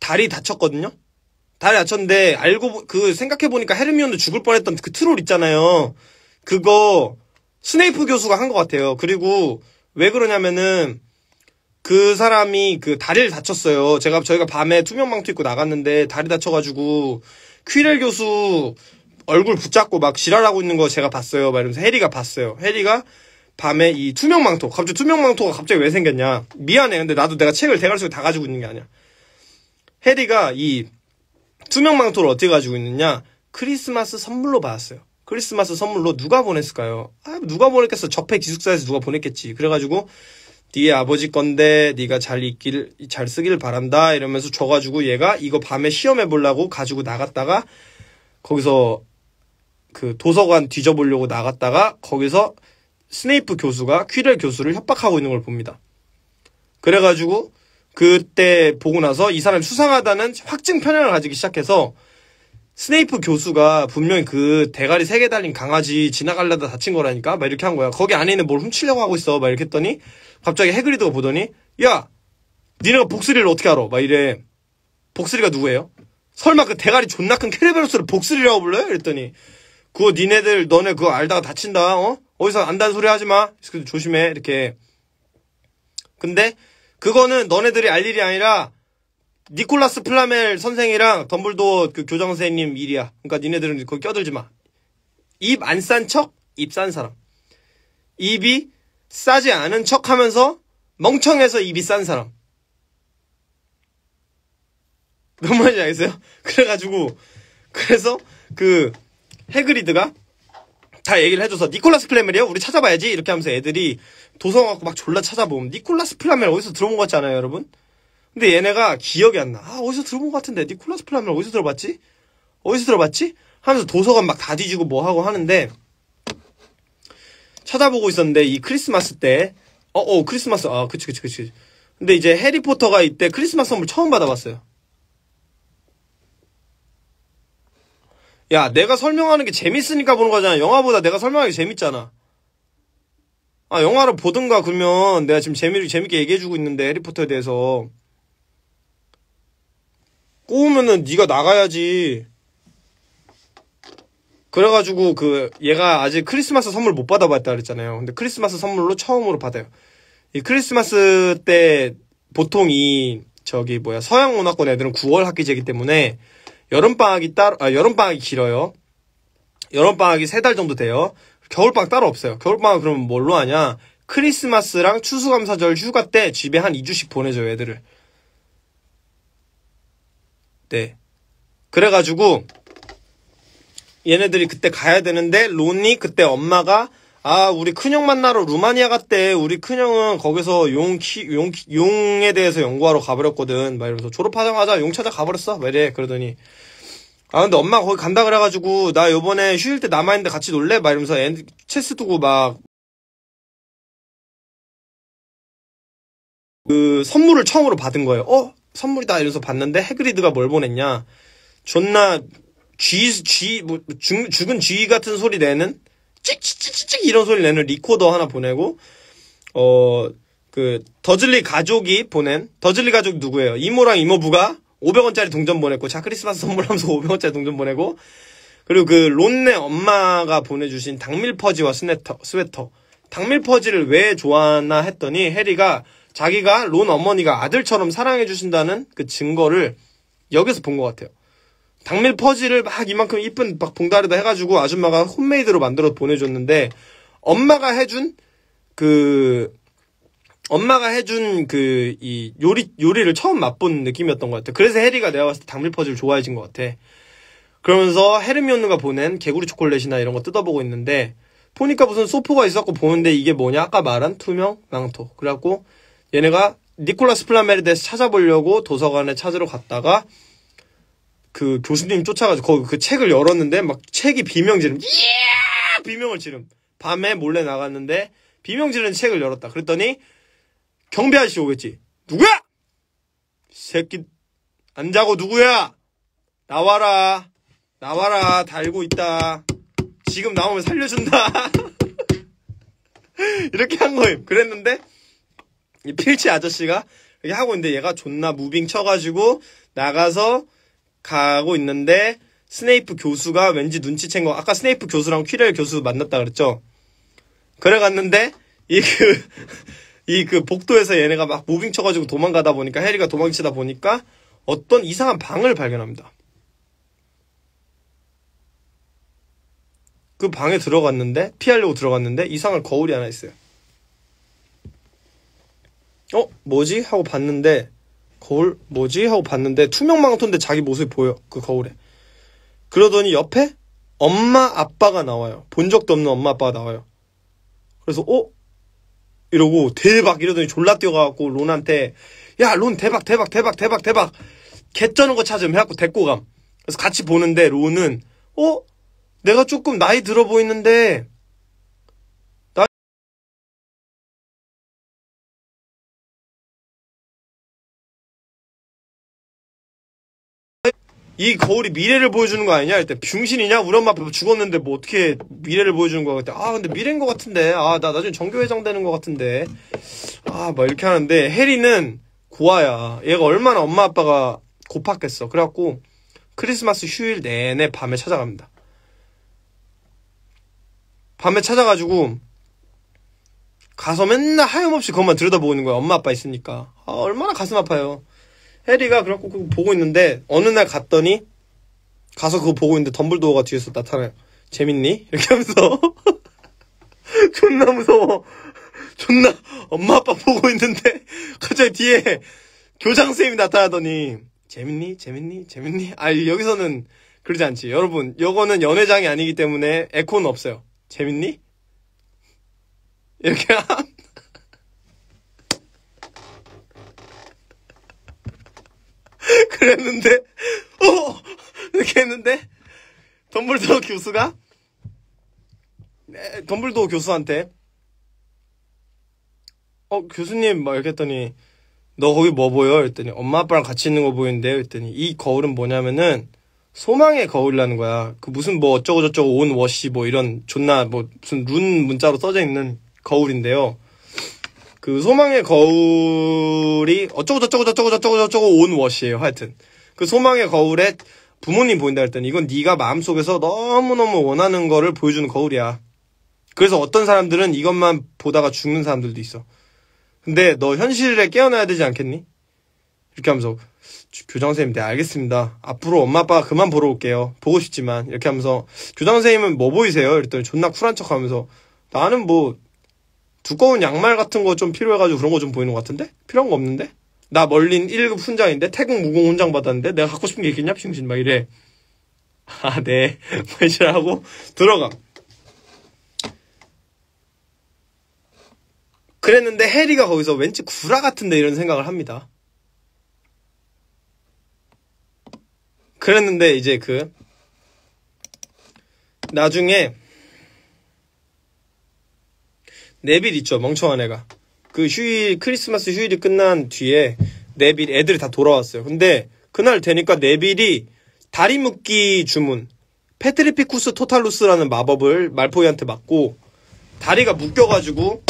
다리 다쳤거든요? 다리 다쳤는데 알고 그 생각해 보니까 헤르미온도 죽을 뻔했던 그 트롤 있잖아요. 그거 스네이프 교수가 한 것 같아요. 그리고 왜 그러냐면은 그 사람이 그 다리를 다쳤어요. 제가 저희가 밤에 투명 망토 입고 나갔는데 다리 다쳐가지고 퀴렐 교수 얼굴 붙잡고 막 지랄하고 있는 거 제가 봤어요. 막 이러면서 해리가 봤어요. 해리가 밤에 이 투명 망토 갑자기 투명 망토가 갑자기 왜 생겼냐 미안해 근데 나도 내가 책을 대가리 속다 가지고 있는 게 아니야 해리가 이 투명 망토를 어떻게 가지고 있느냐? 크리스마스 선물로 받았어요. 크리스마스 선물로 누가 보냈을까요? 아, 누가 보냈겠어. 적폐 기숙사에서 누가 보냈겠지. 그래가지고 네 아버지 건데 네가 잘 읽길 잘 쓰길 바란다 이러면서 줘가지고 얘가 이거 밤에 시험해 보려고 가지고 나갔다가 거기서 그 도서관 뒤져보려고 나갔다가 거기서 스네이프 교수가 퀴렐 교수를 협박하고 있는 걸 봅니다. 그래가지고 그때 보고 나서 이 사람이 수상하다는 확증 편향을 가지기 시작해서 스네이프 교수가 분명히 그 대가리 세 개 달린 강아지 지나가려다 다친 거라니까 막 이렇게 한 거야. 거기 안에 있는 뭘 훔치려고 하고 있어. 막 이렇게 했더니 갑자기 해그리드가 보더니 야 니네가 복스리를 어떻게 알아? 막 이래. 복스리가 누구예요? 설마 그 대가리 존나 큰 캐리베로스를 복스리라고 불러요? 이랬더니 그거 니네들 너네 그거 알다가 다친다. 어? 어디서 안다는 소리 하지 마. 조심해. 이렇게. 근데 그거는 너네들이 알 일이 아니라 니콜라스 플라멜 선생이랑 덤블도어 그 교장 선생님 일이야. 그러니까 니네들은 그거 껴들지 마. 입 안 싼 척, 입 싼 사람. 입이 싸지 않은 척 하면서 멍청해서 입이 싼 사람. 뭔 말인지 알겠어요? 그래가지고, 그래서 그 헤그리드가 다 얘기를 해줘서 니콜라스 플라멜이요? 우리 찾아봐야지 이렇게 하면서 애들이 도서 갖고 막 졸라 찾아보면 니콜라스 플라멜 어디서 들어본 것 같지 않아요 여러분? 근데 얘네가 기억이 안 나. 아 어디서 들어본 것 같은데 니콜라스 플라멜 어디서 들어봤지? 어디서 들어봤지? 하면서 도서관 막 다 뒤지고 뭐 하고 하는데 찾아보고 있었는데 이 크리스마스 때어 어, 크리스마스 아 그치 그치 그치 근데 이제 해리포터가 이때 크리스마스 선물 처음 받아봤어요 야, 내가 설명하는 게 재밌으니까 보는 거잖아. 영화보다 내가 설명하기 재밌잖아. 아, 영화를 보든가, 그러면 내가 지금 재미를, 재밌게 얘기해주고 있는데, 해리포터에 대해서. 꼬우면은 네가 나가야지. 그래가지고 그 얘가 아직 크리스마스 선물 못 받아봤다 그랬잖아요. 근데 크리스마스 선물로 처음으로 받아요. 이 크리스마스 때 보통 이 저기 뭐야 서양 문화권 애들은 9월 학기제이기 때문에 여름방학이 따로, 아, 여름방학이 길어요. 여름방학이 세 달 정도 돼요. 겨울방학 따로 없어요. 겨울방학 그러면 뭘로 하냐? 크리스마스랑 추수감사절 휴가 때 집에 한 2주씩 보내줘요, 애들을. 네. 그래가지고, 얘네들이 그때 가야 되는데, 론이 그때 엄마가 아, 우리 큰형 만나러 루마니아 갔대. 우리 큰형은 거기서 용, 키, 용, 용에 대해서 연구하러 가버렸거든. 막 이러면서 졸업하자마자 용 찾아 가버렸어. 막 이래. 그러더니. 아, 근데 엄마 가 거기 간다 그래가지고, 나 요번에 휴일 때 남아있는데 같이 놀래? 막 이러면서 엔, 체스 두고 막, 그, 선물을 처음으로 받은 거예요. 어? 선물이다. 이러면서 봤는데, 해그리드가 뭘 보냈냐. 존나, 쥐, 쥐, 뭐, 죽, 죽은 쥐 같은 소리 내는? 찍찍찍찍 이런 소리 내는 리코더 하나 보내고 어 그 더즐리 가족이 보낸 더즐리 가족 누구예요? 이모랑 이모부가 500원짜리 동전 보냈고 자 크리스마스 선물하면서 500원짜리 동전 보내고 그리고 그 론네 엄마가 보내주신 당밀 퍼지와 스네터 스웨터 당밀 퍼지를 왜 좋아하나 했더니 해리가 자기가 론 어머니가 아들처럼 사랑해 주신다는 그 증거를 여기서 본 것 같아요. 당밀 퍼즐을 막 이만큼 이쁜 막 봉다리다 해가지고 아줌마가 홈메이드로 만들어 보내줬는데 엄마가 해준 그 엄마가 해준 그 이 요리 요리를 처음 맛본 느낌이었던 것 같아. 그래서 해리가 내가 봤을 때 당밀 퍼즐 좋아해진 것 같아. 그러면서 헤르미온느가 보낸 개구리 초콜릿이나 이런 거 뜯어보고 있는데 보니까 무슨 소포가 있었고 보는데 이게 뭐냐 아까 말한 투명 망토. 그래갖고 얘네가 니콜라스 플라멜에 대해서 찾아보려고 도서관에 찾으러 갔다가 그 교수님 쫓아가지고 그 책을 열었는데 막 책이 비명 지름 예! 비명을 지름 밤에 몰래 나갔는데 비명 지르는 책을 열었다 그랬더니 경비 아저씨 오겠지 누구야 새끼 안 자고 누구야 나와라 나와라 달고 있다 지금 나오면 살려준다 이렇게 한 거임 그랬는데 이 필치 아저씨가 이렇게 하고 있는데 얘가 존나 무빙 쳐가지고 나가서 가고 있는데 스네이프 교수가 왠지 눈치챈 거 아까 스네이프 교수랑 퀴렐 교수 만났다 그랬죠 그래 갔는데 이 그이그 그 복도에서 얘네가 막 무빙 쳐가지고 도망가다 보니까 해리가 도망치다 보니까 어떤 이상한 방을 발견합니다 그 방에 들어갔는데 피하려고 들어갔는데 이상한 거울이 하나 있어요 어 뭐지 하고 봤는데 거울 뭐지 하고 봤는데 투명 망토인데 자기 모습이 보여 그 거울에 그러더니 옆에 엄마 아빠가 나와요 본 적도 없는 엄마 아빠가 나와요 그래서 어 이러고 대박 이러더니 졸라 뛰어가갖고 론한테 야 론 대박 대박 대박 대박 대박 개쩌는 거 찾음 해갖고 데리고 감 그래서 같이 보는데 론은 어 내가 조금 나이 들어 보이는데 이 거울이 미래를 보여주는 거 아니냐? 일단 중신이냐 우리 엄마 죽었는데 뭐 어떻게 미래를 보여주는 거야? 그때 아 근데 미래인 것 같은데 아나 나중에 정교 회장 되는 것 같은데 아막 이렇게 하는데 해리는 고아야. 얘가 얼마나 엄마 아빠가 고팠겠어. 그래갖고 크리스마스 휴일 내내 밤에 찾아갑니다. 밤에 찾아가지고 가서 맨날 하염없이 그것만 들여다보고 있는 거야. 엄마 아빠 있으니까. 아, 얼마나 가슴 아파요. 해리가 그래갖고 그거 보고 있는데 어느 날 갔더니 가서 그거 보고 있는데 덤블도어가 뒤에서 나타나요. 재밌니? 이렇게 하면서 존나 무서워. 존나 엄마 아빠 보고 있는데 갑자기 뒤에 교장 선생님이 나타나더니 재밌니? 재밌니? 재밌니? 아 여기서는 그러지 않지. 여러분, 요거는 연회장이 아니기 때문에 에코는 없어요. 재밌니? 이렇게 그랬는데 어 이렇게 했는데 덤블도 교수가 네, 덤블도 교수한테 어 교수님 막 이렇게 했더니 너 거기 뭐 보여? 했더니 엄마 아빠랑 같이 있는 거 보이는데 했더니이 거울은 뭐냐면은 소망의 거울이라는 거야. 그 무슨 뭐 어쩌고 저쩌고 온 워시 뭐 이런 존나 뭐 무슨 룬 문자로 써져 있는 거울인데요. 그 소망의 거울이 어쩌고 저쩌고 저쩌고 저쩌고 저쩌고 온 워시예요. 하여튼 그 소망의 거울에 부모님 보인다 했더니 이건 네가 마음속에서 너무너무 원하는 거를 보여주는 거울이야. 그래서 어떤 사람들은 이것만 보다가 죽는 사람들도 있어. 근데 너 현실에 깨어나야 되지 않겠니? 이렇게 하면서 교장 선생님 네 알겠습니다. 앞으로 엄마 아빠가 그만 보러 올게요. 보고 싶지만 이렇게 하면서 교장 선생님은 뭐 보이세요? 이랬더니 존나 쿨한 척하면서 나는 뭐 두꺼운 양말 같은 거 좀 필요해가지고 그런 거 좀 보이는 것 같은데? 필요한 거 없는데? 나 멀린 1급 훈장인데 태국 무공 훈장 받았는데 내가 갖고 싶은 게 있겠냐? 심신신막 이래. 아, 네. 뭐이라 하고 들어가. 그랬는데 해리가 거기서 왠지 구라 같은데 이런 생각을 합니다. 그랬는데 이제 그 나중에 네빌 있죠 멍청한 애가 그 휴일 크리스마스 휴일이 끝난 뒤에 네빌 애들이 다 돌아왔어요 근데 그날 되니까 네빌이 다리 묶기 주문 페트리피쿠스 토탈루스라는 마법을 말포이한테 맞고 다리가 묶여가지고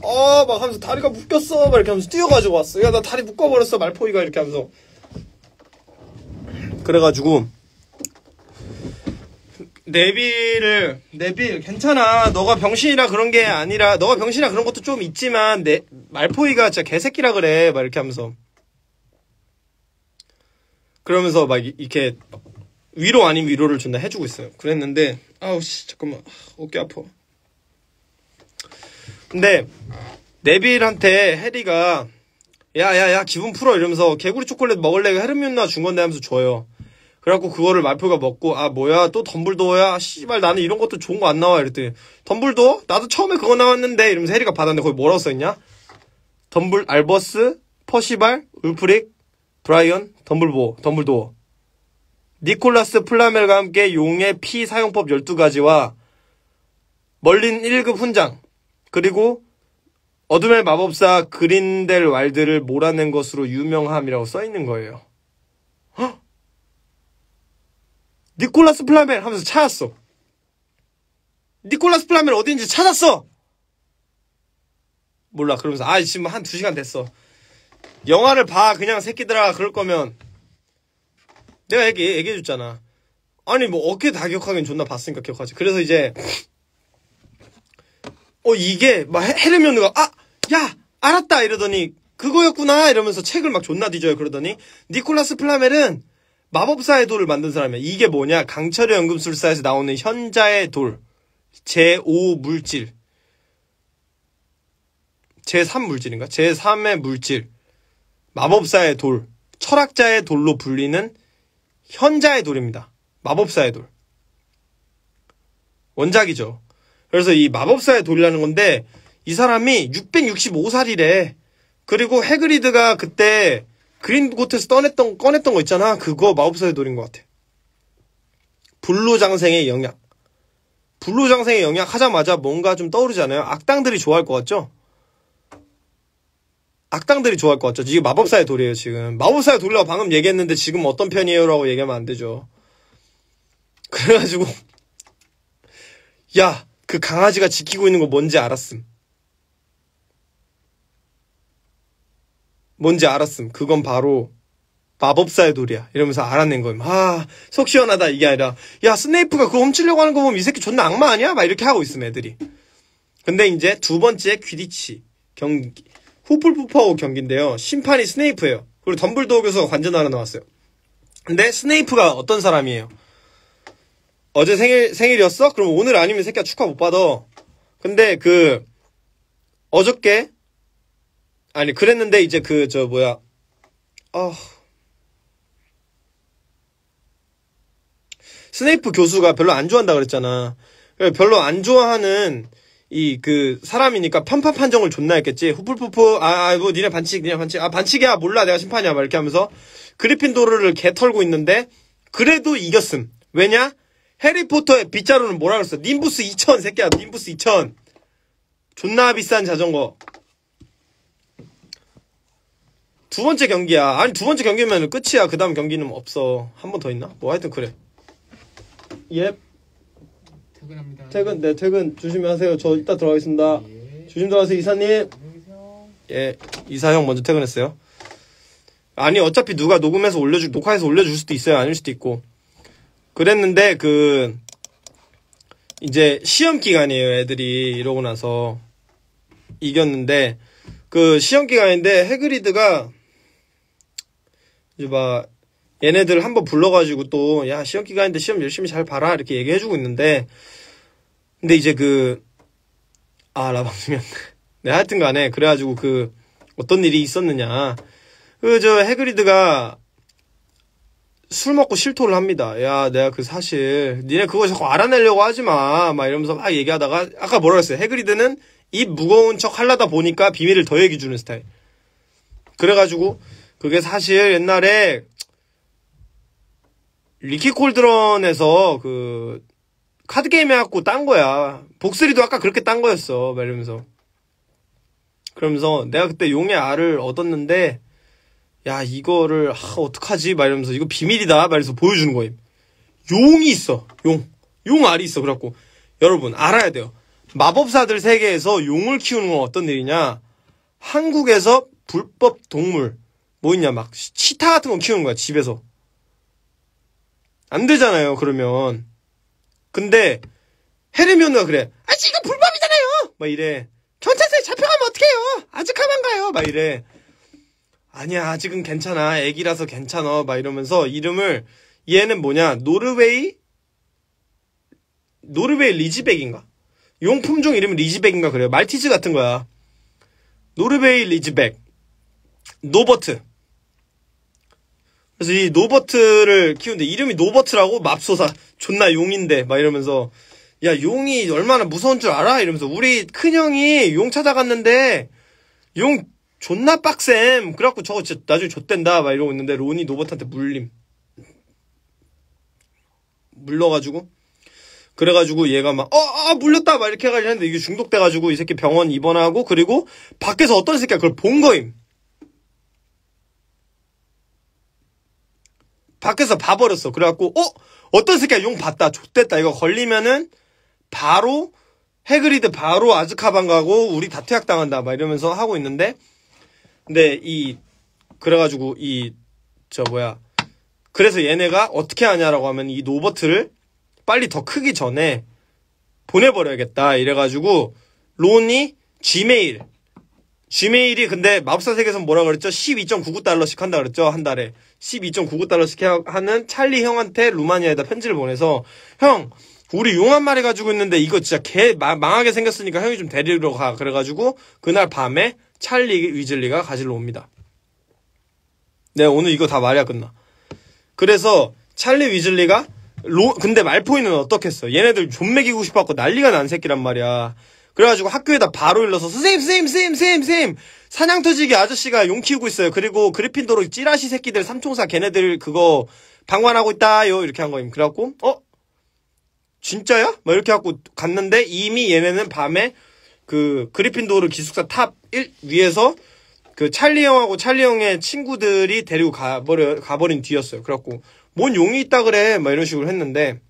어막 하면서 다리가 묶였어 막 이렇게 하면서 뛰어가지고 왔어 야 나 다리 묶어버렸어 말포이가 이렇게 하면서 그래가지고 네빌을 네빌 괜찮아 너가 병신이라 그런 게 아니라 너가 병신이라 그런 것도 좀 있지만 네 말포이가 진짜 개새끼라 그래 막 이렇게 하면서 그러면서 막 이렇게 위로 아닌 위로를 준다 해주고 있어요 그랬는데 아우씨 잠깐만 어깨 아파 근데 네빌한테 해리가 야야야 기분 풀어 이러면서 개구리 초콜릿 먹을래 헤르미온나 준 건데 하면서 줘요 그래갖고 그거를 말표가 먹고 아 뭐야 또 덤블도어야 씨발 나는 이런 것도 좋은 거 안 나와 이랬더니 덤블도어? 나도 처음에 그거 나왔는데 이러면서 해리가 받았는데 거기 뭐라고 써있냐? 덤블 알버스 퍼시발 울프릭 브라이언 덤블보 덤블도어 니콜라스 플라멜과 함께 용의 피 사용법 12가지와 멀린 1급 훈장 그리고 어둠의 마법사 그린델 왈드를 몰아낸 것으로 유명함이라고 써있는 거예요. 헉? 니콜라스 플라멜 하면서 찾았어. 니콜라스 플라멜 어디인지 찾았어! 몰라. 그러면서, 아, 지금 한 두 시간 됐어. 영화를 봐, 그냥 새끼들아. 그럴 거면. 내가 얘기, 얘기해줬잖아. 아니, 뭐, 어깨 다 기억하긴 존나 봤으니까 기억하지. 그래서 이제, 어, 이게, 막, 헤르면누가 아! 야! 알았다! 이러더니, 그거였구나! 이러면서 책을 막 존나 뒤져요. 그러더니, 니콜라스 플라멜은, 마법사의 돌을 만든 사람이야. 이게 뭐냐? 강철의 연금술사에서 나오는 현자의 돌. 제5 물질. 제3 물질인가? 제3의 물질. 마법사의 돌. 철학자의 돌로 불리는 현자의 돌입니다. 마법사의 돌. 원작이죠. 그래서 이 마법사의 돌이라는 건데 이 사람이 665살이래. 그리고 해그리드가 그때 그린곳에서 떠냈던, 꺼냈던 거 있잖아. 그거 마법사의 돌인 것 같아. 불로장생의 영향. 불로장생의 영향 하자마자 뭔가 좀 떠오르잖아요. 악당들이 좋아할 것 같죠? 악당들이 좋아할 것 같죠. 지금 마법사의 돌이에요, 지금. 마법사의 돌이라고 방금 얘기했는데 지금 어떤 편이에요? 라고 얘기하면 안 되죠. 그래가지고, 야, 그 강아지가 지키고 있는 거 뭔지 알았음. 뭔지 알았음. 그건 바로 마법사의 돌이야. 이러면서 알아낸 거임. 아, 속 시원하다. 이게 아니라, 야, 스네이프가 그거 훔치려고 하는 거 보면 이 새끼 존나 악마 아니야? 막 이렇게 하고 있음, 애들이. 근데 이제 두 번째 귀디치 경기, 후풀푸파오 경기인데요. 심판이 스네이프예요. 그리고 덤블도어 교수가 관전하러 나왔어요. 근데 스네이프가 어떤 사람이에요? 어제 생일, 생일이었어? 그럼 오늘 아니면 새끼야 축하 못 받아. 근데 그, 어저께 아니 그랬는데 이제 그 저 뭐야 어... 스네이프 교수가 별로 안 좋아한다 그랬잖아. 별로 안 좋아하는 이 그 사람이니까 편파 판정을 존나 했겠지. 후풀푸푸 아뭐 아, 이 니네 반칙 니네 반칙 아 반칙이야 몰라 내가 심판이야 막 이렇게 하면서 그리핀도르를 개털고 있는데 그래도 이겼음. 왜냐? 해리포터의 빗자루는 뭐라 그랬어? 님부스 2000 새끼야 님부스 2000 존나 비싼 자전거 두 번째 경기야. 아니 두 번째 경기면 끝이야. 그 다음 경기는 뭐 없어. 한 번 더 있나? 뭐 하여튼 그래. 예. 퇴근합니다. 퇴근, 네 퇴근 조심히 하세요. 저 이따 들어가겠습니다. 예. 조심 히 들어가세요 이사님. 예, 이사 형 먼저 퇴근했어요. 아니 어차피 누가 녹음해서 올려줄 녹화해서 올려줄 수도 있어요. 아닐 수도 있고. 그랬는데 그 이제 시험 기간이에요. 애들이 이러고 나서 이겼는데 그 시험 기간인데 해그리드가 이제 막 얘네들 한번 불러가지고 또 야 시험 기간인데 시험 열심히 잘 봐라 이렇게 얘기해주고 있는데 근데 이제 그 아 라방수면 네 하여튼간에 그래가지고 그 어떤 일이 있었느냐 그 저 해그리드가 술 먹고 실토를 합니다. 야, 내가 그 사실, 니네 그거 자꾸 알아내려고 하지 마. 막 이러면서 막 얘기하다가, 아까 뭐라 그랬어요? 해그리드는 입 무거운 척 하려다 보니까 비밀을 더 얘기 해 주는 스타일. 그래가지고, 그게 사실 옛날에 리키콜드런에서 그 카드 게임 해갖고 딴 거야. 복스리도 아까 그렇게 딴 거였어. 말이면서 그러면서 내가 그때 용의 알을 얻었는데 야 이거를 아, 어떡하지? 말이면서 이거 비밀이다. 말해서 보여주는 거임. 용이 있어. 용. 용 알이 있어. 그래갖고 여러분 알아야 돼요. 마법사들 세계에서 용을 키우는 건 어떤 일이냐? 한국에서 불법 동물 뭐 있냐 막 치타 같은 거 키우는 거야 집에서 안 되잖아요 그러면 근데 헤르미온느가 그래 아직 이거 불법이잖아요 막 이래 경찰서에 잡혀가면 어떡해요 아직 가만 가요 막 이래 아니야 아직은 괜찮아 애기라서 괜찮아 막 이러면서 이름을 얘는 뭐냐 노르웨이 노르웨이 리즈백인가 용품종 이름이 리즈백인가 그래요 말티즈 같은 거야 노르웨이 리즈백 노버트 그래서 이 노버트를 키우는데 이름이 노버트라고 맙소사 존나 용인데 막 이러면서 야 용이 얼마나 무서운 줄 알아 이러면서 우리 큰형이 용 찾아갔는데 용 존나 빡셈 그래갖고 저거 진짜 나중에 좆된다 막 이러고 있는데 론이 노버트한테 물림 물러가지고 그래가지고 얘가 막, 어, 어, 물렸다! 막 이렇게 해가지고 했는데 이게 중독돼가지고 이 새끼 병원 입원하고, 그리고 밖에서 어떤 새끼가 그걸 본 거임. 밖에서 봐버렸어. 그래갖고 어? 어떤 새끼야 용 봤다. 좆됐다. 이거 걸리면은 바로 해그리드 바로 아즈카반 가고 우리 다 퇴학당한다. 막 이러면서 하고 있는데 근데 이 그래가지고 이 저 뭐야 그래서 얘네가 어떻게 하냐라고 하면 이 노버트를 빨리 더 크기 전에 보내버려야겠다 이래가지고 론이 지메일 지메일이 근데 마법사 세계에서 뭐라 그랬죠? 12.99달러씩 한다 그랬죠 한 달에 12.99달러씩 하는 찰리 형한테 루마니아에다 편지를 보내서 형 우리 용한말해 가지고 있는데 이거 진짜 개 망하게 생겼으니까 형이 좀 데리러 가 그래가지고 그날 밤에 찰리 위즐리가 가지러 옵니다. 네 오늘 이거 다 말이야 끝나. 그래서 찰리 위즐리가 로 근데 말포이는 어떻겠어? 얘네들 좀 먹이고 싶어갖고 난리가 난 새끼란 말이야. 그래가지고 학교에다 바로 일러서 선생님 선생님 선생님 선생님 선생님 사냥 터지기 아저씨가 용 키우고 있어요. 그리고 그리핀도로 찌라시 새끼들 삼총사 걔네들 그거 방관하고 있다요 이렇게 한 거임. 그래갖고 어 진짜야? 막 이렇게 하고 갔는데 이미 얘네는 밤에 그 그리핀도르 기숙사 탑 1 위에서 그 찰리 형하고 찰리 형의 친구들이 데리고 가버려 가버린 뒤였어요. 그래갖고 뭔 용이 있다 그래 막 이런 식으로 했는데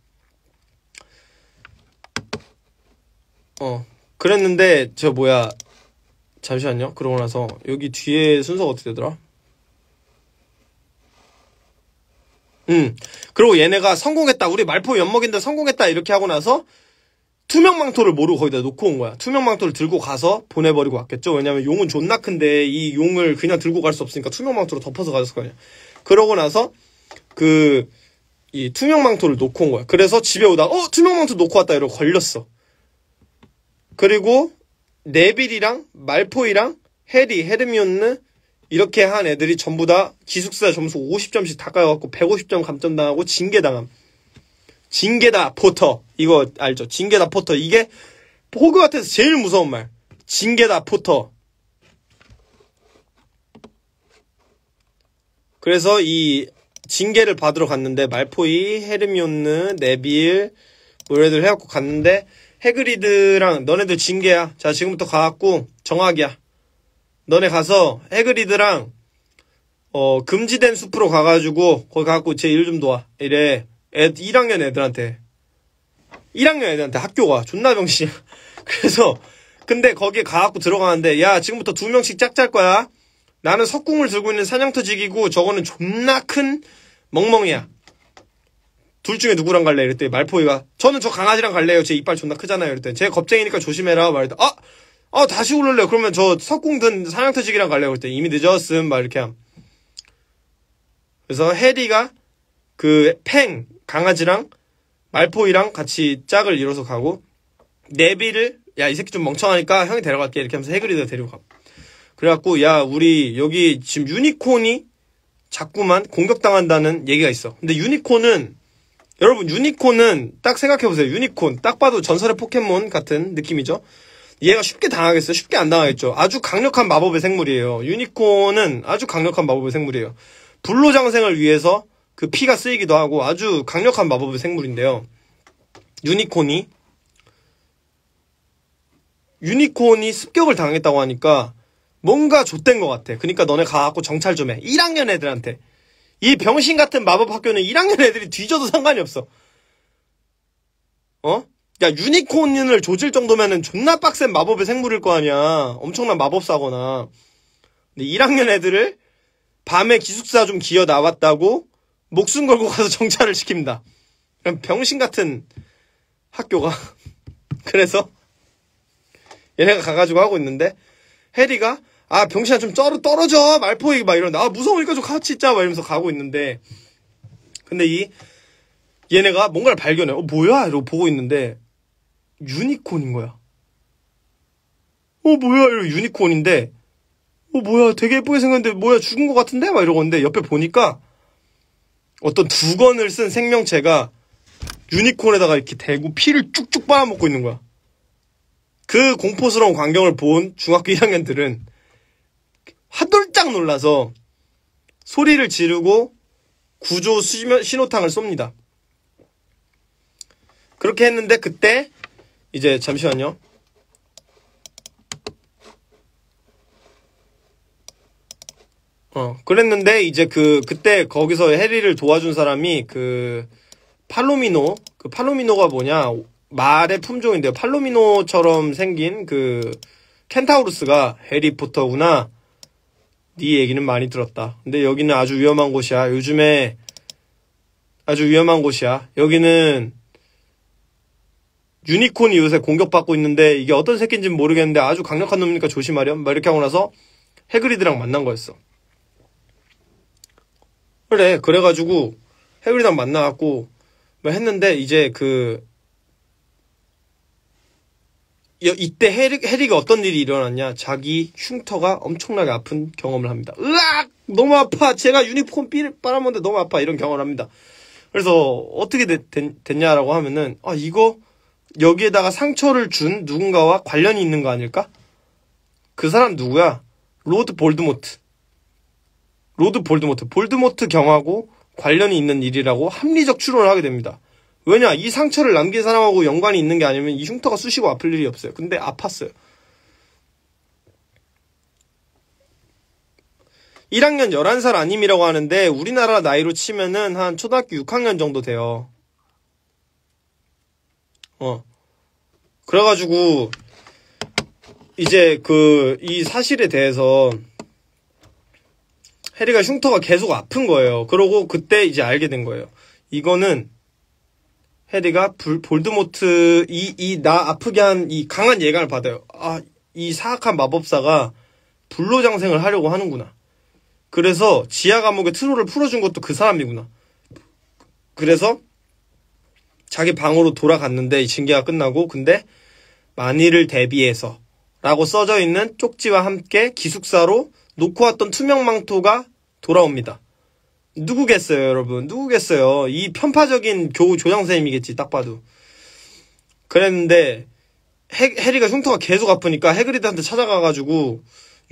어 그랬는데 저 뭐야 잠시만요. 그러고 나서 여기 뒤에 순서가 어떻게 되더라? 음. 그리고 얘네가 성공했다. 우리 말포 엿먹인데 성공했다. 이렇게 하고 나서 투명망토를 모르고 거기다 놓고 온 거야. 투명망토를 들고 가서 보내버리고 왔겠죠. 왜냐면 용은 존나 큰데 이 용을 그냥 들고 갈 수 없으니까 투명망토로 덮어서 가졌을 거 아니야. 그러고 나서 그 이 투명망토를 놓고 온 거야. 그래서 집에 오다가 어 투명망토 놓고 왔다 이러고 걸렸어. 그리고 네빌이랑 말포이랑 해리, 헤르미온느 이렇게 한 애들이 전부 다 기숙사 점수 50점씩 다 까갖고 150점 감점당하고 징계당함. 징계다 포터 이거 알죠? 징계다 포터 이게 포그와트서 제일 무서운 말. 징계다 포터. 그래서 이 징계를 받으러 갔는데 말포이, 헤르미온느, 네빌 뭐 이런 애들 해갖고 갔는데 해그리드랑 너네들 징계야. 자, 지금부터 가갖고 정학이야. 너네 가서 해그리드랑 어, 금지된 숲으로 가가지고 거기 가갖고 제 일 좀 도와. 이래. 애 1학년 애들한테 1학년 애들한테 학교가 존나 병신 그래서 근데 거기에 가갖고 들어가는데 야 지금부터 두 명씩 짝짤 거야. 나는 석궁을 들고 있는 사냥터직이고 저거는 존나 큰 멍멍이야. 둘 중에 누구랑 갈래? 이랬더니 말포이가 저는 저 강아지랑 갈래요. 제 이빨 존나 크잖아요. 이랬더니 제 겁쟁이니까 조심해라. 말했더니 아! 아 다시 올를래요 그러면 저 석궁든 사냥터지기랑 갈래요. 그랬더니 이미 늦었음. 막 이렇게 함. 그래서 해리가 그 팽 강아지랑 말포이랑 같이 짝을 이뤄서 가고 네비를 야 이 새끼 좀 멍청하니까 형이 데려갈게 이렇게 하면서 해그리드 데리고 가. 그래갖고 야 우리 여기 지금 유니콘이 자꾸만 공격당한다는 얘기가 있어. 근데 유니콘은 여러분 유니콘은 딱 생각해보세요. 유니콘 딱 봐도 전설의 포켓몬 같은 느낌이죠. 얘가 쉽게 당하겠어요? 쉽게 안 당하겠죠. 아주 강력한 마법의 생물이에요. 유니콘은 아주 강력한 마법의 생물이에요. 불로장생을 위해서 그 피가 쓰이기도 하고 아주 강력한 마법의 생물인데요. 유니콘이 유니콘이 습격을 당했다고 하니까 뭔가 좆된 것 같아. 그러니까 너네 가갖고 정찰 좀 해. 1학년 애들한테 이 병신 같은 마법 학교는 1학년 애들이 뒤져도 상관이 없어. 어? 야, 유니콘을 조질 정도면은 존나 빡센 마법의 생물일 거 아니야. 엄청난 마법사거나. 근데 1학년 애들을 밤에 기숙사 좀 기어 나왔다고 목숨 걸고 가서 정찰을 시킵니다. 그럼 병신 같은 학교가. 그래서 얘네가 가가지고 하고 있는데 해리가 아 병신아 좀 쩔어 떨어져 말포이 막 이러는데 아 무서우니까 좀 같이 있자 막 이러면서 가고 있는데 근데 이 얘네가 뭔가를 발견해 어 뭐야 이러고 보고 있는데 유니콘인 거야 어 뭐야 이러고 유니콘인데 어 뭐야 되게 예쁘게 생겼는데 뭐야 죽은 것 같은데 막 이러고 있는데 옆에 보니까 어떤 두건을 쓴 생명체가 유니콘에다가 이렇게 대고 피를 쭉쭉 빨아먹고 있는 거야 그 공포스러운 광경을 본 중학교 1학년들은 화들짝 놀라서 소리를 지르고 구조 신호탕을 쏩니다. 그렇게 했는데 그때 이제 잠시만요. 어, 그랬는데 이제 그 그때 거기서 해리를 도와준 사람이 그 팔로미노, 그 팔로미노가 뭐냐 말의 품종인데요. 팔로미노처럼 생긴 그 켄타우루스가 해리포터구나. 네 얘기는 많이 들었다. 근데 여기는 아주 위험한 곳이야. 요즘에 아주 위험한 곳이야. 여기는 유니콘이 요새 공격받고 있는데 이게 어떤 새끼인지는 모르겠는데 아주 강력한 놈이니까 조심하렴. 막 이렇게 하고 나서 해그리드랑 만난 거였어. 그래 그래가지고 해그리드랑 만나갖고 했는데 이제 그 이때 해리, 해리가 어떤 일이 일어났냐. 자기 흉터가 엄청나게 아픈 경험을 합니다. 으악! 너무 아파! 제가 유니폼 삐를 빨아먹는데 너무 아파! 이런 경험을 합니다. 그래서 어떻게 되, 됐, 냐라고 하면은, 아, 이거 여기에다가 상처를 준 누군가와 관련이 있는 거 아닐까? 그 사람 누구야? 로드 볼드모트. 로드 볼드모트. 볼드모트 경하고 관련이 있는 일이라고 합리적 추론을 하게 됩니다. 왜냐 이 상처를 남긴 사람하고 연관이 있는 게 아니면 이 흉터가 쑤시고 아플 일이 없어요. 근데 아팠어요. 1학년 11살 아님이라고 하는데 우리나라 나이로 치면은 한 초등학교 6학년 정도 돼요. 어. 그래가지고 이제 그 이 사실에 대해서 해리가 흉터가 계속 아픈 거예요. 그러고 그때 이제 알게 된 거예요. 이거는 해리가 불, 볼드모트 이 이 나 아프게 한 이 강한 예감을 받아요. 아 이 사악한 마법사가 불로장생을 하려고 하는구나. 그래서 지하 감옥에 트롤을 풀어준 것도 그 사람이구나. 그래서 자기 방으로 돌아갔는데 이 징계가 끝나고 근데 만일을 대비해서 라고 써져 있는 쪽지와 함께 기숙사로 놓고 왔던 투명 망토가 돌아옵니다. 누구겠어요, 여러분? 누구겠어요? 이 편파적인 교우 조장 선생님이겠지, 딱 봐도. 그랬는데, 해, 해리가 흉터가 계속 아프니까 해그리드한테 찾아가가지고,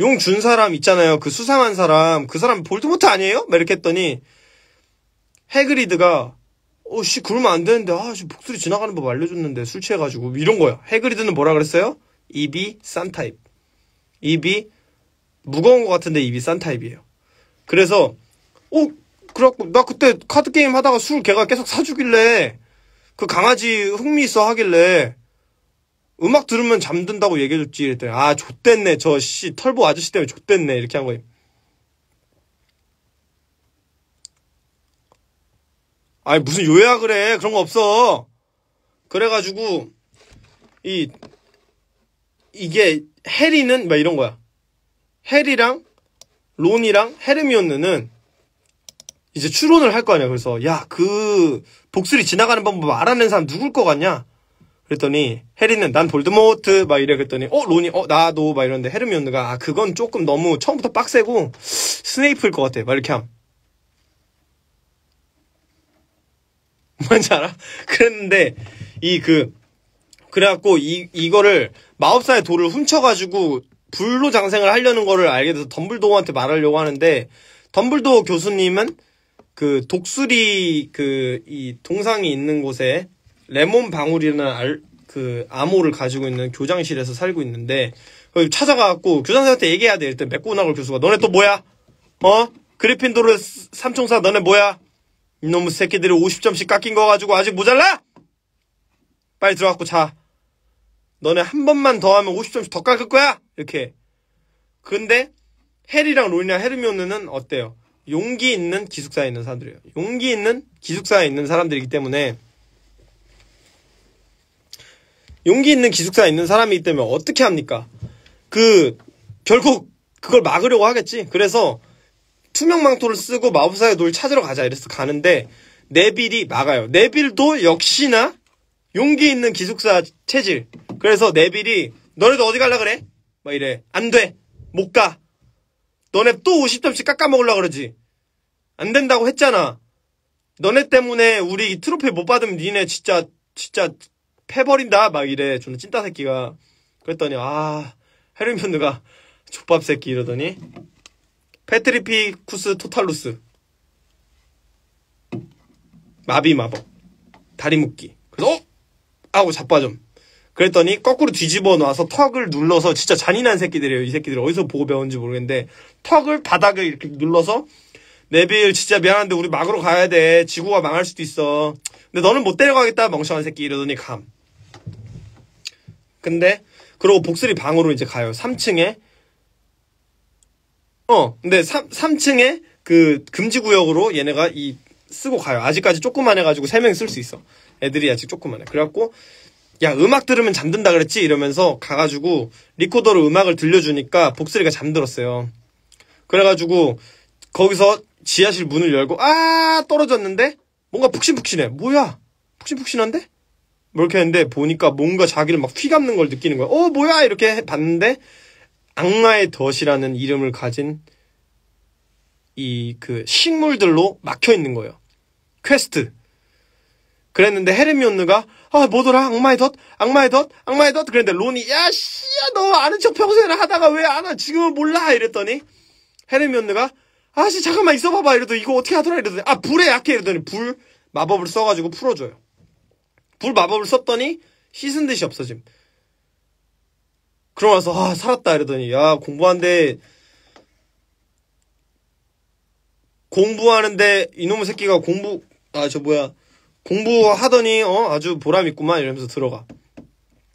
용 준 사람 있잖아요. 그 수상한 사람. 그 사람 볼트모트 아니에요? 막 이렇게 했더니, 해그리드가, 어, 씨, 그러면 안 되는데, 아, 씨, 복수리 지나가는 법 알려줬는데, 술 취해가지고. 이런 거야. 해그리드는 뭐라 그랬어요? 입이 싼 타입. 입이 무거운 것 같은데 입이 싼 타입이에요. 그래서, 어, 그래갖고 나 그때 카드 게임 하다가 술 걔가 계속 사주길래 그 강아지 흥미 있어 하길래 음악 들으면 잠든다고 얘기해줬지 이랬더니 아 좆됐네 저 씨 털보 아저씨 때문에 좆됐네 이렇게 한 거임 아니 무슨 요야 그래 그런 거 없어 그래가지고 이 이게 해리는 막 이런 거야 해리랑 론이랑 헤르미온느는 이제 추론을 할 거 아니야. 그래서 야 그 복술이 지나가는 방법 알아낸 사람 누굴 것 같냐? 그랬더니 해리는 난 볼드모트 막 이래 그랬더니 어 로니 어 나도 막 이러는데 헤르미온느가 아 그건 조금 너무 처음부터 빡세고 스네이프일 것 같아 막 이렇게 함 뭔지 알아? 그랬는데 이 그 그래갖고 이 이거를 마법사의 돌을 훔쳐가지고 불로 장생을 하려는 거를 알게 돼서 덤블도어한테 말하려고 하는데 덤블도어 교수님은 그 독수리 그 이 동상이 있는 곳에 레몬 방울이라는 알, 그 암호를 가지고 있는 교장실에서 살고 있는데 거기 찾아가갖고 교장선생한테 얘기해야 돼. 일단 맥고나골 교수가 너네 또 뭐야? 어? 그리핀도르 삼총사 너네 뭐야? 이놈의 새끼들이 50점씩 깎인 거 가지고 아직 모자라? 빨리 들어갖고 자. 너네 한 번만 더 하면 50점씩 더 깎을 거야! 이렇게. 근데 해리랑 롤이랑 헤르미온느는 어때요? 용기 있는 기숙사에 있는 사람들이에요. 용기 있는 기숙사에 있는 사람들이기 때문에 용기 있는 기숙사에 있는 사람이기 때문에 어떻게 합니까? 그 결국 그걸 막으려고 하겠지. 그래서 투명망토를 쓰고 마법사의 돌 찾으러 가자 이랬어 가는데 네빌이 막아요. 네빌도 역시나 용기 있는 기숙사 체질. 그래서 네빌이 너네도 어디 갈라 그래? 막 이래. 안 돼. 못 가. 너네 또 50점씩 깎아먹으려 그러지. 안 된다고 했잖아. 너네 때문에 우리 이 트로피 못 받으면 니네 진짜 진짜 패버린다 막 이래 저는 찐따 새끼가 그랬더니 아 헤르면드가 미 족밥 새끼 이러더니 페트리피쿠스 토탈루스 마비 마법 다리 묶기 그래서 어? 하고 자빠좀 그랬더니 거꾸로 뒤집어 놔서 턱을 눌러서 진짜 잔인한 새끼들이에요 이 새끼들 어디서 보고 배운지 모르겠는데 턱을 바닥을 이렇게 눌러서 네빌 진짜 미안한데 우리 막으로 가야 돼. 지구가 망할 수도 있어. 근데 너는 못 데려가겠다 멍청한 새끼 이러더니 감. 근데 그러고 복슬이 방으로 이제 가요. 3층에 어 근데 3, 3층에 그 금지구역으로 얘네가 이 쓰고 가요. 아직까지 조그만 해가지고 3명이 쓸 수 있어. 애들이 아직 조그만 해. 그래갖고 야 음악 들으면 잠든다 그랬지 이러면서 가가지고 리코더로 음악을 들려주니까 복슬이가 잠들었어요. 그래가지고 거기서 지하실 문을 열고 아 떨어졌는데 뭔가 푹신푹신해. 뭐야? 푹신푹신한데? 뭐 이렇게 했는데 보니까 뭔가 자기를 막 휘감는 걸 느끼는 거야. 어 뭐야 이렇게 봤는데 악마의 덫이라는 이름을 가진 이 그 식물들로 막혀 있는 거예요. 퀘스트. 그랬는데 헤르미온느가 아 뭐더라 악마의 덫 악마의 덫 악마의 덫 그랬는데 론이 야 씨야 너 아는 척 평소에는 하다가 왜안와 지금은 몰라 이랬더니 헤르미온느가 아씨 잠깐만 있어봐봐 이러더 이거 어떻게 하더라 이러더니 아 불에 약해 이러더니 불 마법을 써가지고 풀어줘요 불 마법을 썼더니 씻은 듯이 없어짐 그러고 나서 아 살았다 이러더니 야공부한데 공부하는데 이놈의 새끼가 공부 아 저 뭐야 공부하더니 어 아주 보람 있구만 이러면서 들어가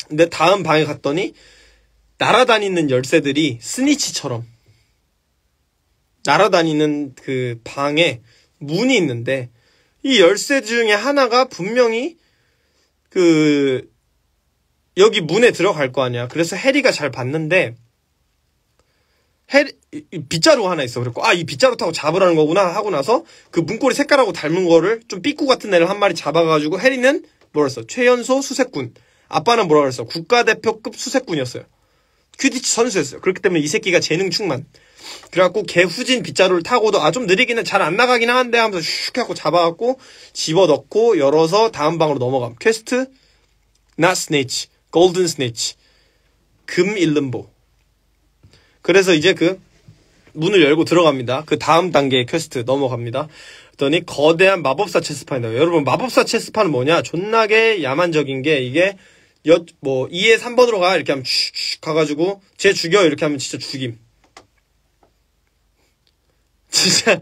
근데 다음 방에 갔더니 날아다니는 열쇠들이 스니치처럼 날아다니는 그 방에 문이 있는데 이 열쇠 중에 하나가 분명히 그 여기 문에 들어갈 거 아니야. 그래서 해리가 잘 봤는데 해리 빗자루 하나 있어. 그랬고 아 이 빗자루 타고 잡으라는 거구나 하고 나서 그 문고리 색깔하고 닮은 거를 좀 삐꾸 같은 애를 한 마리 잡아가지고 해리는 뭐라 했어? 최연소 수색군. 아빠는 뭐라 그랬어? 국가대표급 수색군이었어요. 퀴디치 선수였어요. 그렇기 때문에 이 새끼가 재능 충만. 그래갖고 개후진 빗자루를 타고도 아 좀 느리기는 잘 안 나가긴 하는데 하면서 슉 하고 잡아갖고 집어넣고 열어서 다음 방으로 넘어감. 퀘스트 나 스네치 골든 스네치 금 일름보. 그래서 이제 그 문을 열고 들어갑니다. 그 다음 단계의 퀘스트 넘어갑니다. 그랬더니 거대한 마법사 체스판이다. 여러분 마법사 체스판은 뭐냐? 존나게 야만적인 게 이게 여, 뭐 2에 3번으로 가 이렇게 하면 슉슉 가가지고 쟤 죽여 이렇게 하면 진짜 죽임. 진짜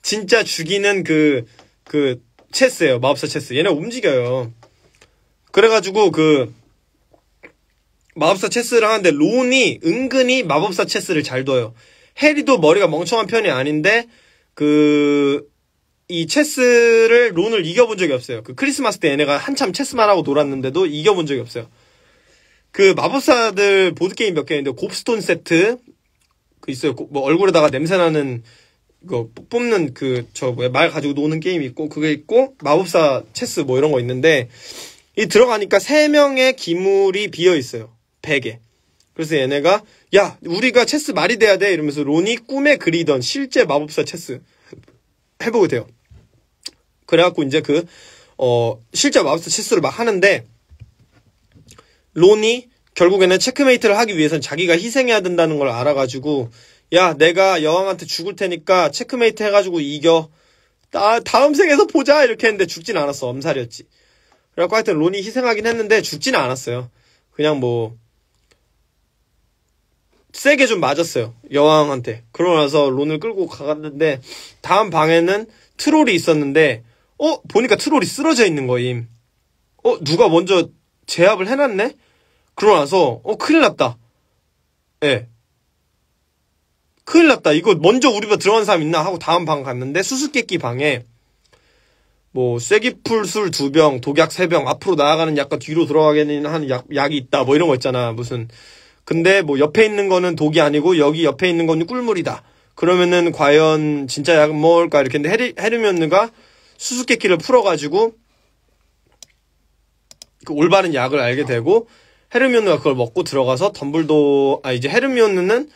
진짜 죽이는 그그 그 체스예요 마법사 체스 얘네 움직여요 그래가지고 그 마법사 체스를 하는데 론이 은근히 마법사 체스를 잘 둬요 해리도 머리가 멍청한 편이 아닌데 그 이 체스를 론을 이겨본 적이 없어요 그 크리스마스 때 얘네가 한참 체스만 하고 놀았는데도 이겨본 적이 없어요 그 마법사들 보드게임 몇 개 있는데 곱스톤 세트 그 있어요 뭐 얼굴에다가 냄새나는 그 뽑는 그 저 뭐야 말 가지고 노는 게임 있고 그게 있고 마법사 체스 뭐 이런 거 있는데 이 들어가니까 세 명의 기물이 비어 있어요 백에 그래서 얘네가 야 우리가 체스 말이 돼야 돼 이러면서 론이 꿈에 그리던 실제 마법사 체스 해보게 돼요 그래갖고 이제 그어 실제 마법사 체스를 막 하는데 론이 결국에는 체크메이트를 하기 위해선 자기가 희생해야 된다는 걸 알아가지고 야 내가 여왕한테 죽을 테니까 체크메이트 해가지고 이겨 아, 다음 생에서 보자 이렇게 했는데 죽진 않았어 엄살이었지 그래갖고 하여튼 론이 희생하긴 했는데 죽진 않았어요 그냥 뭐 세게 좀 맞았어요 여왕한테 그러고 나서 론을 끌고 가갔는데 다음 방에는 트롤이 있었는데 어 보니까 트롤이 쓰러져 있는 거임 어 누가 먼저 제압을 해놨네 그러고 나서 어 큰일 났다 예 네. 큰일 났다. 이거 먼저 우리 방 들어간 사람 있나 하고 다음 방 갔는데 수수께끼 방에 뭐 쐐기풀 술 두 병, 독약 세 병, 앞으로 나아가는 약간 뒤로 돌아가게는 한 약, 약이 있다. 뭐 이런 거 있잖아. 무슨 근데 뭐 옆에 있는 거는 독이 아니고 여기 옆에 있는 건 꿀물이다. 그러면은 과연 진짜 약은 뭘까 이렇게 했데 헤르, 헤르면느가 수수께끼를 풀어가지고 그 올바른 약을 알게 되고 헤르미온느가 그걸 먹고 들어가서 덤블도 아 이제 헤르미온느는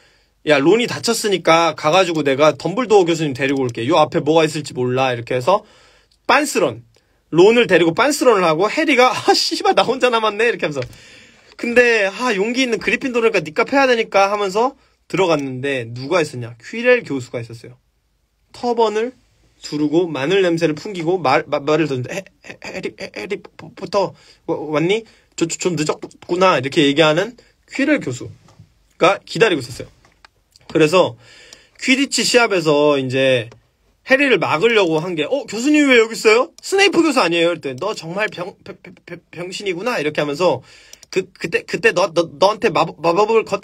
야 론이 다쳤으니까 가가지고 내가 덤블도어 교수님 데리고 올게. 요 앞에 뭐가 있을지 몰라 이렇게 해서 빤스런 론을 데리고 빤스런을 하고 해리가 아 씨발 나 혼자 남았네 이렇게 하면서 근데 아 용기 있는 그리핀도르니까 니값 패야 되니까 하면서 들어갔는데 누가 있었냐 퀴렐 교수가 있었어요. 터번을 두르고 마늘 냄새를 풍기고 말, 말, 을던데 해리 해리부터 왔니? 저좀 늦었구나 이렇게 얘기하는 퀴렐 교수가 기다리고 있었어요. 그래서 퀴디치 시합에서 이제 해리를 막으려고 한 게, 어, 교수님 왜 여기 있어요? 스네이프 교수 아니에요? 그랬더니, 너 정말 병, 병, 병, 병신이구나? 이렇게 하면서, 그, 그때, 그때 너, 너, 너한테 마법, 마법을 건,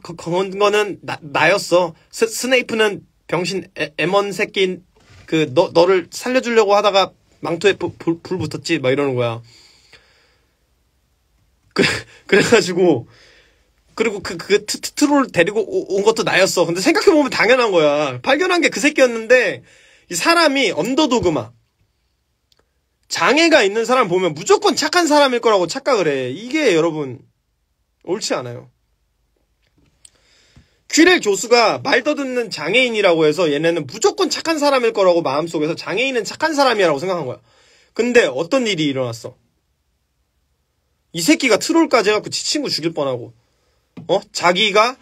거는 나, 나였어. 스, 스네이프는 병신 에, 에먼 새끼, 그, 너, 너를 살려주려고 하다가 망토에 불, 불, 붙었지? 막 이러는 거야. 그, 그래, 그래가지고, 그리고 그, 그 트, 트, 트롤 데리고 온 것도 나였어. 근데 생각해보면 당연한 거야. 발견한 게 그 새끼였는데, 이 사람이 언더도그마. 장애가 있는 사람 보면 무조건 착한 사람일 거라고 착각을 해. 이게 여러분, 옳지 않아요. 퀴렐 교수가 말더듬는 장애인이라고 해서 얘네는 무조건 착한 사람일 거라고 마음속에서 장애인은 착한 사람이라고 생각한 거야. 근데 어떤 일이 일어났어? 이 새끼가 트롤까지 해갖고 지 친구 죽일 뻔하고 어? 자기가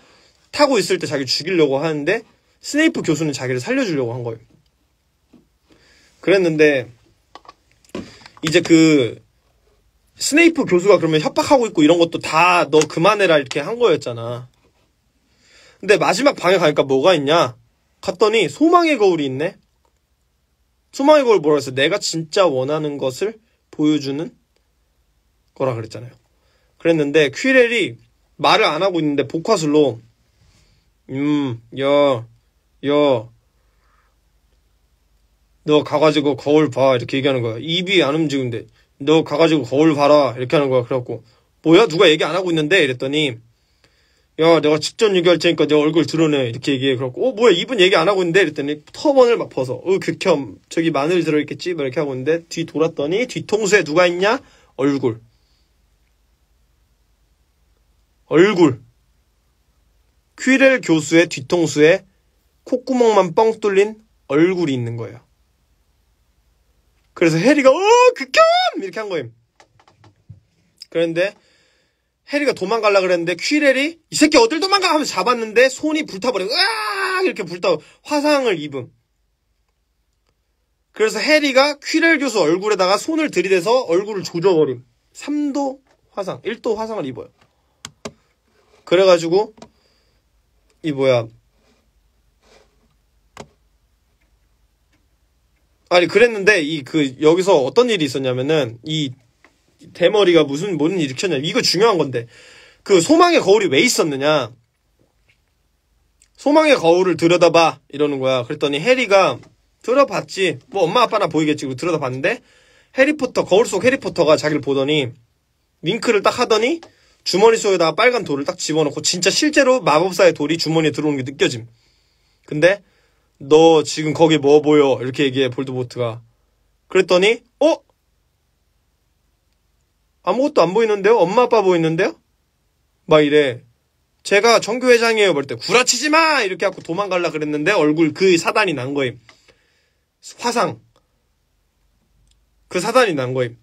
타고 있을 때 자기 죽이려고 하는데 스네이프 교수는 자기를 살려주려고 한 거예요. 그랬는데 이제 그 스네이프 교수가 그러면 협박하고 있고 이런 것도 다 너 그만해라 이렇게 한 거였잖아. 근데 마지막 방에 가니까 뭐가 있냐? 갔더니 소망의 거울이 있네. 소망의 거울 뭐라 그 했어? 내가 진짜 원하는 것을 보여주는 거라 그랬잖아요. 그랬는데 퀴렐이 말을 안 하고 있는데 복화술로 음, 여 여 너 가가지고 거울 봐 이렇게 얘기하는 거야. 입이 안움직이데너 가가지고 거울 봐라 이렇게 하는 거야. 그래갖고 뭐야 누가 얘기 안 하고 있는데 이랬더니 야 내가 직접 얘기할 테니까 내 얼굴 드러내 이렇게 얘기해. 그래갖고 어 뭐야 입은 얘기 안 하고 있는데 이랬더니 터번을 막 퍼서 어 극혐 그 저기 마늘 들어있겠지 막 이렇게 하고 있는데 뒤 돌았더니 뒤통수에 누가 있냐 얼굴 얼굴. 퀴렐 교수의 뒤통수에 콧구멍만 뻥 뚫린 얼굴이 있는 거예요. 그래서 해리가 어 극혐 이렇게 한 거임. 그런데 해리가 도망가려 그랬는데 퀴렐이 이 새끼 어딜 도망가 하면서 잡았는데 손이 불타버려으아 이렇게 불타 화상을 입음. 그래서 해리가 퀴렐 교수 얼굴에다가 손을 들이대서 얼굴을 조져버림. 3도 화상, 1도 화상을 입어요. 그래가지고 이 뭐야 아니 그랬는데 이 그 여기서 어떤 일이 있었냐면은 이 대머리가 무슨 뭔 일으켰냐 이거 중요한 건데 그 소망의 거울이 왜 있었느냐 소망의 거울을 들여다봐 이러는 거야 그랬더니 해리가 들어봤지 뭐 엄마 아빠나 보이겠지 그 들여다봤는데 해리포터 거울 속 해리포터가 자기를 보더니 윙크를 딱 하더니 주머니 속에다가 빨간 돌을 딱 집어넣고 진짜 실제로 마법사의 돌이 주머니에 들어오는 게 느껴짐. 근데 너 지금 거기 뭐 보여? 이렇게 얘기해 볼드보트가 그랬더니 어? 아무것도 안 보이는데요? 엄마 아빠 보이는데요? 막 이래. 제가 정교 회장이에요. 볼때 구라치지 마 이렇게 하고 도망갈라 그랬는데 얼굴 그 사단이 난 거임. 화상. 그 사단이 난 거임.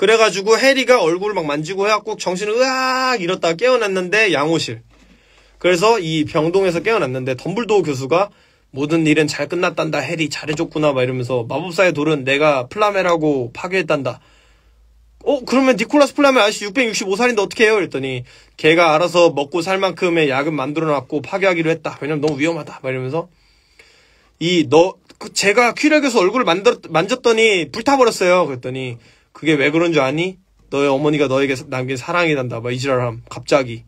그래가지고 해리가 얼굴을 막 만지고 해갖고 정신을 으악 잃었다가 깨어났는데 양호실. 그래서 이 병동에서 깨어났는데 덤블도어 교수가 모든 일은 잘 끝났단다 해리 잘해줬구나 막 이러면서 마법사의 돌은 내가 플라메라고 파괴했단다. 어 그러면 니콜라스 플라멜 아저씨 665살인데 어떻게 해요? 이랬더니 걔가 알아서 먹고 살 만큼의 약은 만들어놨고 파괴하기로 했다. 왜냐면 너무 위험하다. 막 이러면서 이너 그 제가 퀴레 교서 얼굴을 만들, 만졌더니 불타버렸어요. 그랬더니 그게 왜 그런 줄 아니? 너의 어머니가 너에게 남긴 사랑이란다. 막 이지랄함. 갑자기.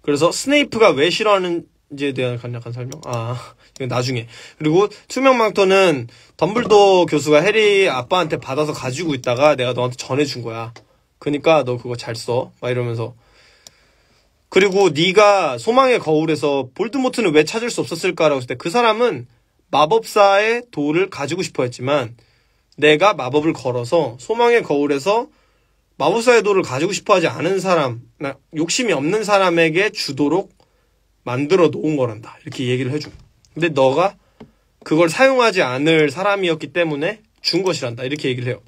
그래서 스네이프가 왜 싫어하는지에 대한 간략한 설명. 아, 이건 나중에. 그리고 투명망토는 덤블도 교수가 해리 아빠한테 받아서 가지고 있다가 내가 너한테 전해준 거야. 그니까 너 그거 잘 써. 막 이러면서. 그리고 네가 소망의 거울에서 볼드모트는 왜 찾을 수 없었을까라고 했을 때 그 사람은 마법사의 돌을 가지고 싶어 했지만 내가 마법을 걸어서 소망의 거울에서 마법사의 돌을 가지고 싶어 하지 않은 사람, 욕심이 없는 사람에게 주도록 만들어 놓은 거란다. 이렇게 얘기를 해줘 근데 너가 그걸 사용하지 않을 사람이었기 때문에 준 것이란다. 이렇게 얘기를 해요.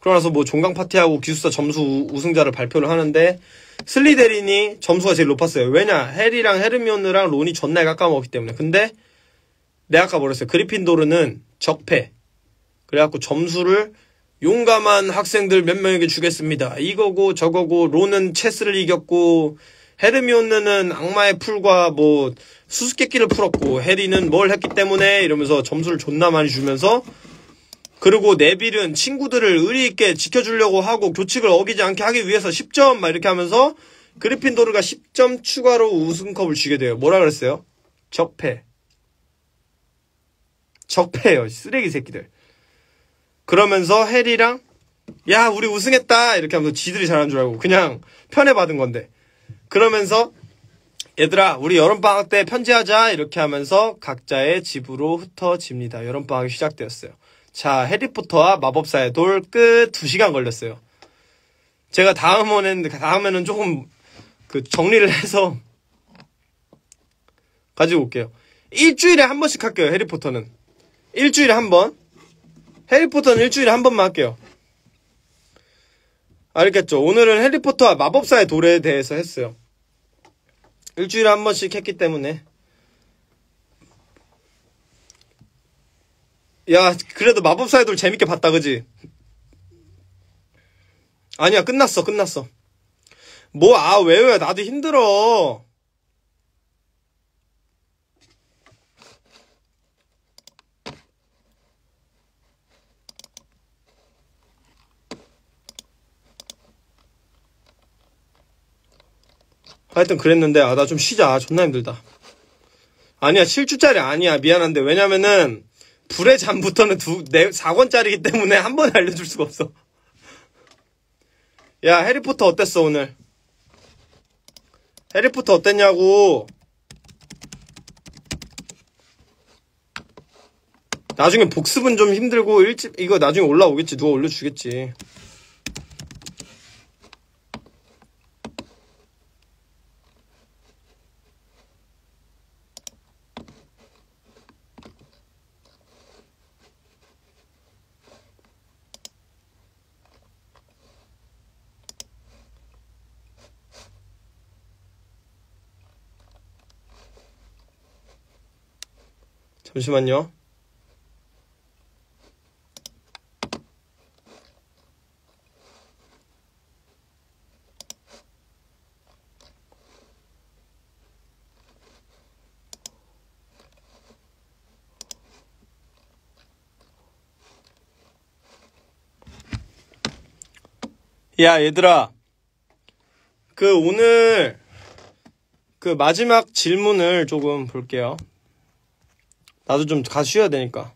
그러나서 뭐 종강 파티하고 기숙사 점수 우승자를 발표를 하는데 슬리데린이 점수가 제일 높았어요. 왜냐? 해리랑 헤르미온느랑 론이 전날 가까워먹기 때문에. 근데 내가 아까 말했어요. 그리핀도르는 적폐. 그래갖고 점수를 용감한 학생들 몇 명에게 주겠습니다. 이거고 저거고 로는 체스를 이겼고 헤르미온느는 악마의 풀과 뭐 수수께끼를 풀었고 해리는 뭘 했기 때문에 이러면서 점수를 존나 많이 주면서 그리고 네빌은 친구들을 의리 있게 지켜주려고 하고 교칙을 어기지 않게 하기 위해서 10점 막 이렇게 하면서 그리핀도르가 10점 추가로 우승컵을 쥐게 돼요. 뭐라 그랬어요? 적폐. 적폐예요. 쓰레기 새끼들. 그러면서 해리랑 야 우리 우승했다 이렇게 하면서 지들이 잘한 줄 알고 그냥 편해 받은 건데 그러면서 얘들아 우리 여름방학 때 편지하자 이렇게 하면서 각자의 집으로 흩어집니다. 여름방학이 시작되었어요. 자 해리포터와 마법사의 돌 끝 2시간 걸렸어요. 제가 다음에는 다음에는 조금 그 정리를 해서 가지고 올게요. 일주일에 한 번씩 할게요. 해리포터는. 일주일에 한 번. 해리포터는 일주일에 한 번만 할게요. 알겠죠? 오늘은 해리포터와 마법사의 돌에 대해서 했어요. 일주일에 한 번씩 했기 때문에. 야, 그래도 마법사의 돌 재밌게 봤다, 그지? 아니야, 끝났어, 끝났어. 뭐, 아, 왜 왜, 나도 힘들어. 하여튼 그랬는데 아 나 좀 쉬자 존나 힘들다 아니야 7주짜리 아니야 미안한데 왜냐면은 불의 잠부터는 두, 네, 4권짜리이기 때문에 한 번에 알려줄 수가 없어 야 해리포터 어땠어 오늘 해리포터 어땠냐고 나중에 복습은 좀 힘들고 일찍 이거 나중에 올라오겠지 누가 올려주겠지 잠시만요. 야, 얘들아. 그 오늘 그 마지막 질문을 조금 볼게요. 나도 좀 가 쉬어야 되니까.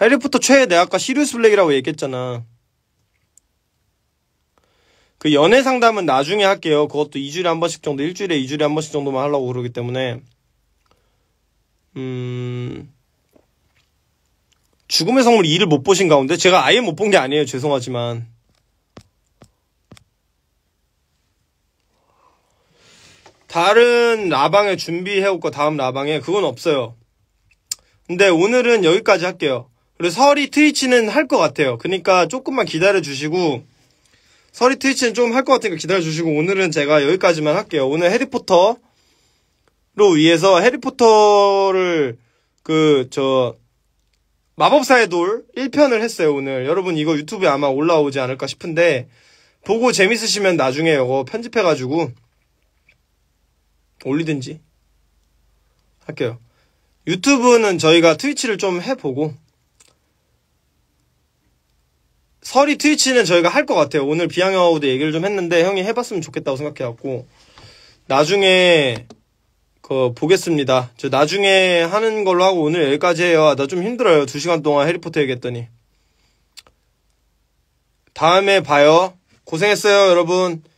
해리포터 최애 내가 아까 시리우스 블랙이라고 얘기했잖아. 그 연애 상담은 나중에 할게요. 그것도 2주일에 한 번씩 정도, 일주일에 2주일에 한 번씩 정도만 하려고 그러기 때문에. 음. 죽음의 성물 2를 못 보신 가운데 제가 아예 못 본 게 아니에요. 죄송하지만. 다른 라방에 준비해올 거 다음 라방에 그건 없어요. 근데 오늘은 여기까지 할게요. 그리고 서리 트위치는 할 것 같아요. 그러니까 조금만 기다려 주시고 서리 트위치는 좀 할 것 같으니까 기다려 주시고 오늘은 제가 여기까지만 할게요. 오늘 해리포터로 위해서 해리포터를 그 저 마법사의 돌 1편을 했어요, 오늘. 여러분 이거 유튜브에 아마 올라오지 않을까 싶은데 보고 재밌으시면 나중에 이거 편집해 가지고 올리든지 할게요. 유튜브는 저희가 트위치를 좀 해보고 설이 트위치는 저희가 할 것 같아요. 오늘 비양여우도 얘기를 좀 했는데 형이 해봤으면 좋겠다고 생각해갖고 나중에 그 보겠습니다. 저 나중에 하는 걸로 하고 오늘 여기까지 해요. 아, 나좀 힘들어요. 두 시간 동안 해리포터 얘기했더니 다음에 봐요. 고생했어요, 여러분.